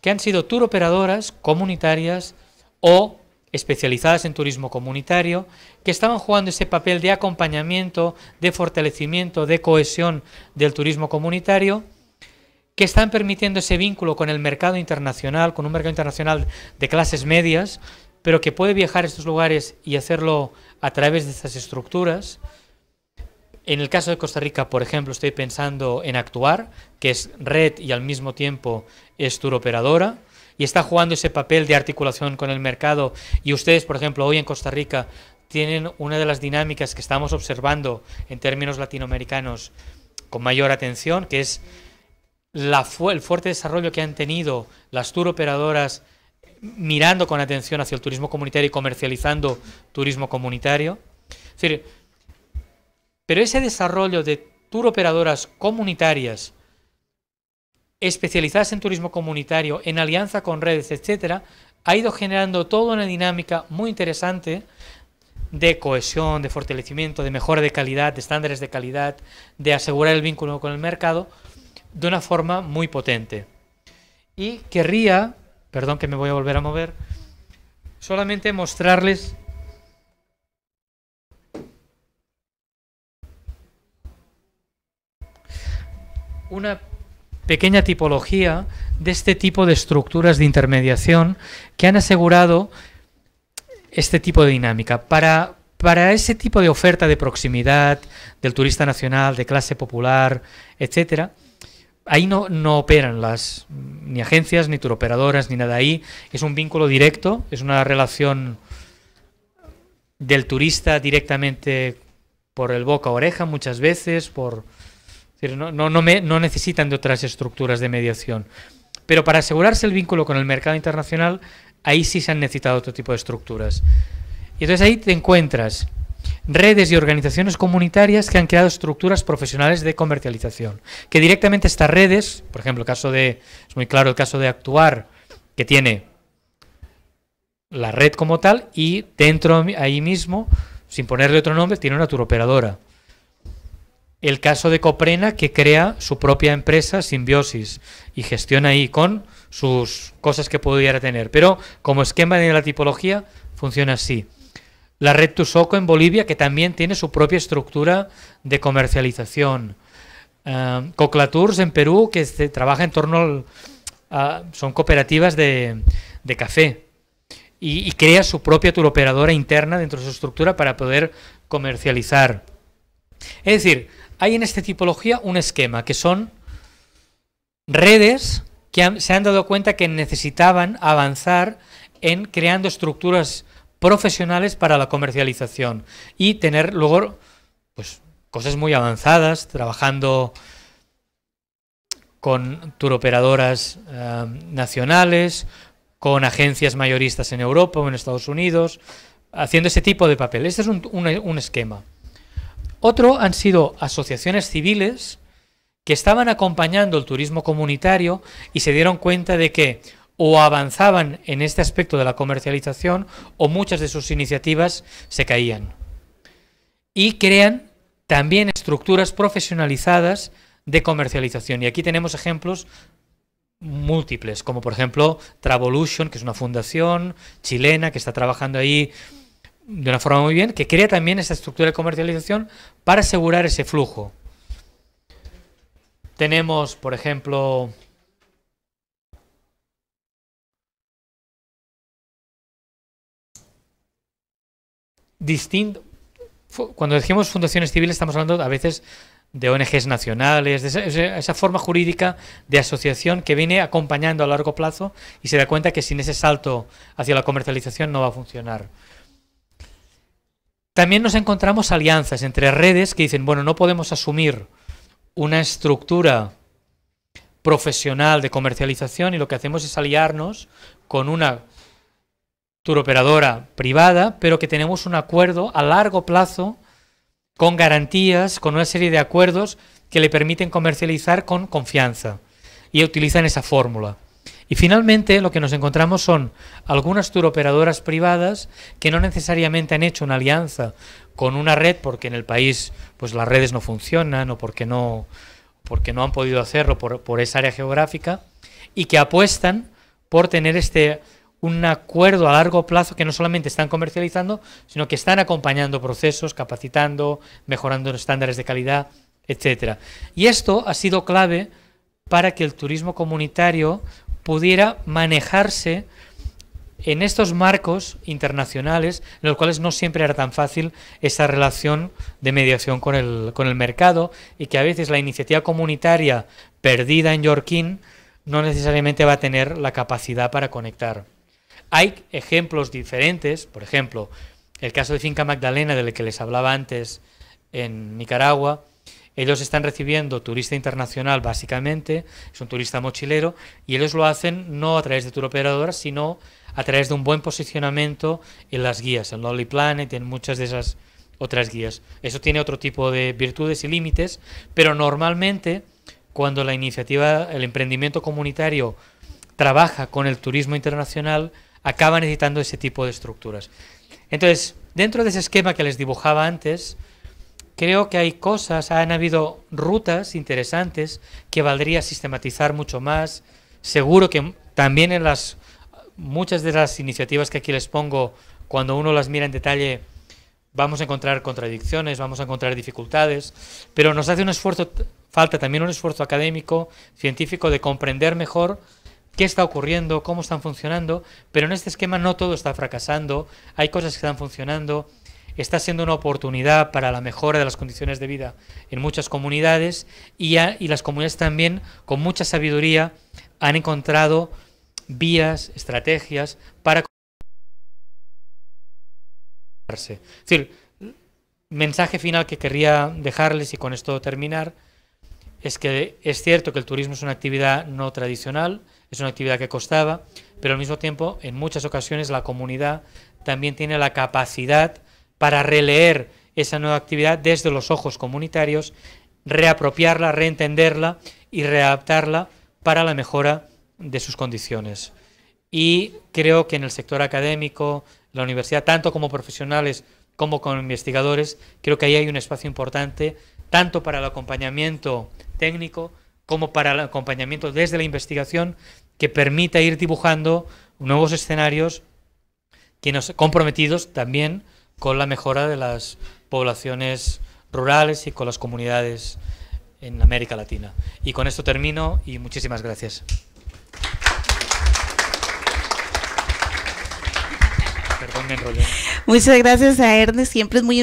que han sido tour operadoras comunitarias o especializadas en turismo comunitario, que estaban jugando ese papel de acompañamiento, de fortalecimiento, de cohesión del turismo comunitario, que están permitiendo ese vínculo con el mercado internacional, con un mercado internacional de clases medias, pero que puede viajar a estos lugares y hacerlo a través de estas estructuras. En el caso de Costa Rica, por ejemplo, estoy pensando en Actuar, que es red y al mismo tiempo es tour operadora, y está jugando ese papel de articulación con el mercado. Y ustedes, por ejemplo, hoy en Costa Rica tienen una de las dinámicas que estamos observando en términos latinoamericanos con mayor atención, que es el fuerte desarrollo que han tenido las tour operadoras mirando con atención hacia el turismo comunitario y comercializando turismo comunitario. pero ese desarrollo de tour operadoras comunitarias especializadas en turismo comunitario, en alianza con redes, etcétera, ha ido generando toda una dinámica muy interesante de cohesión, de fortalecimiento, de mejora de calidad, de estándares de calidad, de asegurar el vínculo con el mercado de una forma muy potente. Y querría perdón que me voy a volver a mover, solamente mostrarles una pequeña tipología de este tipo de estructuras de intermediación que han asegurado este tipo de dinámica. Para, para ese tipo de oferta de proximidad, del turista nacional, de clase popular, etcétera, ahí no, no operan las ni agencias, ni turoperadoras, ni nada ahí. Es un vínculo directo, es una relación del turista directamente por el boca a oreja muchas veces, por no, no, me, no necesitan de otras estructuras de mediación. Pero para asegurarse el vínculo con el mercado internacional, ahí sí se han necesitado otro tipo de estructuras. Y entonces ahí te encuentras redes y organizaciones comunitarias que han creado estructuras profesionales de comercialización, que directamente estas redes, por ejemplo, el caso de, es muy claro el caso de Actuar, que tiene la red como tal y dentro ahí mismo, sin ponerle otro nombre, tiene una turoperadora. El caso de Coprena, que crea su propia empresa Simbiosis y gestiona ahí con sus cosas que pudiera tener. Pero como esquema de la tipología funciona así. La red Tusoco en Bolivia, que también tiene su propia estructura de comercialización. Coclaturs eh, Coclatours en Perú, que trabaja en torno a… son cooperativas de, café. Y, crea su propia turoperadora interna dentro de su estructura para poder comercializar. Es decir, hay en esta tipología un esquema, que son redes que se han dado cuenta que necesitaban avanzar en creando estructuras profesionales para la comercialización y tener luego pues, cosas muy avanzadas, trabajando con turoperadoras eh, nacionales, con agencias mayoristas en Europa o en Estados Unidos, haciendo ese tipo de papel. Este es un esquema. Otro han sido asociaciones civiles que estaban acompañando el turismo comunitario y se dieron cuenta de que o avanzaban en este aspecto de la comercialización o muchas de sus iniciativas se caían. Y crean también estructuras profesionalizadas de comercialización. Y aquí tenemos ejemplos múltiples, como por ejemplo Travolution, que es una fundación chilena que está trabajando ahí de una forma muy bien, que crea también esa estructura de comercialización para asegurar ese flujo. Tenemos, por ejemplo, distinto. Cuando decimos fundaciones civiles estamos hablando a veces de ONGs nacionales, de esa, esa, forma jurídica de asociación que viene acompañando a largo plazo y se da cuenta que sin ese salto hacia la comercialización no va a funcionar. También nos encontramos alianzas entre redes que dicen, bueno, no podemos asumir una estructura profesional de comercialización y lo que hacemos es aliarnos con una turoperadora privada, pero que tenemos un acuerdo a largo plazo con garantías, con una serie de acuerdos que le permiten comercializar con confianza y utilizan esa fórmula. Y finalmente lo que nos encontramos son algunas turoperadoras privadas que no necesariamente han hecho una alianza con una red porque en el país pues las redes no funcionan o porque no, porque no han podido hacerlo por, por esa área geográfica y que apuestan por tener este un acuerdo a largo plazo que no solamente están comercializando, sino que están acompañando procesos, capacitando, mejorando estándares de calidad, etcétera. Y esto ha sido clave para que el turismo comunitario pudiera manejarse en estos marcos internacionales, en los cuales no siempre era tan fácil esa relación de mediación con el, con el mercado y que a veces la iniciativa comunitaria perdida en Yorkin no necesariamente va a tener la capacidad para conectar. Hay ejemplos diferentes, por ejemplo, el caso de Finca Magdalena, del que les hablaba antes en Nicaragua, ellos están recibiendo turista internacional básicamente, es un turista mochilero, y ellos lo hacen no a través de turoperadoras, sino a través de un buen posicionamiento en las guías, en Lonely Planet, en muchas de esas otras guías. Eso tiene otro tipo de virtudes y límites, pero normalmente cuando la iniciativa, el emprendimiento comunitario trabaja con el turismo internacional, acaba necesitando ese tipo de estructuras. Entonces, dentro de ese esquema que les dibujaba antes, creo que hay cosas, han habido rutas interesantes que valdría sistematizar mucho más. Seguro que también en las muchas de las iniciativas que aquí les pongo, cuando uno las mira en detalle, vamos a encontrar contradicciones, vamos a encontrar dificultades, pero nos hace un esfuerzo, falta también un esfuerzo académico, científico, de comprender mejor qué está ocurriendo, cómo están funcionando, pero en este esquema no todo está fracasando, hay cosas que están funcionando, está siendo una oportunidad para la mejora de las condiciones de vida en muchas comunidades y, las comunidades también, con mucha sabiduría, han encontrado vías, estrategias para... Es decir, mensaje final que querría dejarles y con esto terminar es que es cierto que el turismo es una actividad no tradicional, es una actividad que costaba, pero al mismo tiempo, en muchas ocasiones, la comunidad también tiene la capacidad para releer esa nueva actividad desde los ojos comunitarios, reapropiarla, reentenderla y readaptarla para la mejora de sus condiciones. Y creo que en el sector académico, la universidad, tanto como profesionales como como investigadores, creo que ahí hay un espacio importante, tanto para el acompañamiento técnico como para el acompañamiento desde la investigación que permita ir dibujando nuevos escenarios que nos, comprometidos también con la mejora de las poblaciones rurales y con las comunidades en América Latina. Y con esto termino y muchísimas gracias. Muchas gracias a Ernest, siempre es muy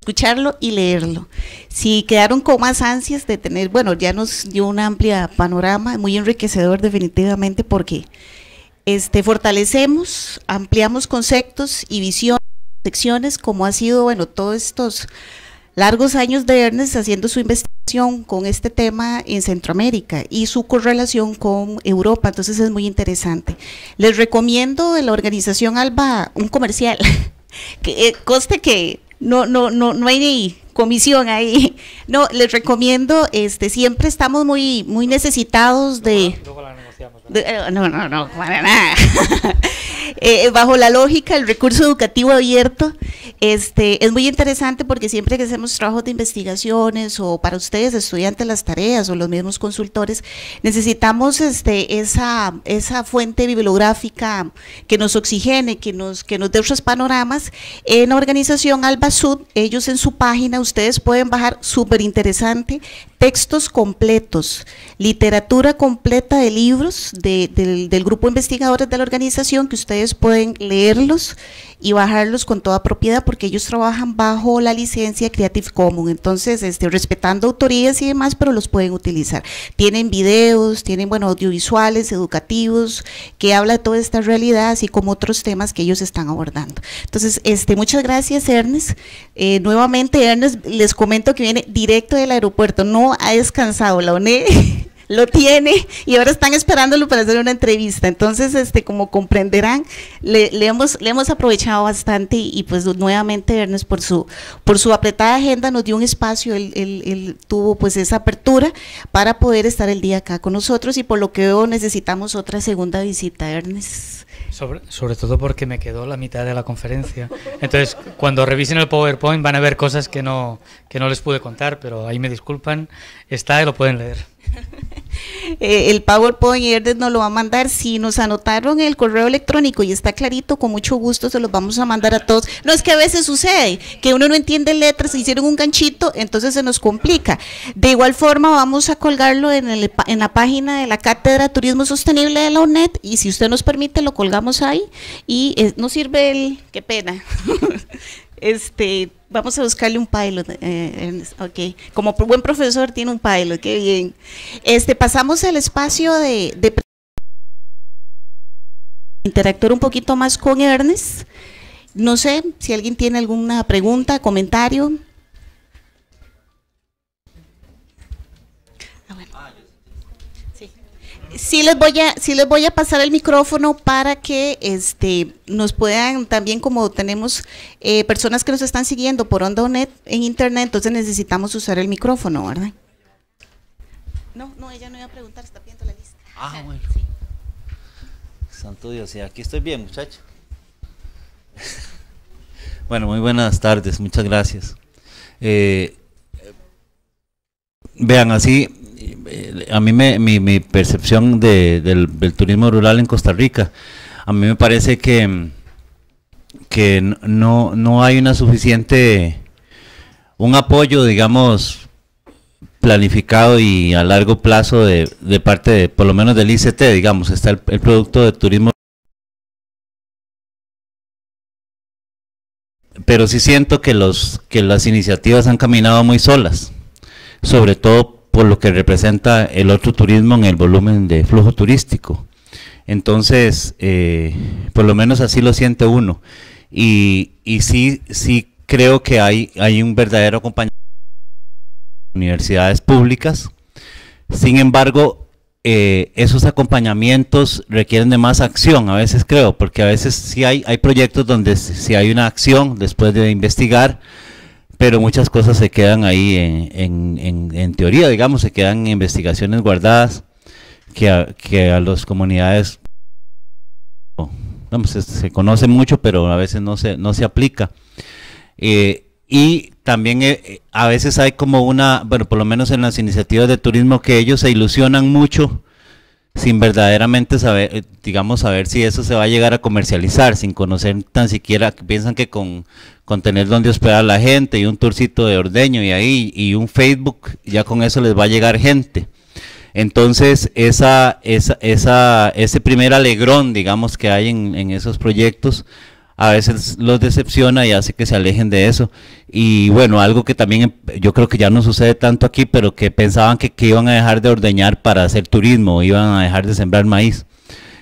escucharlo y leerlo. Si quedaron con más ansias de tener, bueno, ya nos dio un amplio panorama, muy enriquecedor definitivamente porque este, fortalecemos, ampliamos conceptos y visiones, secciones, como ha sido, bueno, todos estos largos años de Ernest haciendo su investigación con este tema en Centroamérica y su correlación con Europa, entonces es muy interesante. Les recomiendo de la organización ALBA un comercial, que eh, coste que no, no, no, no hay ni comisión ahí. No, les recomiendo, este, siempre estamos muy, muy necesitados de. Luego la negociamos. Eh, no, no, no, Eh, eh, bajo la lógica, el recurso educativo abierto, este, es muy interesante porque siempre que hacemos trabajos de investigaciones o para ustedes, estudiantes, las tareas o los mismos consultores, necesitamos este, esa, esa fuente bibliográfica que nos oxigene, que nos, que nos dé otros panoramas. En la organización Alba Sud, ellos en su página, ustedes pueden bajar, súper interesante, textos completos, literatura completa de libros del, del grupo de investigadores de la organización que ustedes pueden leerlos y bajarlos con toda propiedad porque ellos trabajan bajo la licencia Creative Commons, entonces este, respetando autorías y demás, pero los pueden utilizar. Tienen videos, tienen bueno, audiovisuales, educativos, que habla de toda esta realidad, así como otros temas que ellos están abordando. Entonces, este, muchas gracias Ernest. Eh, nuevamente Ernest, les comento que viene directo del aeropuerto, no ha descansado la ONE. lo tiene y ahora están esperándolo para hacer una entrevista. Entonces, este, como comprenderán, le, le, hemos, le hemos aprovechado bastante y, pues nuevamente Ernest por su, por su apretada agenda nos dio un espacio, él, tuvo pues esa apertura para poder estar el día acá con nosotros y por lo que veo necesitamos otra segunda visita, Ernest. Sobre, sobre todo porque me quedó la mitad de la conferencia. Entonces, cuando revisen el PowerPoint van a ver cosas que no, que no les pude contar, pero ahí me disculpan. Está y lo pueden leer. Eh, el PowerPoint y nos lo va a mandar. Si nos anotaron el correo electrónico y está clarito, con mucho gusto se los vamos a mandar a todos. No es que a veces sucede que uno no entiende letras, se hicieron un ganchito, entonces se nos complica. De igual forma, vamos a colgarlo en, en la página de la Cátedra Turismo Sostenible de la UNED y si usted nos permite, lo colgamos ahí y nos eh, no sirve el... ¡Qué pena! Este, vamos a buscarle un pilot. Eh, como buen profesor tiene un pilot, qué bien. Este, pasamos al espacio de, de interactuar un poquito más con Ernest. No sé si alguien tiene alguna pregunta, comentario. sí les voy a, sí les voy a pasar el micrófono para que este nos puedan también, como tenemos eh, personas que nos están siguiendo por net en internet, entonces necesitamos usar el micrófono, ¿verdad? No, no, ella no iba a preguntar, está viendo la lista. Ah, bueno. Santo Dios, y aquí estoy bien, muchacho. bueno, muy buenas tardes, muchas gracias. Eh, vean, así eh, a mí me, mi, percepción del, turismo rural en Costa Rica, a mí me parece que, que no, no hay una suficiente, un apoyo, digamos, planificado y a largo plazo de, parte, de, por lo menos del ICT, digamos, está el, producto de turismo pero sí siento que los que las iniciativas han caminado muy solas, sobre todo lo que representa el otro turismo en el volumen de flujo turístico. Entonces, eh, por lo menos así lo siente uno. Y, sí, sí creo que hay, hay un verdadero acompañamiento de universidades públicas. Sin embargo, eh, esos acompañamientos requieren de más acción, a veces creo, porque a veces sí hay, hay proyectos donde si hay una acción después de investigar, pero muchas cosas se quedan ahí en, en, en, teoría, digamos, se quedan en investigaciones guardadas que a, que a las comunidades se, conocen conoce mucho, pero a veces no se, no se aplica. Eh, y también eh, eh, a veces hay como una, bueno, por lo menos en las iniciativas de turismo que ellos se ilusionan mucho sin verdaderamente saber, eh, digamos, saber si eso se va a llegar a comercializar, sin conocer tan siquiera, piensan que con, tener donde hospedar a la gente y un tourcito de ordeño y ahí, y un Facebook, ya con eso les va a llegar gente. Entonces, esa, esa, esa, ese primer alegrón, digamos, que hay en esos proyectos, a veces los decepciona y hace que se alejen de eso. Y bueno, algo que también em, yo creo que ya no sucede tanto aquí, pero que pensaban que, iban a dejar de ordeñar para hacer turismo, iban a dejar de sembrar maíz.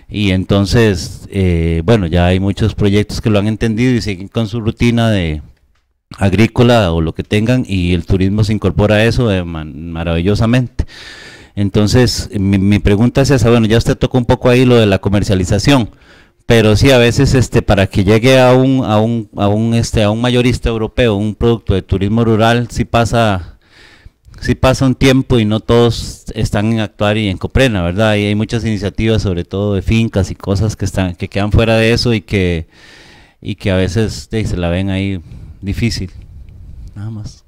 Y entonces, eh, bueno, ya hay muchos proyectos que lo han entendido y siguen con su rutina de agrícola o lo que tengan y el turismo se incorpora a eso eh, maravillosamente. Entonces, mi, mi, pregunta es esa, bueno, ya usted tocó un poco ahí lo de la comercialización pero sí a veces este para que llegue a un a un a un este a un mayorista europeo un producto de turismo rural sí pasa sí pasa un tiempo y no todos están en actuar y en Coprena verdad y hay muchas iniciativas sobre todo de fincas y cosas que están que quedan fuera de eso y que y que a veces se la ven ahí difícil nada más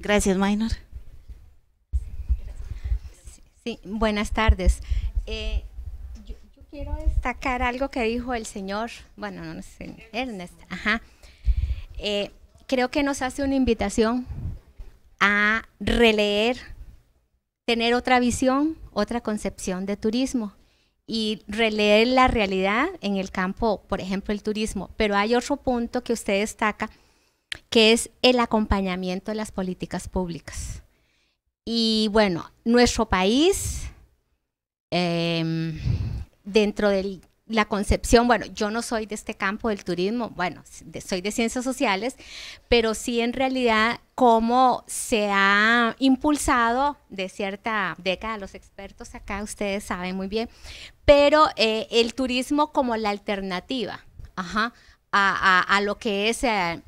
gracias minor buenas tardes. Eh, yo, quiero destacar algo que dijo el señor, bueno, no sé, Ernest, ajá. Eh, creo que nos hace una invitación a releer, tener otra visión, otra concepción de turismo y releer la realidad en el campo, por ejemplo, el turismo. Pero hay otro punto que usted destaca, que es el acompañamiento de las políticas públicas. Y bueno, nuestro país, em, dentro de la concepción, bueno, yo no soy de este campo del turismo, bueno, soy de ciencias sociales, pero sí en realidad cómo se ha impulsado de cierta década, los expertos acá ustedes saben muy bien, pero eh, el turismo como la alternativa a, lo que es... Eh,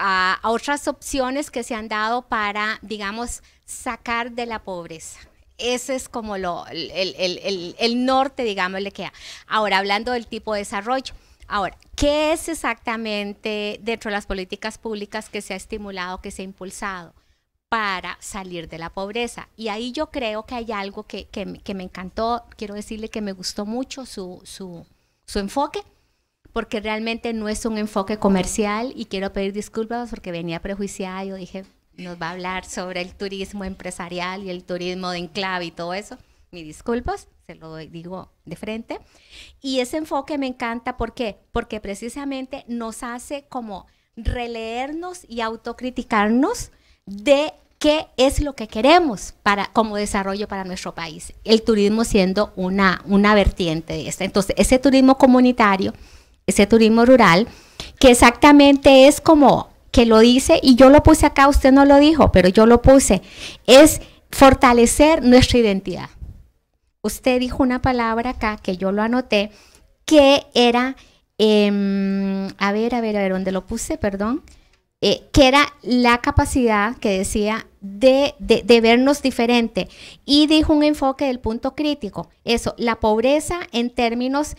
a, otras opciones que se han dado para, digamos, sacar de la pobreza. Ese es como lo, el, el, el, norte, digamos, le queda. Ahora, hablando del tipo de desarrollo, Ahora, ¿qué es exactamente dentro de las políticas públicas que se ha estimulado, que se ha impulsado para salir de la pobreza? Y ahí yo creo que hay algo que, que, me encantó, quiero decirle que me gustó mucho su, su, su, enfoque, porque realmente no es un enfoque comercial y quiero pedir disculpas porque venía prejuiciada, yo dije, nos va a hablar sobre el turismo empresarial y el turismo de enclave y todo eso. Mis disculpas, se lo digo de frente. Y ese enfoque me encanta, ¿por qué? Porque precisamente nos hace como releernos y autocriticarnos de qué es lo que queremos para, como desarrollo para nuestro país. El turismo siendo una, una vertiente de esta. Entonces, ese turismo comunitario, ese turismo rural, que exactamente es como que lo dice y yo lo puse acá, usted no lo dijo, pero yo lo puse, es fortalecer nuestra identidad. Usted dijo una palabra acá que yo lo anoté, que era, em, a ver, a ver, a ver, ¿dónde lo puse? Perdón. Eh, que era la capacidad que decía de, de, vernos diferente y dijo un enfoque del punto crítico, eso, la pobreza en términos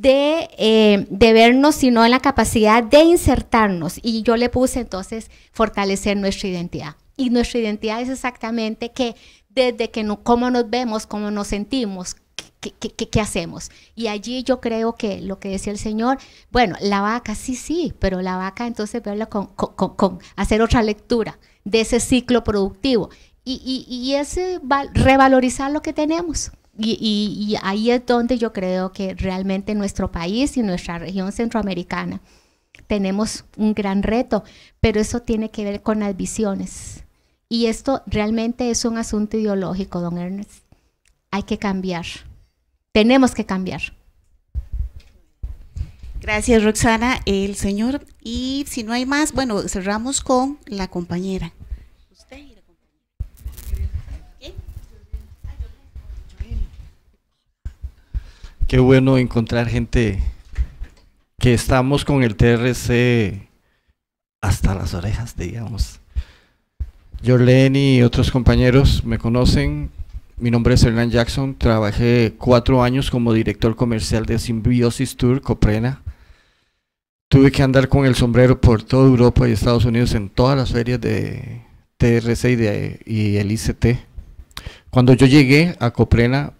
de, eh, de, vernos, sino en la capacidad de insertarnos. Y yo le puse entonces fortalecer nuestra identidad. Y nuestra identidad es exactamente que desde que no, cómo nos vemos, cómo nos sentimos, qué, hacemos. Y allí yo creo que lo que decía el Señor, bueno, la vaca sí, sí, pero la vaca entonces verla con, con, con, hacer otra lectura de ese ciclo productivo. Y, y, y ese revalorizar lo que tenemos. Y, ahí es donde yo creo que realmente nuestro país y nuestra región centroamericana tenemos un gran reto, pero eso tiene que ver con las visiones. Y esto realmente es un asunto ideológico, don Ernest. Hay que cambiar. Tenemos que cambiar. Gracias, Roxana, el señor. Y si no hay más, bueno, cerramos con la compañera. Qué bueno encontrar gente que estamos con el TRC hasta las orejas, digamos. Jorlen y otros compañeros me conocen. Mi nombre es Hernán Jackson. Trabajé cuatro años como director comercial de Symbiosis Tour Coprena. Tuve que andar con el sombrero por toda Europa y Estados Unidos en todas las ferias de TRC y el ICT. Cuando yo llegué a Coprena,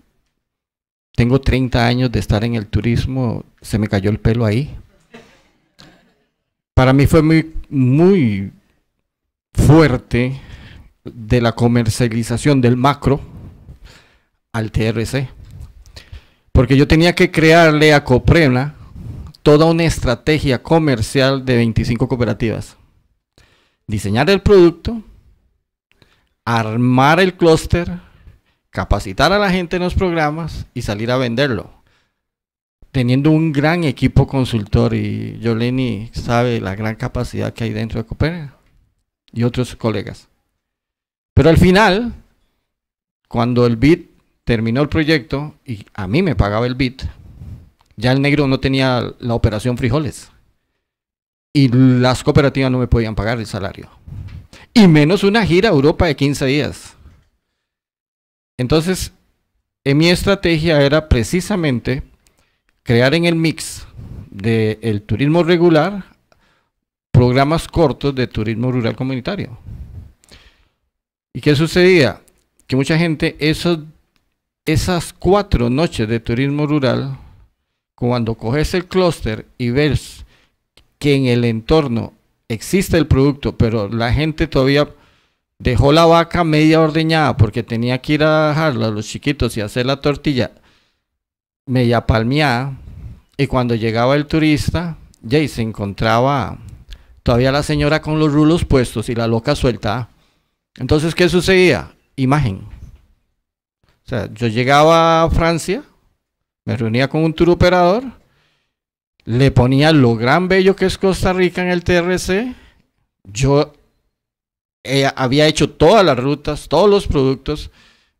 tengo 30 años de estar en el turismo, se me cayó el pelo ahí. Para mí fue muy, muy fuerte de la comercialización del macro al TRC. Porque yo tenía que crearle a Coprena toda una estrategia comercial de 25 cooperativas. Diseñar el producto, armar el clúster, capacitar a la gente en los programas y salir a venderlo. Teniendo un gran equipo consultor y Yoleni sabe la gran capacidad que hay dentro de Coopera y otros colegas. Pero al final, cuando el BIT terminó el proyecto y a mí me pagaba el BIT, ya el negro no tenía la operación frijoles. Y las cooperativas no me podían pagar el salario. Y menos una gira a Europa de 15 días. Entonces, en mi estrategia era precisamente crear en el mix del turismo regular programas cortos de turismo rural comunitario. ¿Y qué sucedía? Que mucha gente, esas cuatro noches de turismo rural, cuando coges el clúster y ves que en el entorno existe el producto, pero la gente todavía dejó la vaca media ordeñada porque tenía que ir a dejarla a los chiquitos y hacer la tortilla media palmeada. Y cuando llegaba el turista, ya se encontraba todavía la señora con los rulos puestos y la loca suelta. Entonces, ¿qué sucedía? Imagen. O sea, yo llegaba a Francia, me reunía con un tour operador, le ponía lo gran bello que es Costa Rica en el TRC, yo eh, había hecho todas las rutas, todos los productos,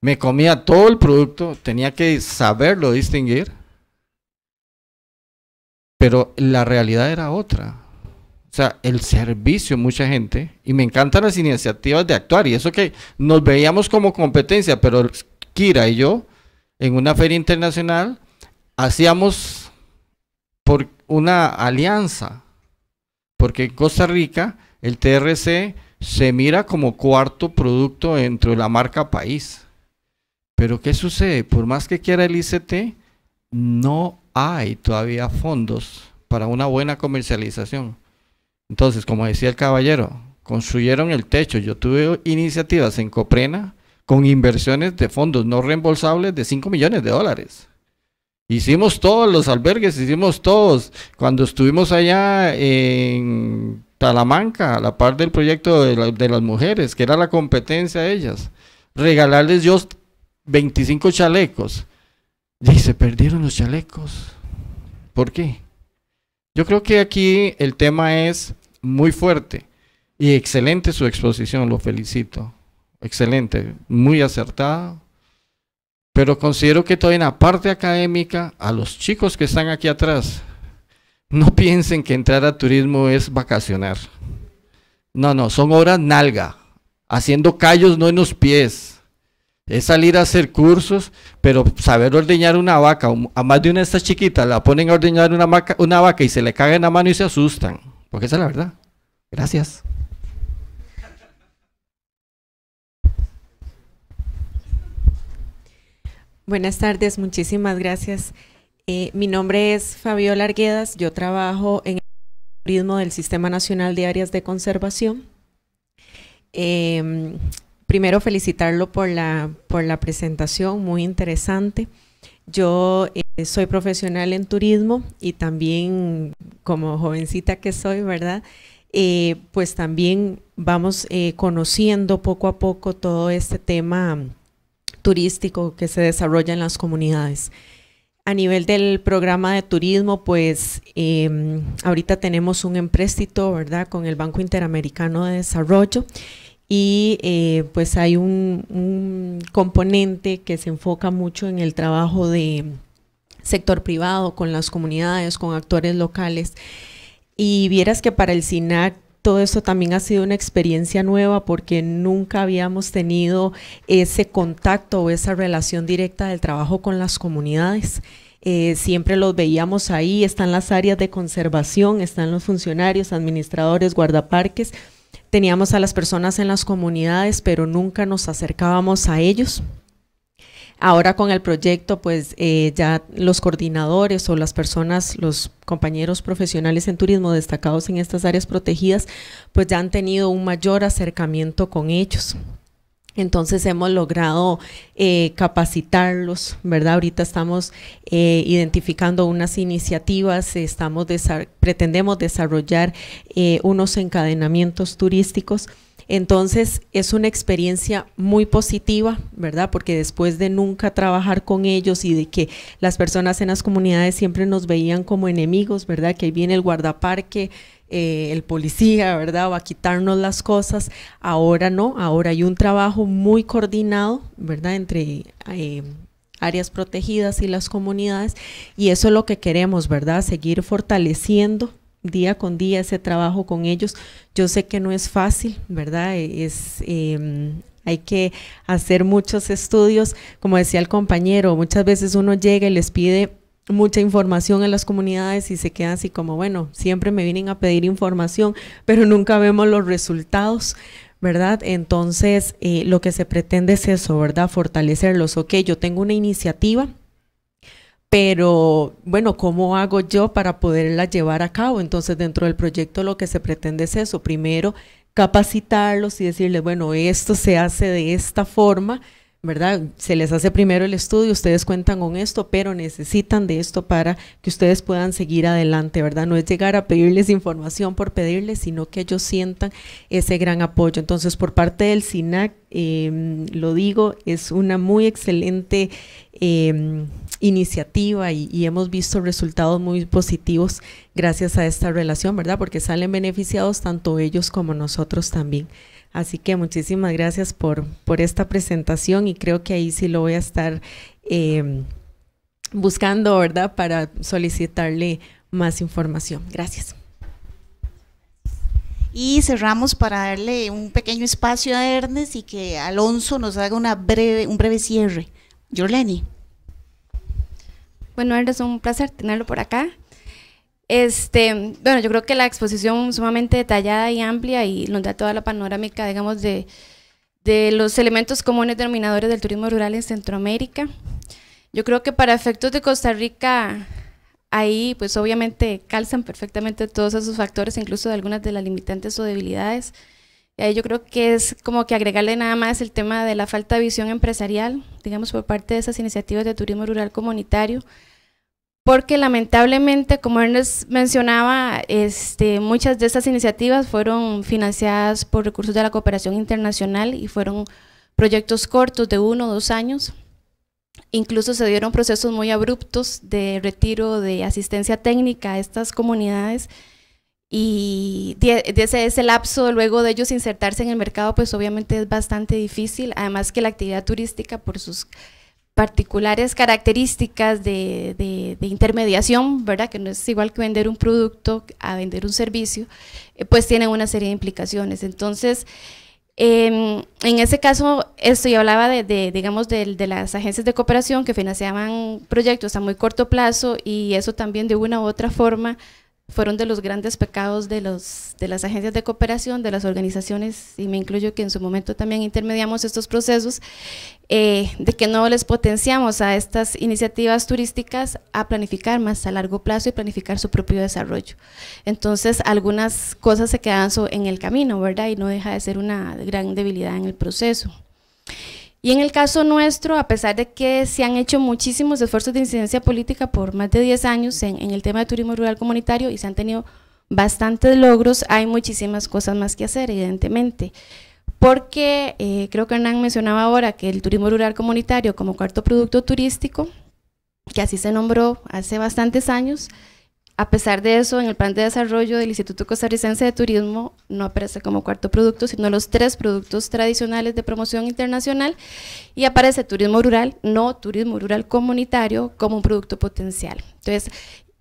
me comía todo el producto, tenía que saberlo distinguir, pero la realidad era otra. O sea, el servicio, mucha gente, y me encantan las iniciativas de actuar, y eso que nos veíamos como competencia, pero Kira y yo, en una feria internacional, hacíamos por una alianza, porque en Costa Rica el TRC se mira como cuarto producto dentro de la marca país. Pero ¿qué sucede? Por más que quiera el ICT, no hay todavía fondos para una buena comercialización. Entonces, como decía el caballero, construyeron el techo. Yo tuve iniciativas en Coprena con inversiones de fondos no reembolsables de 5 millones de dólares. Hicimos todos los albergues, hicimos todos. Cuando estuvimos allá en Talamanca, a la parte del proyecto de, las mujeres, que era la competencia de ellas, regalarles yo 25 chalecos. Y se perdieron los chalecos. ¿Por qué? Yo creo que aquí el tema es muy fuerte y excelente su exposición, lo felicito. Excelente, muy acertado, Pero considero que todavía en la parte académica, a los chicos que están aquí atrás, no piensen que entrar a turismo es vacacionar. No, no, son horas nalga, haciendo callos no en los pies. Es salir a hacer cursos, pero saber ordeñar una vaca. A más de una de estas chiquitas la ponen a ordeñar una, vaca, una vaca y se le caga en la mano y se asustan. Porque esa es la verdad. Gracias. Buenas tardes, muchísimas gracias. Eh, mi nombre es Fabiola Arguedas, yo trabajo en el turismo del Sistema Nacional de Áreas de Conservación. Em, primero felicitarlo por la, presentación, muy interesante. Yo eh, soy profesional en turismo y también como jovencita que soy, ¿verdad? Eh, pues también vamos conociendo poco a poco todo este tema turístico que se desarrolla en las comunidades. A nivel del programa de turismo, pues em, ahorita tenemos un empréstito, ¿verdad?, con el Banco Interamericano de Desarrollo y eh, pues hay un, un, componente que se enfoca mucho en el trabajo de sector privado, con las comunidades, con actores locales. Y vieras que para el SINAC todo eso también ha sido una experiencia nueva porque nunca habíamos tenido ese contacto o esa relación directa del trabajo con las comunidades. Eh, siempre los veíamos ahí, están las áreas de conservación, están los funcionarios, administradores, guardaparques. Teníamos a las personas en las comunidades, pero nunca nos acercábamos a ellos. Ahora con el proyecto, pues eh, ya los coordinadores o las personas, los compañeros profesionales en turismo destacados en estas áreas protegidas, pues ya han tenido un mayor acercamiento con ellos. Entonces hemos logrado eh, capacitarlos, ¿verdad? Ahorita estamos eh, identificando unas iniciativas, estamos pretendemos desarrollar eh, unos encadenamientos turísticos entonces es una experiencia muy positiva, ¿verdad? Porque después de nunca trabajar con ellos y de que las personas en las comunidades siempre nos veían como enemigos, ¿verdad? Que ahí viene el guardaparque, eh, el policía, ¿verdad? va a quitarnos las cosas. Ahora no, ahora hay un trabajo muy coordinado, ¿verdad? Entre eh, áreas protegidas y las comunidades. Y eso es lo que queremos, ¿verdad? Seguir fortaleciendo día con día ese trabajo con ellos. Yo sé que no es fácil, ¿verdad? E-, es, em, hay que hacer muchos estudios. Como decía el compañero, muchas veces uno llega y les pide mucha información en las comunidades y se queda así como, bueno, siempre me vienen a pedir información, pero nunca vemos los resultados. ¿verdad? Entonces, eh, lo que se pretende es eso, ¿verdad? Fortalecerlos. Ok, yo tengo una iniciativa, pero bueno, ¿cómo hago yo para poderla llevar a cabo? Entonces, dentro del proyecto lo que se pretende es eso, primero capacitarlos y decirles, bueno, esto se hace de esta forma, ¿verdad? Se les hace primero el estudio, ustedes cuentan con esto, pero necesitan de esto para que ustedes puedan seguir adelante, ¿verdad? No es llegar a pedirles información por pedirles, sino que ellos sientan ese gran apoyo. Entonces, por parte del SINAC, em, lo digo, es una muy excelente... Em, iniciativa y, hemos visto resultados muy positivos gracias a esta relación, ¿verdad? Porque salen beneficiados tanto ellos como nosotros también. Así que muchísimas gracias por, por esta presentación y creo que ahí sí lo voy a estar em, buscando, ¿verdad? Para solicitarle más información. Gracias. Y cerramos para darle un pequeño espacio a Ernest y que Alonso nos haga una breve, un breve cierre. Jorleni. Bueno, es un placer tenerlo por acá. Este, bueno, yo creo que la exposición sumamente detallada y amplia y nos da toda la panorámica, digamos, de, de los elementos comunes denominadores del turismo rural en Centroamérica. Yo creo que para efectos de Costa Rica, ahí pues obviamente calzan perfectamente todos esos factores, incluso de algunas de las limitantes o debilidades. Y ahí yo creo que es como que agregarle nada más el tema de la falta de visión empresarial, digamos, por parte de esas iniciativas de turismo rural comunitario, porque lamentablemente, como Ernest mencionaba, este, muchas de estas iniciativas fueron financiadas por recursos de la cooperación internacional y fueron proyectos cortos de uno o dos años. Incluso se dieron procesos muy abruptos de retiro de asistencia técnica a estas comunidades y desde ese lapso luego de ellos insertarse en el mercado pues obviamente es bastante difícil, además que la actividad turística por sus particulares características de, intermediación, ¿verdad? que no es igual que vender un producto a vender un servicio, eh, pues tienen una serie de implicaciones. Entonces, em, en ese caso, esto yo hablaba de, digamos, de, de, las agencias de cooperación que financiaban proyectos a muy corto plazo y eso también de una u otra forma fueron de los grandes pecados de, los, de las agencias de cooperación, de las organizaciones, y me incluyo que en su momento también intermediamos estos procesos, eh, de que no les potenciamos a estas iniciativas turísticas a planificar más a largo plazo y planificar su propio desarrollo. Entonces, algunas cosas se quedan en el camino, ¿verdad? Y no deja de ser una gran debilidad en el proceso. Y en el caso nuestro, a pesar de que se han hecho muchísimos esfuerzos de incidencia política por más de 10 años en, el tema de turismo rural comunitario y se han tenido bastantes logros, hay muchísimas cosas más que hacer, evidentemente. Porque eh, creo que Hernán mencionaba ahora que el turismo rural comunitario como cuarto producto turístico, que así se nombró hace bastantes años, a pesar de eso, en el plan de desarrollo del Instituto Costarricense de Turismo no aparece como cuarto producto, sino los tres productos tradicionales de promoción internacional y aparece turismo rural, no turismo rural comunitario, como un producto potencial. Entonces,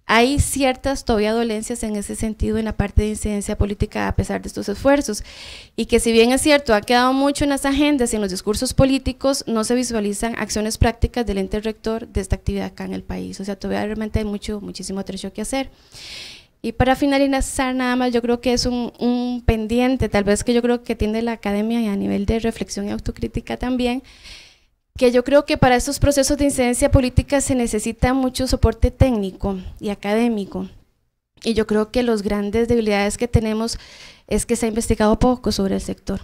hay ciertas todavía dolencias en ese sentido en la parte de incidencia política a pesar de estos esfuerzos y que si bien es cierto ha quedado mucho en las agendas y en los discursos políticos no se visualizan acciones prácticas del ente rector de esta actividad acá en el país. O sea, todavía realmente hay mucho, muchísimo trecho que hacer. Y para finalizar nada más, yo creo que es un, un pendiente, tal vez que yo creo que tiene la academia y a nivel de reflexión y autocrítica también, que yo creo que para estos procesos de incidencia política se necesita mucho soporte técnico y académico. Y yo creo que las grandes debilidades que tenemos es que se ha investigado poco sobre el sector.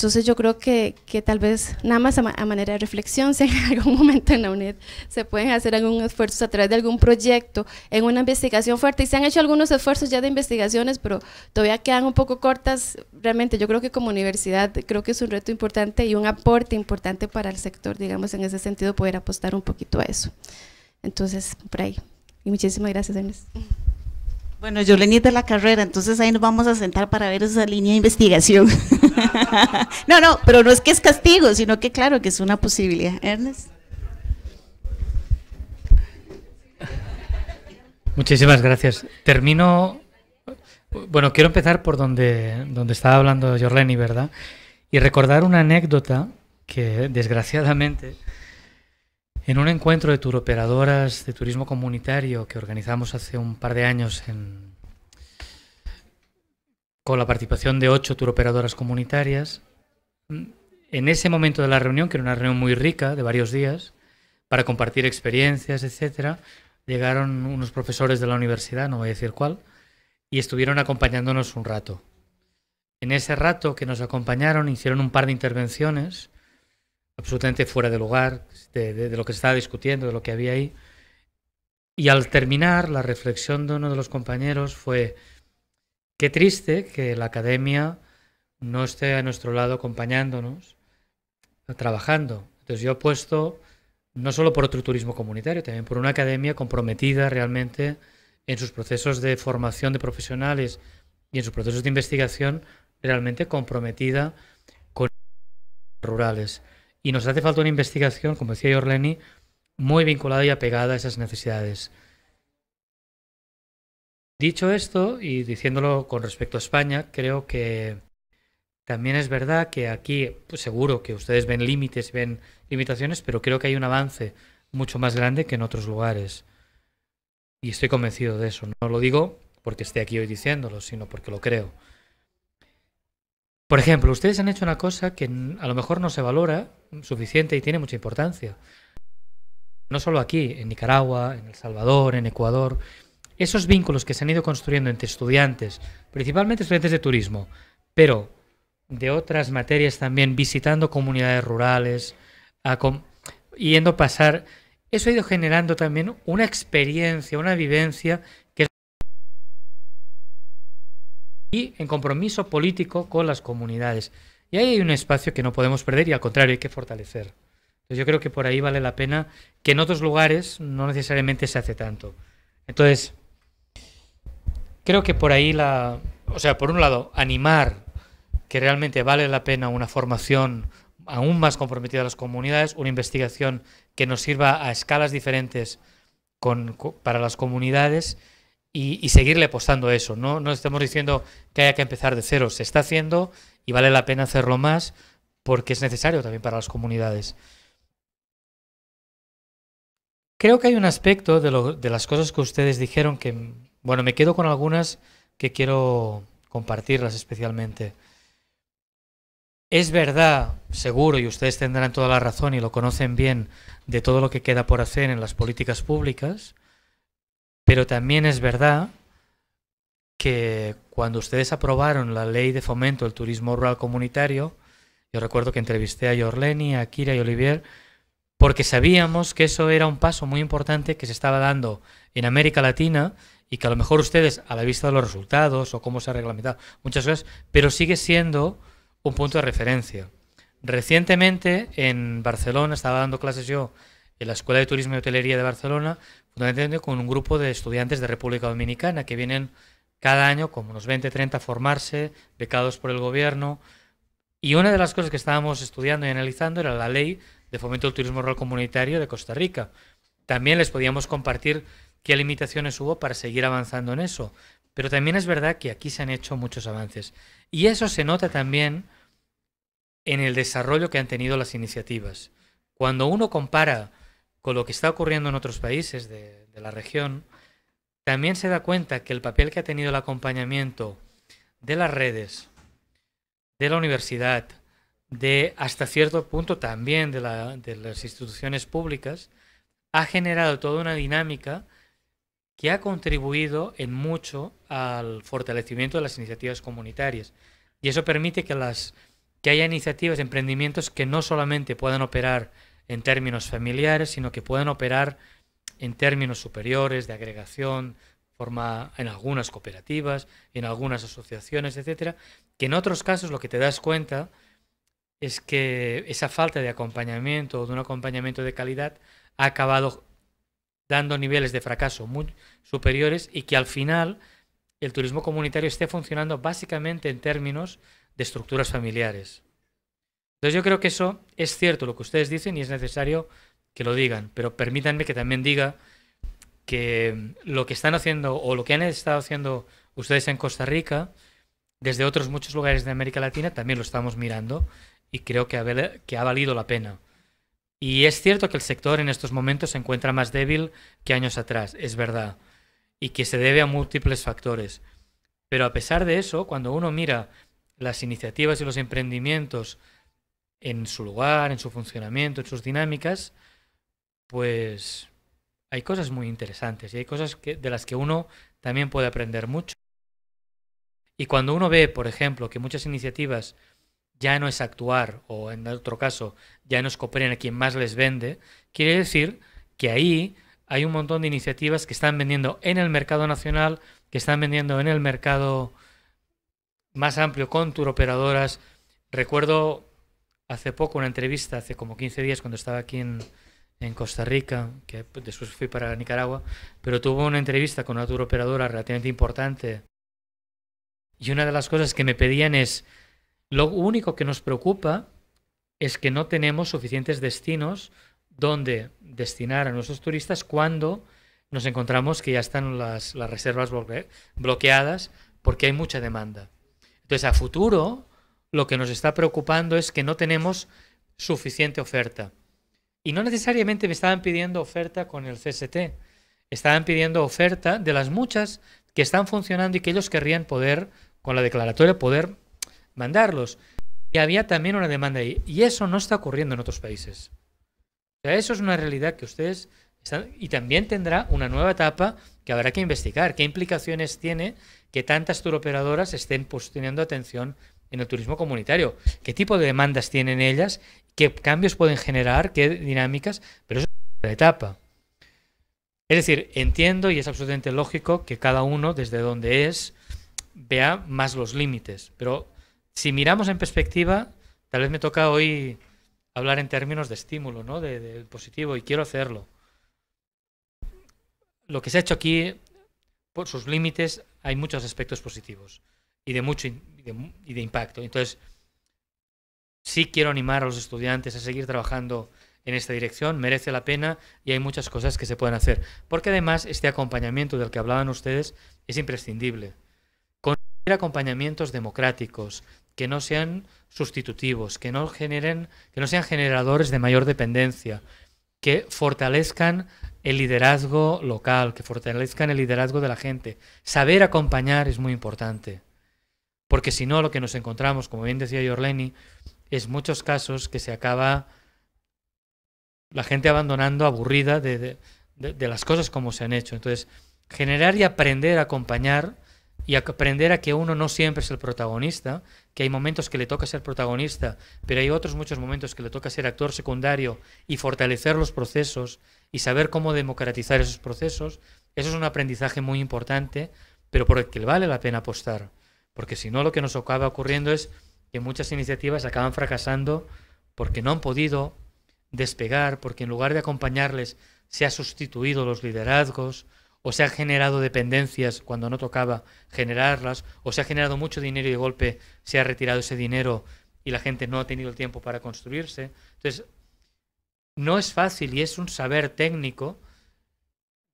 Entonces yo creo que, que tal vez nada más a, manera de reflexión, si en algún momento en la UNED se pueden hacer algún esfuerzo a través de algún proyecto, en una investigación fuerte, y se han hecho algunos esfuerzos ya de investigaciones, pero todavía quedan un poco cortas, realmente yo creo que como universidad creo que es un reto importante y un aporte importante para el sector, digamos, en ese sentido poder apostar un poquito a eso. Entonces, por ahí. Y muchísimas gracias, Ernest. Bueno, yo es de la carrera, entonces ahí nos vamos a sentar para ver esa línea de investigación. no, no, pero no es que es castigo, sino que claro que es una posibilidad. Ernest. Muchísimas gracias. Termino. Bueno, quiero empezar por donde, donde estaba hablando Jorleni, ¿verdad? Y recordar una anécdota que desgraciadamente en un encuentro de turoperadoras de turismo comunitario que organizamos hace un par de años con la participación de ocho turoperadoras comunitarias, en ese momento de la reunión, que era una reunión muy rica, de varios días, para compartir experiencias, etc., llegaron unos profesores de la universidad, no voy a decir cuál, y estuvieron acompañándonos un rato. En ese rato que nos acompañaron hicieron un par de intervenciones absolutamente fuera de lugar de, lo que se estaba discutiendo, de lo que había ahí. Y al terminar, la reflexión de uno de los compañeros fue, qué triste que la academia no esté a nuestro lado acompañándonos, trabajando. Entonces yo apuesto no solo por otro turismo comunitario, también por una academia comprometida realmente en sus procesos de formación de profesionales y en sus procesos de investigación, realmente comprometida con rurales. Y nos hace falta una investigación, como decía Orleni, muy vinculada y apegada a esas necesidades. Dicho esto, y diciéndolo con respecto a España, creo que también es verdad que aquí, pues seguro que ustedes ven límites, ven limitaciones, pero creo que hay un avance mucho más grande que en otros lugares. Y estoy convencido de eso. No lo digo porque esté aquí hoy diciéndolo, sino porque lo creo. Por ejemplo, ustedes han hecho una cosa que a lo mejor no se valora suficiente y tiene mucha importancia. No solo aquí, en Nicaragua, en El Salvador, en Ecuador. Esos vínculos que se han ido construyendo entre estudiantes, principalmente estudiantes de turismo, pero de otras materias también, visitando comunidades rurales, yendo a pasar, eso ha ido generando también una experiencia, una vivencia y en compromiso político con las comunidades. Y ahí hay un espacio que no podemos perder y al contrario hay que fortalecer. Entonces yo creo que por ahí vale la pena que en otros lugares no necesariamente se hace tanto. Entonces, creo que por ahí la... O sea, por un lado, animar que realmente vale la pena una formación aún más comprometida a las comunidades, una investigación que nos sirva a escalas diferentes para las comunidades y, seguirle apostando a eso. ¿no? no estamos diciendo que haya que empezar de cero, se está haciendo y vale la pena hacerlo más porque es necesario también para las comunidades. Creo que hay un aspecto de, de las cosas que ustedes dijeron que, bueno, me quedo con algunas que quiero compartirlas especialmente. Es verdad, seguro, y ustedes tendrán toda la razón y lo conocen bien, de todo lo que queda por hacer en las políticas públicas, pero también es verdad que cuando ustedes aprobaron la ley de fomento del turismo rural comunitario, yo recuerdo que entrevisté a Jorleni, a Kira y Olivier, porque sabíamos que eso era un paso muy importante que se estaba dando en América Latina y que a lo mejor ustedes, a la vista de los resultados o cómo se ha reglamentado, muchas cosas, pero sigue siendo un punto de referencia. Recientemente en Barcelona, estaba dando clases yo en la Escuela de Turismo y Hotelería de Barcelona, con un grupo de estudiantes de República Dominicana que vienen cada año, como unos 20, 30, a formarse, becados por el gobierno. Y una de las cosas que estábamos estudiando y analizando era la ley de fomento del turismo rural comunitario de Costa Rica. También les podíamos compartir qué limitaciones hubo para seguir avanzando en eso. Pero también es verdad que aquí se han hecho muchos avances. Y eso se nota también en el desarrollo que han tenido las iniciativas. Cuando uno compara con lo que está ocurriendo en otros países de, la región, también se da cuenta que el papel que ha tenido el acompañamiento de las redes, de la universidad, de hasta cierto punto también de, las instituciones públicas, ha generado toda una dinámica que ha contribuido en mucho al fortalecimiento de las iniciativas comunitarias. Y eso permite que, las, que haya iniciativas, emprendimientos que no solamente puedan operar en términos familiares, sino que puedan operar en términos superiores de agregación, forma en algunas cooperativas, en algunas asociaciones, etcétera, que en otros casos lo que te das cuenta es que esa falta de acompañamiento o de un acompañamiento de calidad ha acabado dando niveles de fracaso muy superiores y que al final el turismo comunitario esté funcionando básicamente en términos de estructuras familiares. Entonces yo creo que eso es cierto lo que ustedes dicen y es necesario que lo digan, pero permítanme que también diga que lo que están haciendo o lo que han estado haciendo ustedes en Costa Rica, desde otros muchos lugares de América Latina, también lo estamos mirando y creo que ha, valido la pena. Y es cierto que el sector en estos momentos se encuentra más débil que años atrás, es verdad, y que se debe a múltiples factores. Pero a pesar de eso, cuando uno mira las iniciativas y los emprendimientos en su lugar, en su funcionamiento, en sus dinámicas, pues hay cosas muy interesantes y hay cosas que, de las que uno también puede aprender mucho. Y cuando uno ve, por ejemplo, que muchas iniciativas ya no es actuar o en otro caso ya no es cooperar a quien más les vende, quiere decir que ahí hay un montón de iniciativas que están vendiendo en el mercado nacional, que están vendiendo en el mercado más amplio con turoperadoras. Recuerdo hace poco una entrevista, hace como 15 días, cuando estaba aquí en, Costa Rica, que pues, después fui para Nicaragua, pero tuvo una entrevista con una tour operadora relativamente importante. Y una de las cosas que me pedían es, lo único que nos preocupa es que no tenemos suficientes destinos donde destinar a nuestros turistas cuando nos encontramos que ya están las, las reservas bloqueadas porque hay mucha demanda. Entonces, a futuro, lo que nos está preocupando es que no tenemos suficiente oferta. Y no necesariamente me estaban pidiendo oferta con el CST, estaban pidiendo oferta de las muchas que están funcionando y que ellos querrían poder, con la declaratoria, poder mandarlos. Y había también una demanda ahí. Y eso no está ocurriendo en otros países. O sea, eso es una realidad que ustedes están... Y también tendrá una nueva etapa que habrá que investigar. ¿Qué implicaciones tiene que tantas turoperadoras estén pues, teniendo atención en el turismo comunitario. ¿Qué tipo de demandas tienen ellas? ¿Qué cambios pueden generar? ¿Qué dinámicas? Pero eso es la etapa. Es decir, entiendo y es absolutamente lógico que cada uno, desde donde es, vea más los límites. Pero si miramos en perspectiva, tal vez me toca hoy hablar en términos de estímulo, ¿no? De, positivo, y quiero hacerlo. Lo que se ha hecho aquí, por sus límites, hay muchos aspectos positivos y de mucho, y de, impacto. Entonces, sí quiero animar a los estudiantes a seguir trabajando en esta dirección, merece la pena y hay muchas cosas que se pueden hacer. Porque además este acompañamiento del que hablaban ustedes es imprescindible. Conseguir acompañamientos democráticos que no sean sustitutivos, que no generen, que no sean generadores de mayor dependencia, que fortalezcan el liderazgo local, que fortalezcan el liderazgo de la gente. Saber acompañar es muy importante porque si no lo que nos encontramos, como bien decía Jorleni, es muchos casos que se acaba la gente abandonando, aburrida de, de las cosas como se han hecho. Entonces, generar y aprender a acompañar y aprender a que uno no siempre es el protagonista, que hay momentos que le toca ser protagonista, pero hay otros muchos momentos que le toca ser actor secundario y fortalecer los procesos y saber cómo democratizar esos procesos, eso es un aprendizaje muy importante, pero por el que vale la pena apostar. Porque si no, lo que nos acaba ocurriendo es que muchas iniciativas acaban fracasando porque no han podido despegar, porque en lugar de acompañarles se ha sustituido los liderazgos, o se han generado dependencias cuando no tocaba generarlas, o se ha generado mucho dinero y de golpe se ha retirado ese dinero y la gente no ha tenido el tiempo para construirse. Entonces, no es fácil y es un saber técnico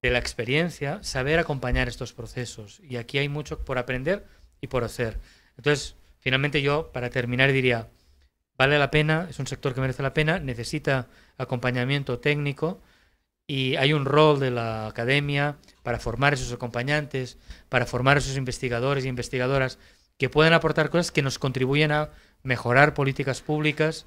de la experiencia saber acompañar estos procesos. Y aquí hay mucho por aprender y por hacer. Entonces, finalmente yo, para terminar, diría, vale la pena, es un sector que merece la pena, necesita acompañamiento técnico y hay un rol de la academia para formar a esos acompañantes, para formar a esos investigadores e investigadoras que puedan aportar cosas que nos contribuyen a mejorar políticas públicas,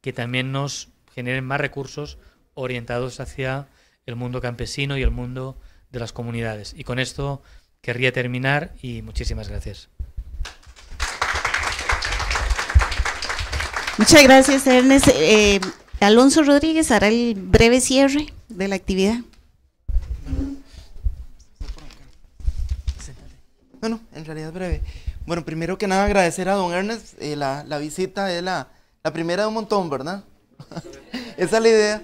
que también nos generen más recursos orientados hacia el mundo campesino y el mundo de las comunidades. Y con esto querría terminar y muchísimas gracias. Muchas gracias, Ernest. Eh, Alonso Rodríguez hará el breve cierre de la actividad. Bueno, en realidad breve. Bueno, primero que nada agradecer a don Ernest eh, la, la, visita, es la, la, primera de un montón, ¿verdad? esa es la idea.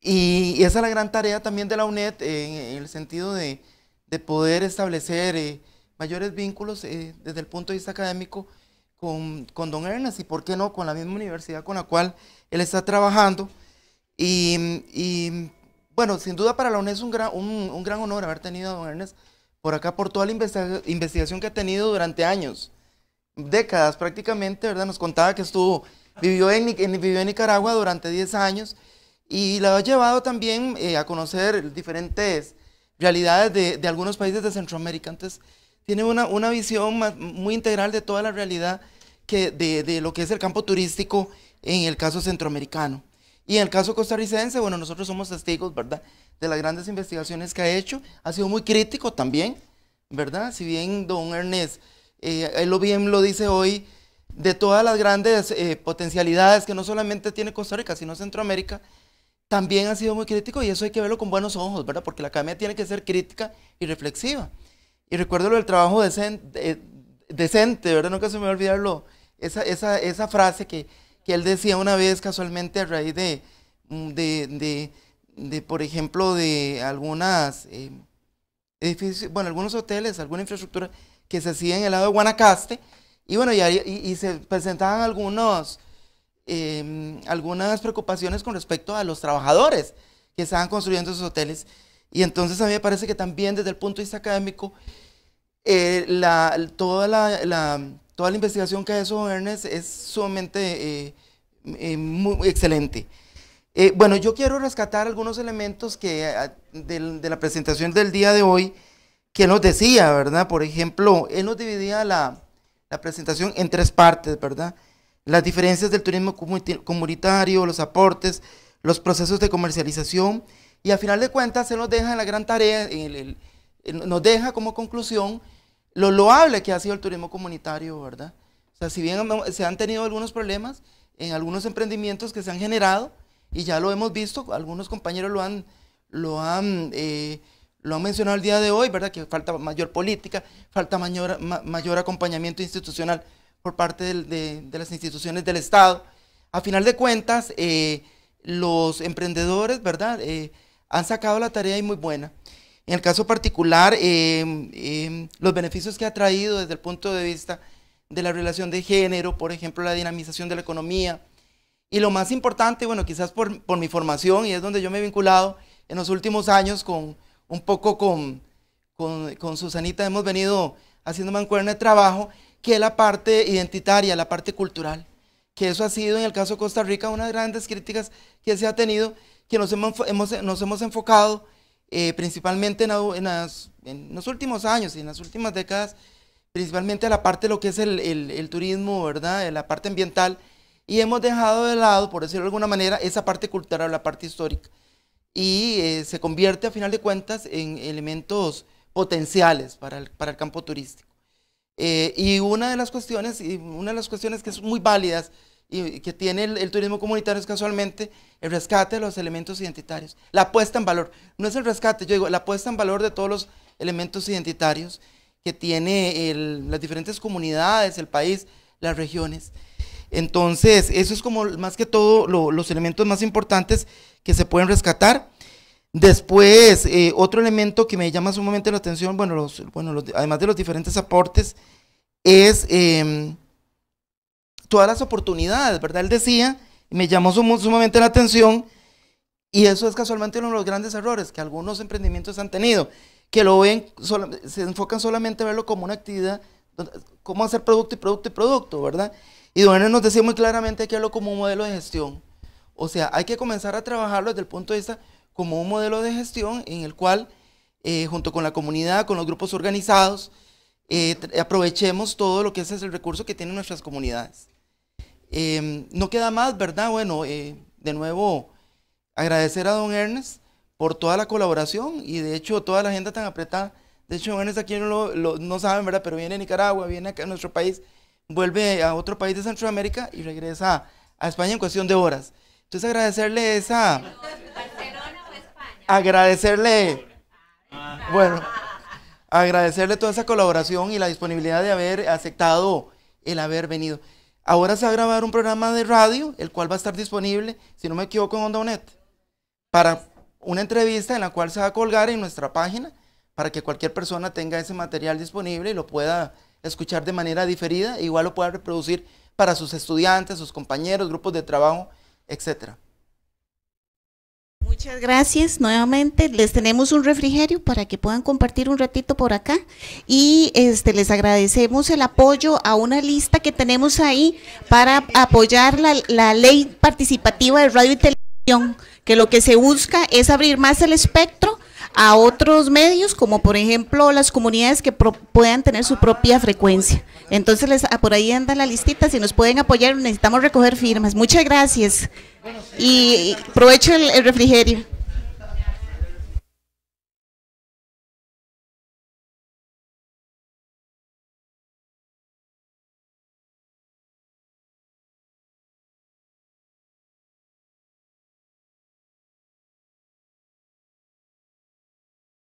Y, esa es la gran tarea también de la UNED eh, en el sentido de, de poder establecer eh, mayores vínculos eh, desde el punto de vista académico con, don Ernest y, ¿por qué no?, con la misma universidad con la cual él está trabajando. Y, bueno, sin duda para la UNED es un gran, un, gran honor haber tenido a don Ernest por acá, por toda la investigación que ha tenido durante años, décadas prácticamente, ¿verdad? Nos contaba que estuvo, vivió en, vivió en Nicaragua durante 10 años y la ha llevado también eh, a conocer diferentes realidades de, algunos países de Centroamérica. Entonces, tiene una, una visión muy integral de toda la realidad que de, lo que es el campo turístico en el caso centroamericano. Y en el caso costarricense, bueno, nosotros somos testigos, ¿verdad?, de las grandes investigaciones que ha hecho. Ha sido muy crítico también, ¿verdad? Si bien don Ernest, eh, él lo bien lo dice hoy, de todas las grandes eh, potencialidades que no solamente tiene Costa Rica, sino Centroamérica, también ha sido muy crítico y eso hay que verlo con buenos ojos, ¿verdad? Porque la academia tiene que ser crítica y reflexiva. Y recuerdo lo del trabajo eh, decente, ¿verdad? Nunca se me va a olvidar esa, esa, esa, frase que, que, él decía una vez casualmente a raíz de, mm, de, de, por ejemplo, de algunas eh, edificios, bueno, algunos hoteles, alguna infraestructura que se hacía en el lado de Guanacaste. Y bueno, y, y se presentaban algunos Em, algunas preocupaciones con respecto a los trabajadores que estaban construyendo esos hoteles. Y entonces a mí me parece que también desde el punto de vista académico, eh, toda, la, toda la investigación que ha hecho Ernest es sumamente eh, eh, muy excelente. bueno, yo quiero rescatar algunos elementos que, ah, de, de, la presentación del día de hoy que nos decía, ¿verdad? Por ejemplo, él nos dividía la, la presentación en tres partes, ¿verdad? Las diferencias del turismo comunitario, los aportes, los procesos de comercialización y a final de cuentas se nos deja en la gran tarea, nos deja como conclusión lo loable que ha sido el turismo comunitario, ¿verdad? O sea, si bien se han tenido algunos problemas en algunos emprendimientos que se han generado, y ya lo hemos visto, algunos compañeros lo han, lo han, eh, lo han mencionado el día de hoy, ¿verdad? Que falta mayor política, falta mayor, mayor acompañamiento institucional por parte de, las instituciones del Estado. A final de cuentas, eh, los emprendedores, ¿verdad? Eh, han sacado la tarea y muy buena. En el caso particular, eh, los beneficios que ha traído desde el punto de vista de la relación de género, por ejemplo, la dinamización de la economía. Y lo más importante, bueno, quizás por, mi formación, y es donde yo me he vinculado en los últimos años con un poco con, con, con Susanita, hemos venido haciendo mancuerna de trabajo, que la parte identitaria, la parte cultural, que eso ha sido en el caso de Costa Rica una de las grandes críticas que se ha tenido, que nos hemos, enfocado eh, principalmente en, los últimos años y en las últimas décadas, principalmente a la parte de lo que es el, turismo, ¿verdad? la parte ambiental, y hemos dejado de lado, por decirlo de alguna manera, esa parte cultural, la parte histórica, y eh, se convierte a final de cuentas en elementos potenciales para para el campo turístico. Eh, y una de las cuestiones, y una de las cuestiones que es muy válidas y que tiene el, turismo comunitario es casualmente el rescate de los elementos identitarios, la puesta en valor. No es el rescate, yo digo, la puesta en valor de todos los elementos identitarios que tiene las diferentes comunidades, el país, las regiones. Entonces, eso es como más que todo los elementos más importantes que se pueden rescatar. Después, eh, otro elemento que me llama sumamente la atención, bueno, bueno además de los diferentes aportes, es em, todas las oportunidades, ¿verdad? Él decía, me llamó sumamente la atención, y eso es casualmente uno de los grandes errores que algunos emprendimientos han tenido, que lo ven, se enfocan solamente a verlo como una actividad, cómo hacer producto y producto y producto, ¿verdad? Y bueno nos decía muy claramente que verlo como un modelo de gestión. O sea, hay que comenzar a trabajarlo desde el punto de vista como un modelo de gestión en el cual, eh, junto con la comunidad, con los grupos organizados, eh, aprovechemos todo lo que es el recurso que tienen nuestras comunidades. Em, no queda más, ¿verdad? Bueno, eh, de nuevo, agradecer a don Ernest por toda la colaboración y de hecho toda la agenda tan apretada. De hecho, don Ernest aquí no, lo, no saben, ¿verdad? Pero viene a Nicaragua, viene acá a nuestro país, vuelve a otro país de Centroamérica y regresa a España en cuestión de horas. Entonces agradecerle esa agradecerle, bueno, agradecerle toda esa colaboración y la disponibilidad de haber aceptado el haber venido. Ahora se va a grabar un programa de radio, el cual va a estar disponible, si no me equivoco, en Onda Onet, para una entrevista en la cual se va a colgar en nuestra página para que cualquier persona tenga ese material disponible y lo pueda escuchar de manera diferida, igual lo pueda reproducir para sus estudiantes, sus compañeros, grupos de trabajo, etcétera. Muchas gracias nuevamente. Les tenemos un refrigerio para que puedan compartir un ratito por acá y este les agradecemos el apoyo a una lista que tenemos ahí para apoyar la, la ley participativa de radio y televisión, que lo que se busca es abrir más el espectro a otros medios, como por ejemplo las comunidades que puedan tener su propia frecuencia. Entonces, les, ah, por ahí anda la listita, si nos pueden apoyar, necesitamos recoger firmas. Muchas gracias y, aprovecho el refrigerio.